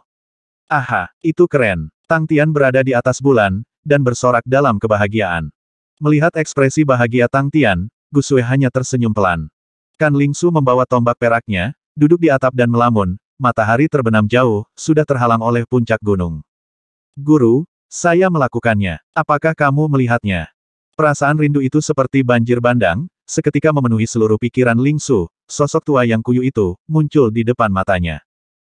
Aha, itu keren. Tang Tian berada di atas bulan, dan bersorak dalam kebahagiaan. Melihat ekspresi bahagia Tang Tian, Gusue hanya tersenyum pelan. Kan Ling Su membawa tombak peraknya, duduk di atap dan melamun, matahari terbenam jauh, sudah terhalang oleh puncak gunung. Guru, saya melakukannya. Apakah kamu melihatnya? Perasaan rindu itu seperti banjir bandang, seketika memenuhi seluruh pikiran Ling Su, sosok tua yang kuyu itu, muncul di depan matanya.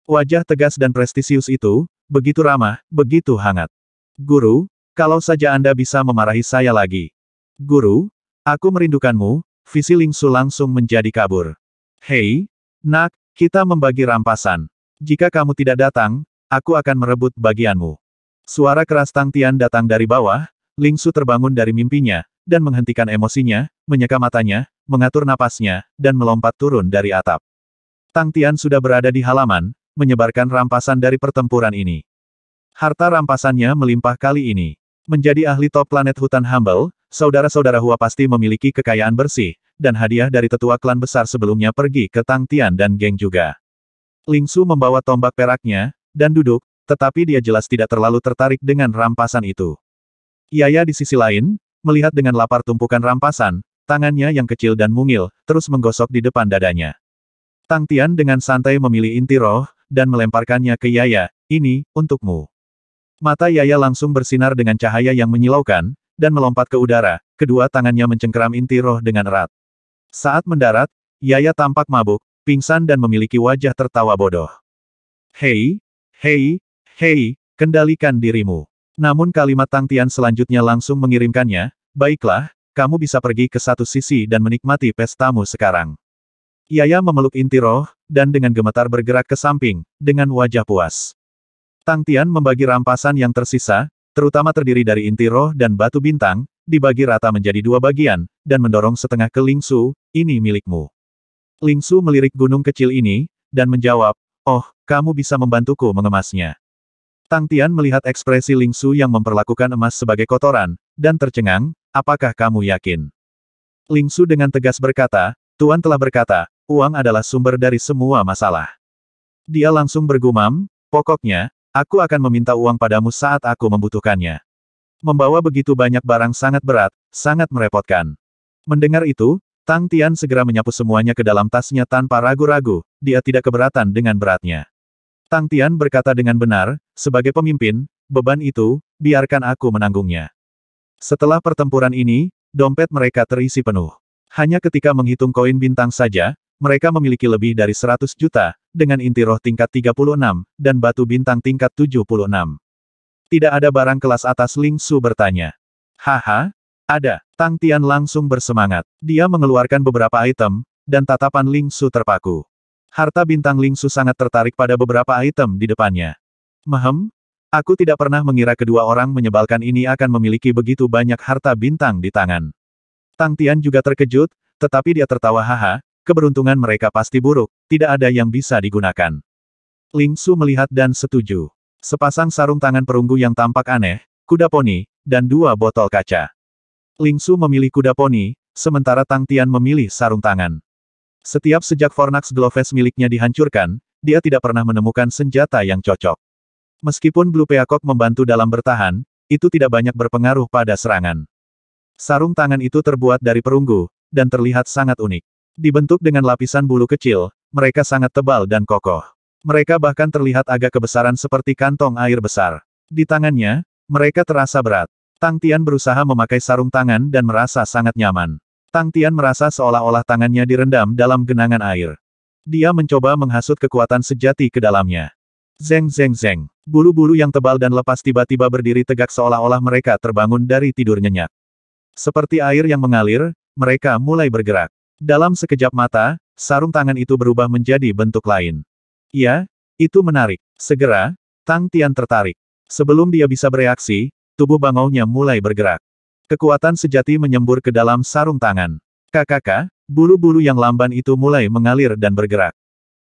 Wajah tegas dan prestisius itu, begitu ramah, begitu hangat. Guru, kalau saja Anda bisa memarahi saya lagi. Guru, aku merindukanmu, visi Ling Su langsung menjadi kabur. Hei, nak, kita membagi rampasan. Jika kamu tidak datang, aku akan merebut bagianmu. Suara keras Tang Tian datang dari bawah, Ling Su terbangun dari mimpinya, dan menghentikan emosinya, menyeka matanya, mengatur napasnya, dan melompat turun dari atap. Tang Tian sudah berada di halaman, menyebarkan rampasan dari pertempuran ini. Harta rampasannya melimpah kali ini. Menjadi ahli top planet hutan Humble, saudara-saudara Hua pasti memiliki kekayaan bersih, dan hadiah dari tetua klan besar sebelumnya pergi ke Tang Tian dan geng juga. Ling Su membawa tombak peraknya, dan duduk, tetapi dia jelas tidak terlalu tertarik dengan rampasan itu. Yaya di sisi lain, Melihat dengan lapar tumpukan rampasan, tangannya yang kecil dan mungil, terus menggosok di depan dadanya. Tang Tian dengan santai memilih inti roh, dan melemparkannya ke Yaya, ini, untukmu. Mata Yaya langsung bersinar dengan cahaya yang menyilaukan, dan melompat ke udara, kedua tangannya mencengkeram inti roh dengan erat. Saat mendarat, Yaya tampak mabuk, pingsan dan memiliki wajah tertawa bodoh. Hei, hei, hei, kendalikan dirimu. Namun kalimat Tang Tian selanjutnya langsung mengirimkannya, baiklah, kamu bisa pergi ke satu sisi dan menikmati pestamu sekarang. Yaya memeluk inti roh, dan dengan gemetar bergerak ke samping, dengan wajah puas. Tang Tian membagi rampasan yang tersisa, terutama terdiri dari inti roh dan batu bintang, dibagi rata menjadi dua bagian, dan mendorong setengah ke Ling Su. ini milikmu. Ling Su melirik gunung kecil ini, dan menjawab, oh, kamu bisa membantuku mengemasnya. Tang Tian melihat ekspresi Ling Su yang memperlakukan emas sebagai kotoran, dan tercengang, apakah kamu yakin? Ling Su dengan tegas berkata, Tuan telah berkata, uang adalah sumber dari semua masalah. Dia langsung bergumam, pokoknya, aku akan meminta uang padamu saat aku membutuhkannya. Membawa begitu banyak barang sangat berat, sangat merepotkan. Mendengar itu, Tang Tian segera menyapu semuanya ke dalam tasnya tanpa ragu-ragu, dia tidak keberatan dengan beratnya. Tang Tian berkata dengan benar, sebagai pemimpin, beban itu, biarkan aku menanggungnya. Setelah pertempuran ini, dompet mereka terisi penuh. Hanya ketika menghitung koin bintang saja, mereka memiliki lebih dari 100 juta, dengan inti roh tingkat 36, dan batu bintang tingkat 76. Tidak ada barang kelas atas Ling Su bertanya. Haha, ada. Tang Tian langsung bersemangat. Dia mengeluarkan beberapa item, dan tatapan Ling Su terpaku. Harta bintang Lingsu sangat tertarik pada beberapa item di depannya. Mahem, aku tidak pernah mengira kedua orang menyebalkan ini akan memiliki begitu banyak harta bintang di tangan. Tang Tian juga terkejut, tetapi dia tertawa haha, keberuntungan mereka pasti buruk, tidak ada yang bisa digunakan. Lingsu melihat dan setuju. Sepasang sarung tangan perunggu yang tampak aneh, kuda poni, dan dua botol kaca. Lingsu memilih kuda poni, sementara Tang Tian memilih sarung tangan. Setiap sejak Fornax Gloves miliknya dihancurkan, dia tidak pernah menemukan senjata yang cocok. Meskipun Blue Peacock membantu dalam bertahan, itu tidak banyak berpengaruh pada serangan. Sarung tangan itu terbuat dari perunggu, dan terlihat sangat unik. Dibentuk dengan lapisan bulu kecil, mereka sangat tebal dan kokoh. Mereka bahkan terlihat agak kebesaran seperti kantong air besar. Di tangannya, mereka terasa berat. Tang Tian berusaha memakai sarung tangan dan merasa sangat nyaman. Tang Tian merasa seolah-olah tangannya direndam dalam genangan air. Dia mencoba menghasut kekuatan sejati ke dalamnya. Zeng zeng zeng. Bulu-bulu yang tebal dan lepas tiba-tiba berdiri tegak seolah-olah mereka terbangun dari tidur nyenyak. Seperti air yang mengalir, mereka mulai bergerak. Dalam sekejap mata, sarung tangan itu berubah menjadi bentuk lain. Ya, itu menarik. Segera, Tang Tian tertarik. Sebelum dia bisa bereaksi, tubuh bangaunya mulai bergerak. Kekuatan sejati menyembur ke dalam sarung tangan. Kakak, bulu-bulu yang lamban itu mulai mengalir dan bergerak.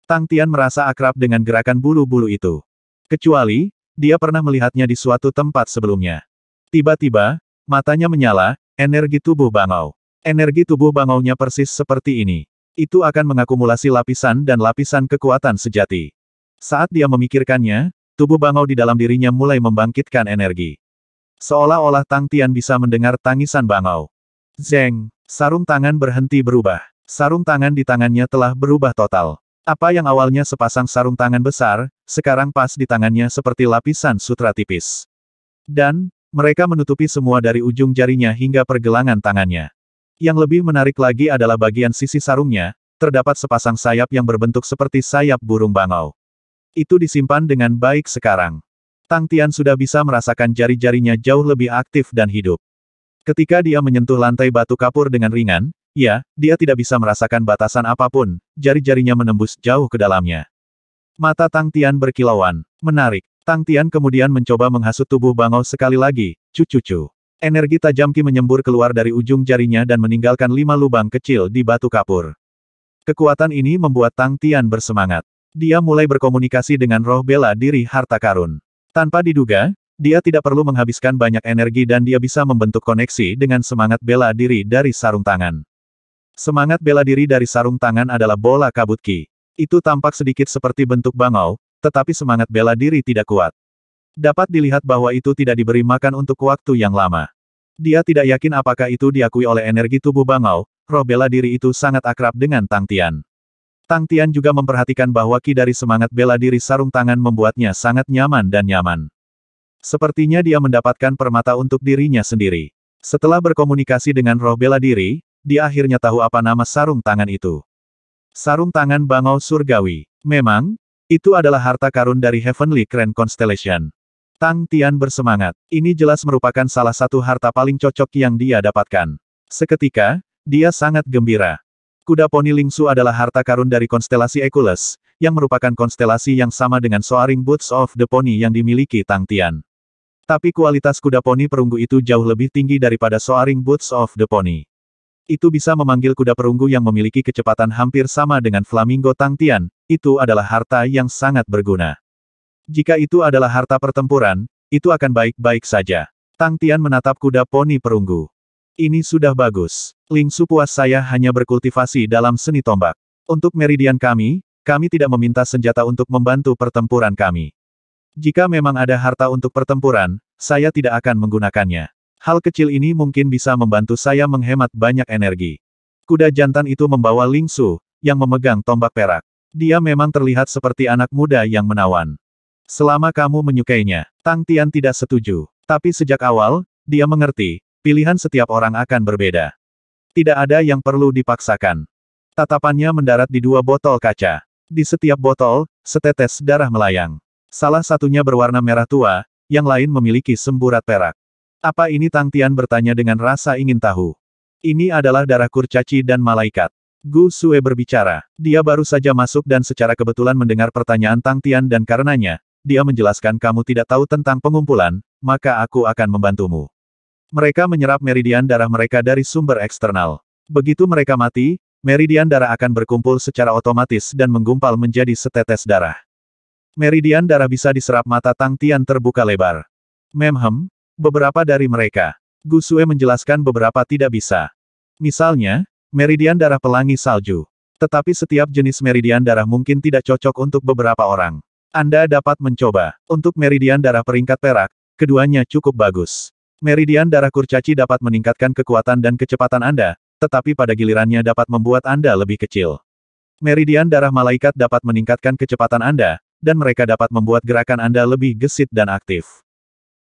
Tang Tian merasa akrab dengan gerakan bulu-bulu itu. Kecuali, dia pernah melihatnya di suatu tempat sebelumnya. Tiba-tiba, matanya menyala, energi tubuh bangau. Energi tubuh bangaunya persis seperti ini. Itu akan mengakumulasi lapisan dan lapisan kekuatan sejati. Saat dia memikirkannya, tubuh bangau di dalam dirinya mulai membangkitkan energi. Seolah-olah Tang Tian bisa mendengar tangisan Bangau. Zeng, sarung tangan berhenti berubah. Sarung tangan di tangannya telah berubah total. Apa yang awalnya sepasang sarung tangan besar, sekarang pas di tangannya seperti lapisan sutra tipis. Dan, mereka menutupi semua dari ujung jarinya hingga pergelangan tangannya. Yang lebih menarik lagi adalah bagian sisi sarungnya, terdapat sepasang sayap yang berbentuk seperti sayap burung bangau. Itu disimpan dengan baik sekarang. Tang Tian sudah bisa merasakan jari-jarinya jauh lebih aktif dan hidup. Ketika dia menyentuh lantai batu kapur dengan ringan, ya, dia tidak bisa merasakan batasan apapun, jari-jarinya menembus jauh ke dalamnya. Mata Tang Tian berkilauan. Menarik. Tang Tian kemudian mencoba menghasut tubuh Bangau sekali lagi, cucu cucu Energi tajam Ki menyembur keluar dari ujung jarinya dan meninggalkan lima lubang kecil di batu kapur. Kekuatan ini membuat Tang Tian bersemangat. Dia mulai berkomunikasi dengan roh bela diri harta karun. Tanpa diduga, dia tidak perlu menghabiskan banyak energi dan dia bisa membentuk koneksi dengan semangat bela diri dari sarung tangan. Semangat bela diri dari sarung tangan adalah bola kabut ki. Itu tampak sedikit seperti bentuk bangau, tetapi semangat bela diri tidak kuat. Dapat dilihat bahwa itu tidak diberi makan untuk waktu yang lama. Dia tidak yakin apakah itu diakui oleh energi tubuh bangau, roh bela diri itu sangat akrab dengan Tang Tian. Tang Tian juga memperhatikan bahwa ki dari semangat bela diri sarung tangan membuatnya sangat nyaman dan nyaman. Sepertinya dia mendapatkan permata untuk dirinya sendiri. Setelah berkomunikasi dengan roh bela diri, dia akhirnya tahu apa nama sarung tangan itu. Sarung tangan bangau surgawi. Memang, itu adalah harta karun dari Heavenly Grand Constellation. Tang Tian bersemangat. Ini jelas merupakan salah satu harta paling cocok yang dia dapatkan. Seketika, dia sangat gembira. Kuda poni Lingsu adalah harta karun dari konstelasi Eculus, yang merupakan konstelasi yang sama dengan Soaring Boots of the Pony yang dimiliki Tang Tian. Tapi kualitas kuda poni perunggu itu jauh lebih tinggi daripada Soaring Boots of the Pony. Itu bisa memanggil kuda perunggu yang memiliki kecepatan hampir sama dengan Flamingo Tang Tian. itu adalah harta yang sangat berguna. Jika itu adalah harta pertempuran, itu akan baik-baik saja. Tang Tian menatap kuda poni perunggu. Ini sudah bagus. Ling Su puas saya hanya berkultivasi dalam seni tombak. Untuk meridian kami, kami tidak meminta senjata untuk membantu pertempuran kami. Jika memang ada harta untuk pertempuran, saya tidak akan menggunakannya. Hal kecil ini mungkin bisa membantu saya menghemat banyak energi. Kuda jantan itu membawa Ling Su, yang memegang tombak perak. Dia memang terlihat seperti anak muda yang menawan. Selama kamu menyukainya, Tang Tian tidak setuju. Tapi sejak awal, dia mengerti, Pilihan setiap orang akan berbeda. Tidak ada yang perlu dipaksakan. Tatapannya mendarat di dua botol kaca. Di setiap botol, setetes darah melayang. Salah satunya berwarna merah tua, yang lain memiliki semburat perak. Apa ini Tang Tian bertanya dengan rasa ingin tahu. Ini adalah darah kurcaci dan malaikat. Gu Sue berbicara. Dia baru saja masuk dan secara kebetulan mendengar pertanyaan Tang Tian dan karenanya, dia menjelaskan kamu tidak tahu tentang pengumpulan, maka aku akan membantumu. Mereka menyerap meridian darah mereka dari sumber eksternal. Begitu mereka mati, meridian darah akan berkumpul secara otomatis dan menggumpal menjadi setetes darah. Meridian darah bisa diserap mata Tang Tian terbuka lebar. Memhem, beberapa dari mereka. Sue menjelaskan beberapa tidak bisa. Misalnya, meridian darah pelangi salju. Tetapi setiap jenis meridian darah mungkin tidak cocok untuk beberapa orang. Anda dapat mencoba. Untuk meridian darah peringkat perak, keduanya cukup bagus. Meridian darah kurcaci dapat meningkatkan kekuatan dan kecepatan Anda, tetapi pada gilirannya dapat membuat Anda lebih kecil. Meridian darah malaikat dapat meningkatkan kecepatan Anda, dan mereka dapat membuat gerakan Anda lebih gesit dan aktif.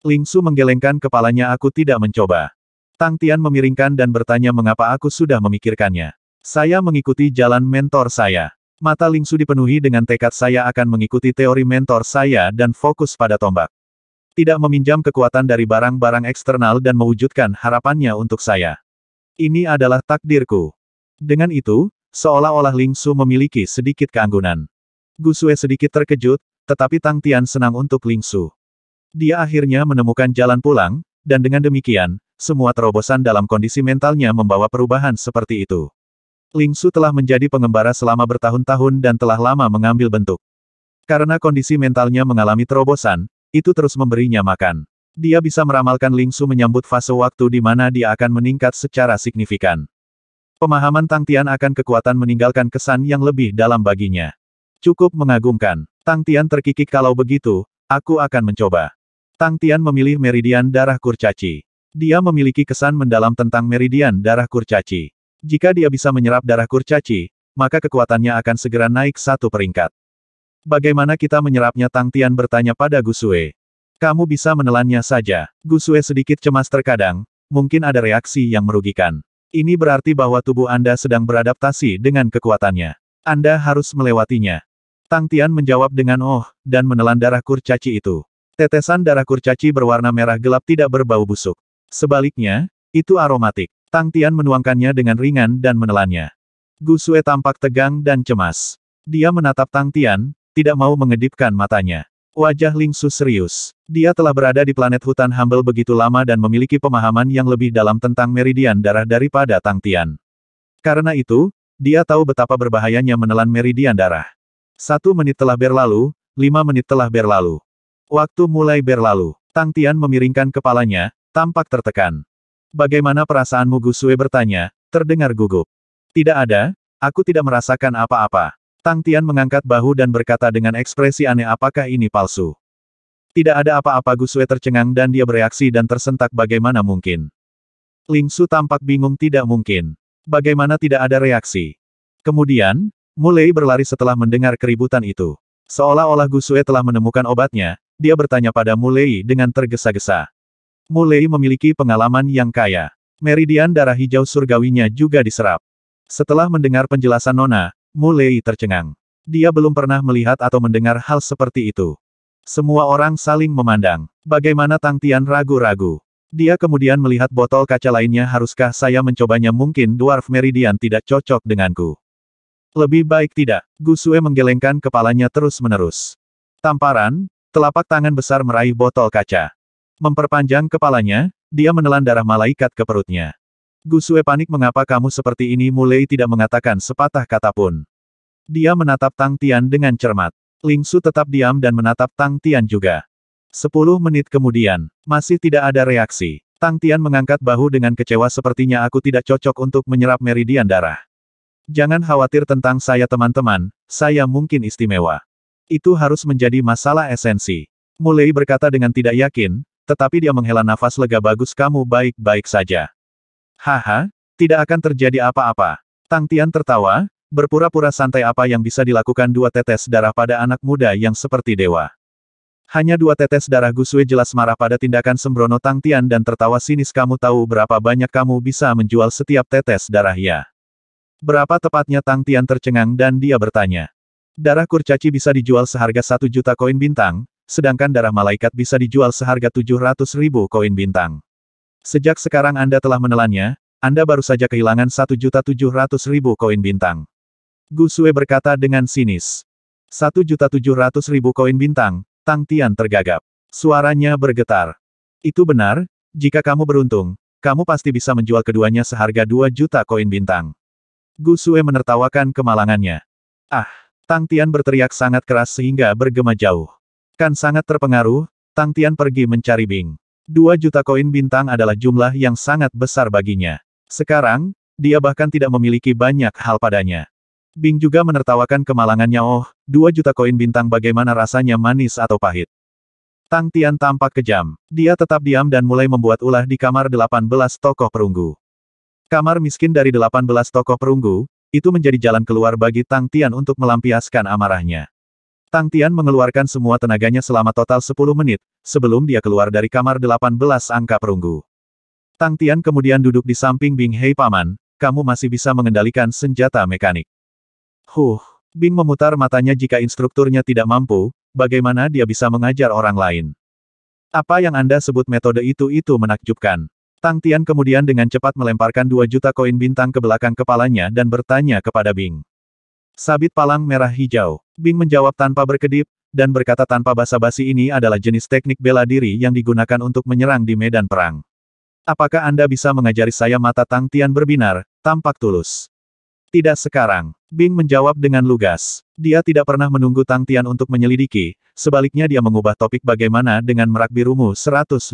Ling Su menggelengkan kepalanya aku tidak mencoba. Tang Tian memiringkan dan bertanya mengapa aku sudah memikirkannya. Saya mengikuti jalan mentor saya. Mata Ling Su dipenuhi dengan tekad saya akan mengikuti teori mentor saya dan fokus pada tombak. Tidak meminjam kekuatan dari barang-barang eksternal dan mewujudkan harapannya untuk saya. Ini adalah takdirku. Dengan itu, seolah-olah Ling Su memiliki sedikit keanggunan. Sue sedikit terkejut, tetapi Tang Tian senang untuk Ling Su. Dia akhirnya menemukan jalan pulang, dan dengan demikian, semua terobosan dalam kondisi mentalnya membawa perubahan seperti itu. Ling Su telah menjadi pengembara selama bertahun-tahun dan telah lama mengambil bentuk. Karena kondisi mentalnya mengalami terobosan, itu terus memberinya makan. Dia bisa meramalkan Ling Su menyambut fase waktu di mana dia akan meningkat secara signifikan. Pemahaman Tang Tian akan kekuatan meninggalkan kesan yang lebih dalam baginya. Cukup mengagumkan. Tang Tian terkikik kalau begitu, aku akan mencoba. Tang Tian memilih meridian darah kurcaci. Dia memiliki kesan mendalam tentang meridian darah kurcaci. Jika dia bisa menyerap darah kurcaci, maka kekuatannya akan segera naik satu peringkat. Bagaimana kita menyerapnya Tang Tian bertanya pada Gusue. Kamu bisa menelannya saja. Gusue sedikit cemas terkadang, mungkin ada reaksi yang merugikan. Ini berarti bahwa tubuh Anda sedang beradaptasi dengan kekuatannya. Anda harus melewatinya. Tang Tian menjawab dengan oh, dan menelan darah kurcaci itu. Tetesan darah kurcaci berwarna merah gelap tidak berbau busuk. Sebaliknya, itu aromatik. Tang Tian menuangkannya dengan ringan dan menelannya. Gusue tampak tegang dan cemas. Dia menatap Tang Tian, tidak mau mengedipkan matanya. Wajah Ling Su serius. Dia telah berada di planet hutan Humble begitu lama dan memiliki pemahaman yang lebih dalam tentang meridian darah daripada Tang Tian. Karena itu, dia tahu betapa berbahayanya menelan meridian darah. Satu menit telah berlalu, lima menit telah berlalu. Waktu mulai berlalu, Tang Tian memiringkan kepalanya, tampak tertekan. Bagaimana perasaanmu Gusue bertanya, terdengar gugup. Tidak ada, aku tidak merasakan apa-apa. Tang Tian mengangkat bahu dan berkata dengan ekspresi aneh apakah ini palsu. Tidak ada apa-apa Gusue tercengang dan dia bereaksi dan tersentak bagaimana mungkin. Ling Su tampak bingung tidak mungkin. Bagaimana tidak ada reaksi. Kemudian, mulai berlari setelah mendengar keributan itu. Seolah-olah Gusue telah menemukan obatnya, dia bertanya pada Mulei dengan tergesa-gesa. Mulei memiliki pengalaman yang kaya. Meridian darah hijau surgawinya juga diserap. Setelah mendengar penjelasan Nona, Mulai tercengang. Dia belum pernah melihat atau mendengar hal seperti itu. Semua orang saling memandang. Bagaimana Tang Tian ragu-ragu. Dia kemudian melihat botol kaca lainnya haruskah saya mencobanya mungkin Dwarf Meridian tidak cocok denganku. Lebih baik tidak, Gu Sue menggelengkan kepalanya terus-menerus. Tamparan, telapak tangan besar meraih botol kaca. Memperpanjang kepalanya, dia menelan darah malaikat ke perutnya. Gusue panik mengapa kamu seperti ini mulai tidak mengatakan sepatah kata pun. Dia menatap Tang Tian dengan cermat. Ling Su tetap diam dan menatap Tang Tian juga. Sepuluh menit kemudian, masih tidak ada reaksi. Tang Tian mengangkat bahu dengan kecewa sepertinya aku tidak cocok untuk menyerap meridian darah. Jangan khawatir tentang saya teman-teman, saya mungkin istimewa. Itu harus menjadi masalah esensi. Mulai berkata dengan tidak yakin, tetapi dia menghela nafas lega bagus kamu baik-baik saja. Haha, tidak akan terjadi apa-apa. Tang Tian tertawa, berpura-pura santai apa yang bisa dilakukan dua tetes darah pada anak muda yang seperti dewa. Hanya dua tetes darah Guswe jelas marah pada tindakan sembrono Tang Tian dan tertawa sinis kamu tahu berapa banyak kamu bisa menjual setiap tetes darah ya. Berapa tepatnya Tang Tian tercengang dan dia bertanya. Darah kurcaci bisa dijual seharga satu juta koin bintang, sedangkan darah malaikat bisa dijual seharga tujuh ratus ribu koin bintang. Sejak sekarang Anda telah menelannya, Anda baru saja kehilangan 1.700.000 koin bintang. Gu Sue berkata dengan sinis. 1.700.000 koin bintang, Tang Tian tergagap. Suaranya bergetar. Itu benar, jika kamu beruntung, kamu pasti bisa menjual keduanya seharga 2 juta koin bintang. Gu Sue menertawakan kemalangannya. Ah, Tang Tian berteriak sangat keras sehingga bergema jauh. Kan sangat terpengaruh, Tang Tian pergi mencari Bing. 2 juta koin bintang adalah jumlah yang sangat besar baginya. Sekarang, dia bahkan tidak memiliki banyak hal padanya. Bing juga menertawakan kemalangannya oh, 2 juta koin bintang bagaimana rasanya manis atau pahit. Tang Tian tampak kejam. Dia tetap diam dan mulai membuat ulah di kamar 18 tokoh perunggu. Kamar miskin dari 18 tokoh perunggu, itu menjadi jalan keluar bagi Tang Tian untuk melampiaskan amarahnya. Tang Tian mengeluarkan semua tenaganya selama total 10 menit, sebelum dia keluar dari kamar 18 angka perunggu. Tang Tian kemudian duduk di samping Bing Hei Paman, kamu masih bisa mengendalikan senjata mekanik. Huh, Bing memutar matanya jika instrukturnya tidak mampu, bagaimana dia bisa mengajar orang lain. Apa yang Anda sebut metode itu-itu menakjubkan. Tang Tian kemudian dengan cepat melemparkan 2 juta koin bintang ke belakang kepalanya dan bertanya kepada Bing. Sabit palang merah hijau. Bing menjawab tanpa berkedip, dan berkata tanpa basa-basi ini adalah jenis teknik bela diri yang digunakan untuk menyerang di medan perang. Apakah Anda bisa mengajari saya mata Tang Tian berbinar, tampak tulus? Tidak sekarang. Bing menjawab dengan lugas. Dia tidak pernah menunggu Tang Tian untuk menyelidiki, sebaliknya dia mengubah topik bagaimana dengan merak birumu 150.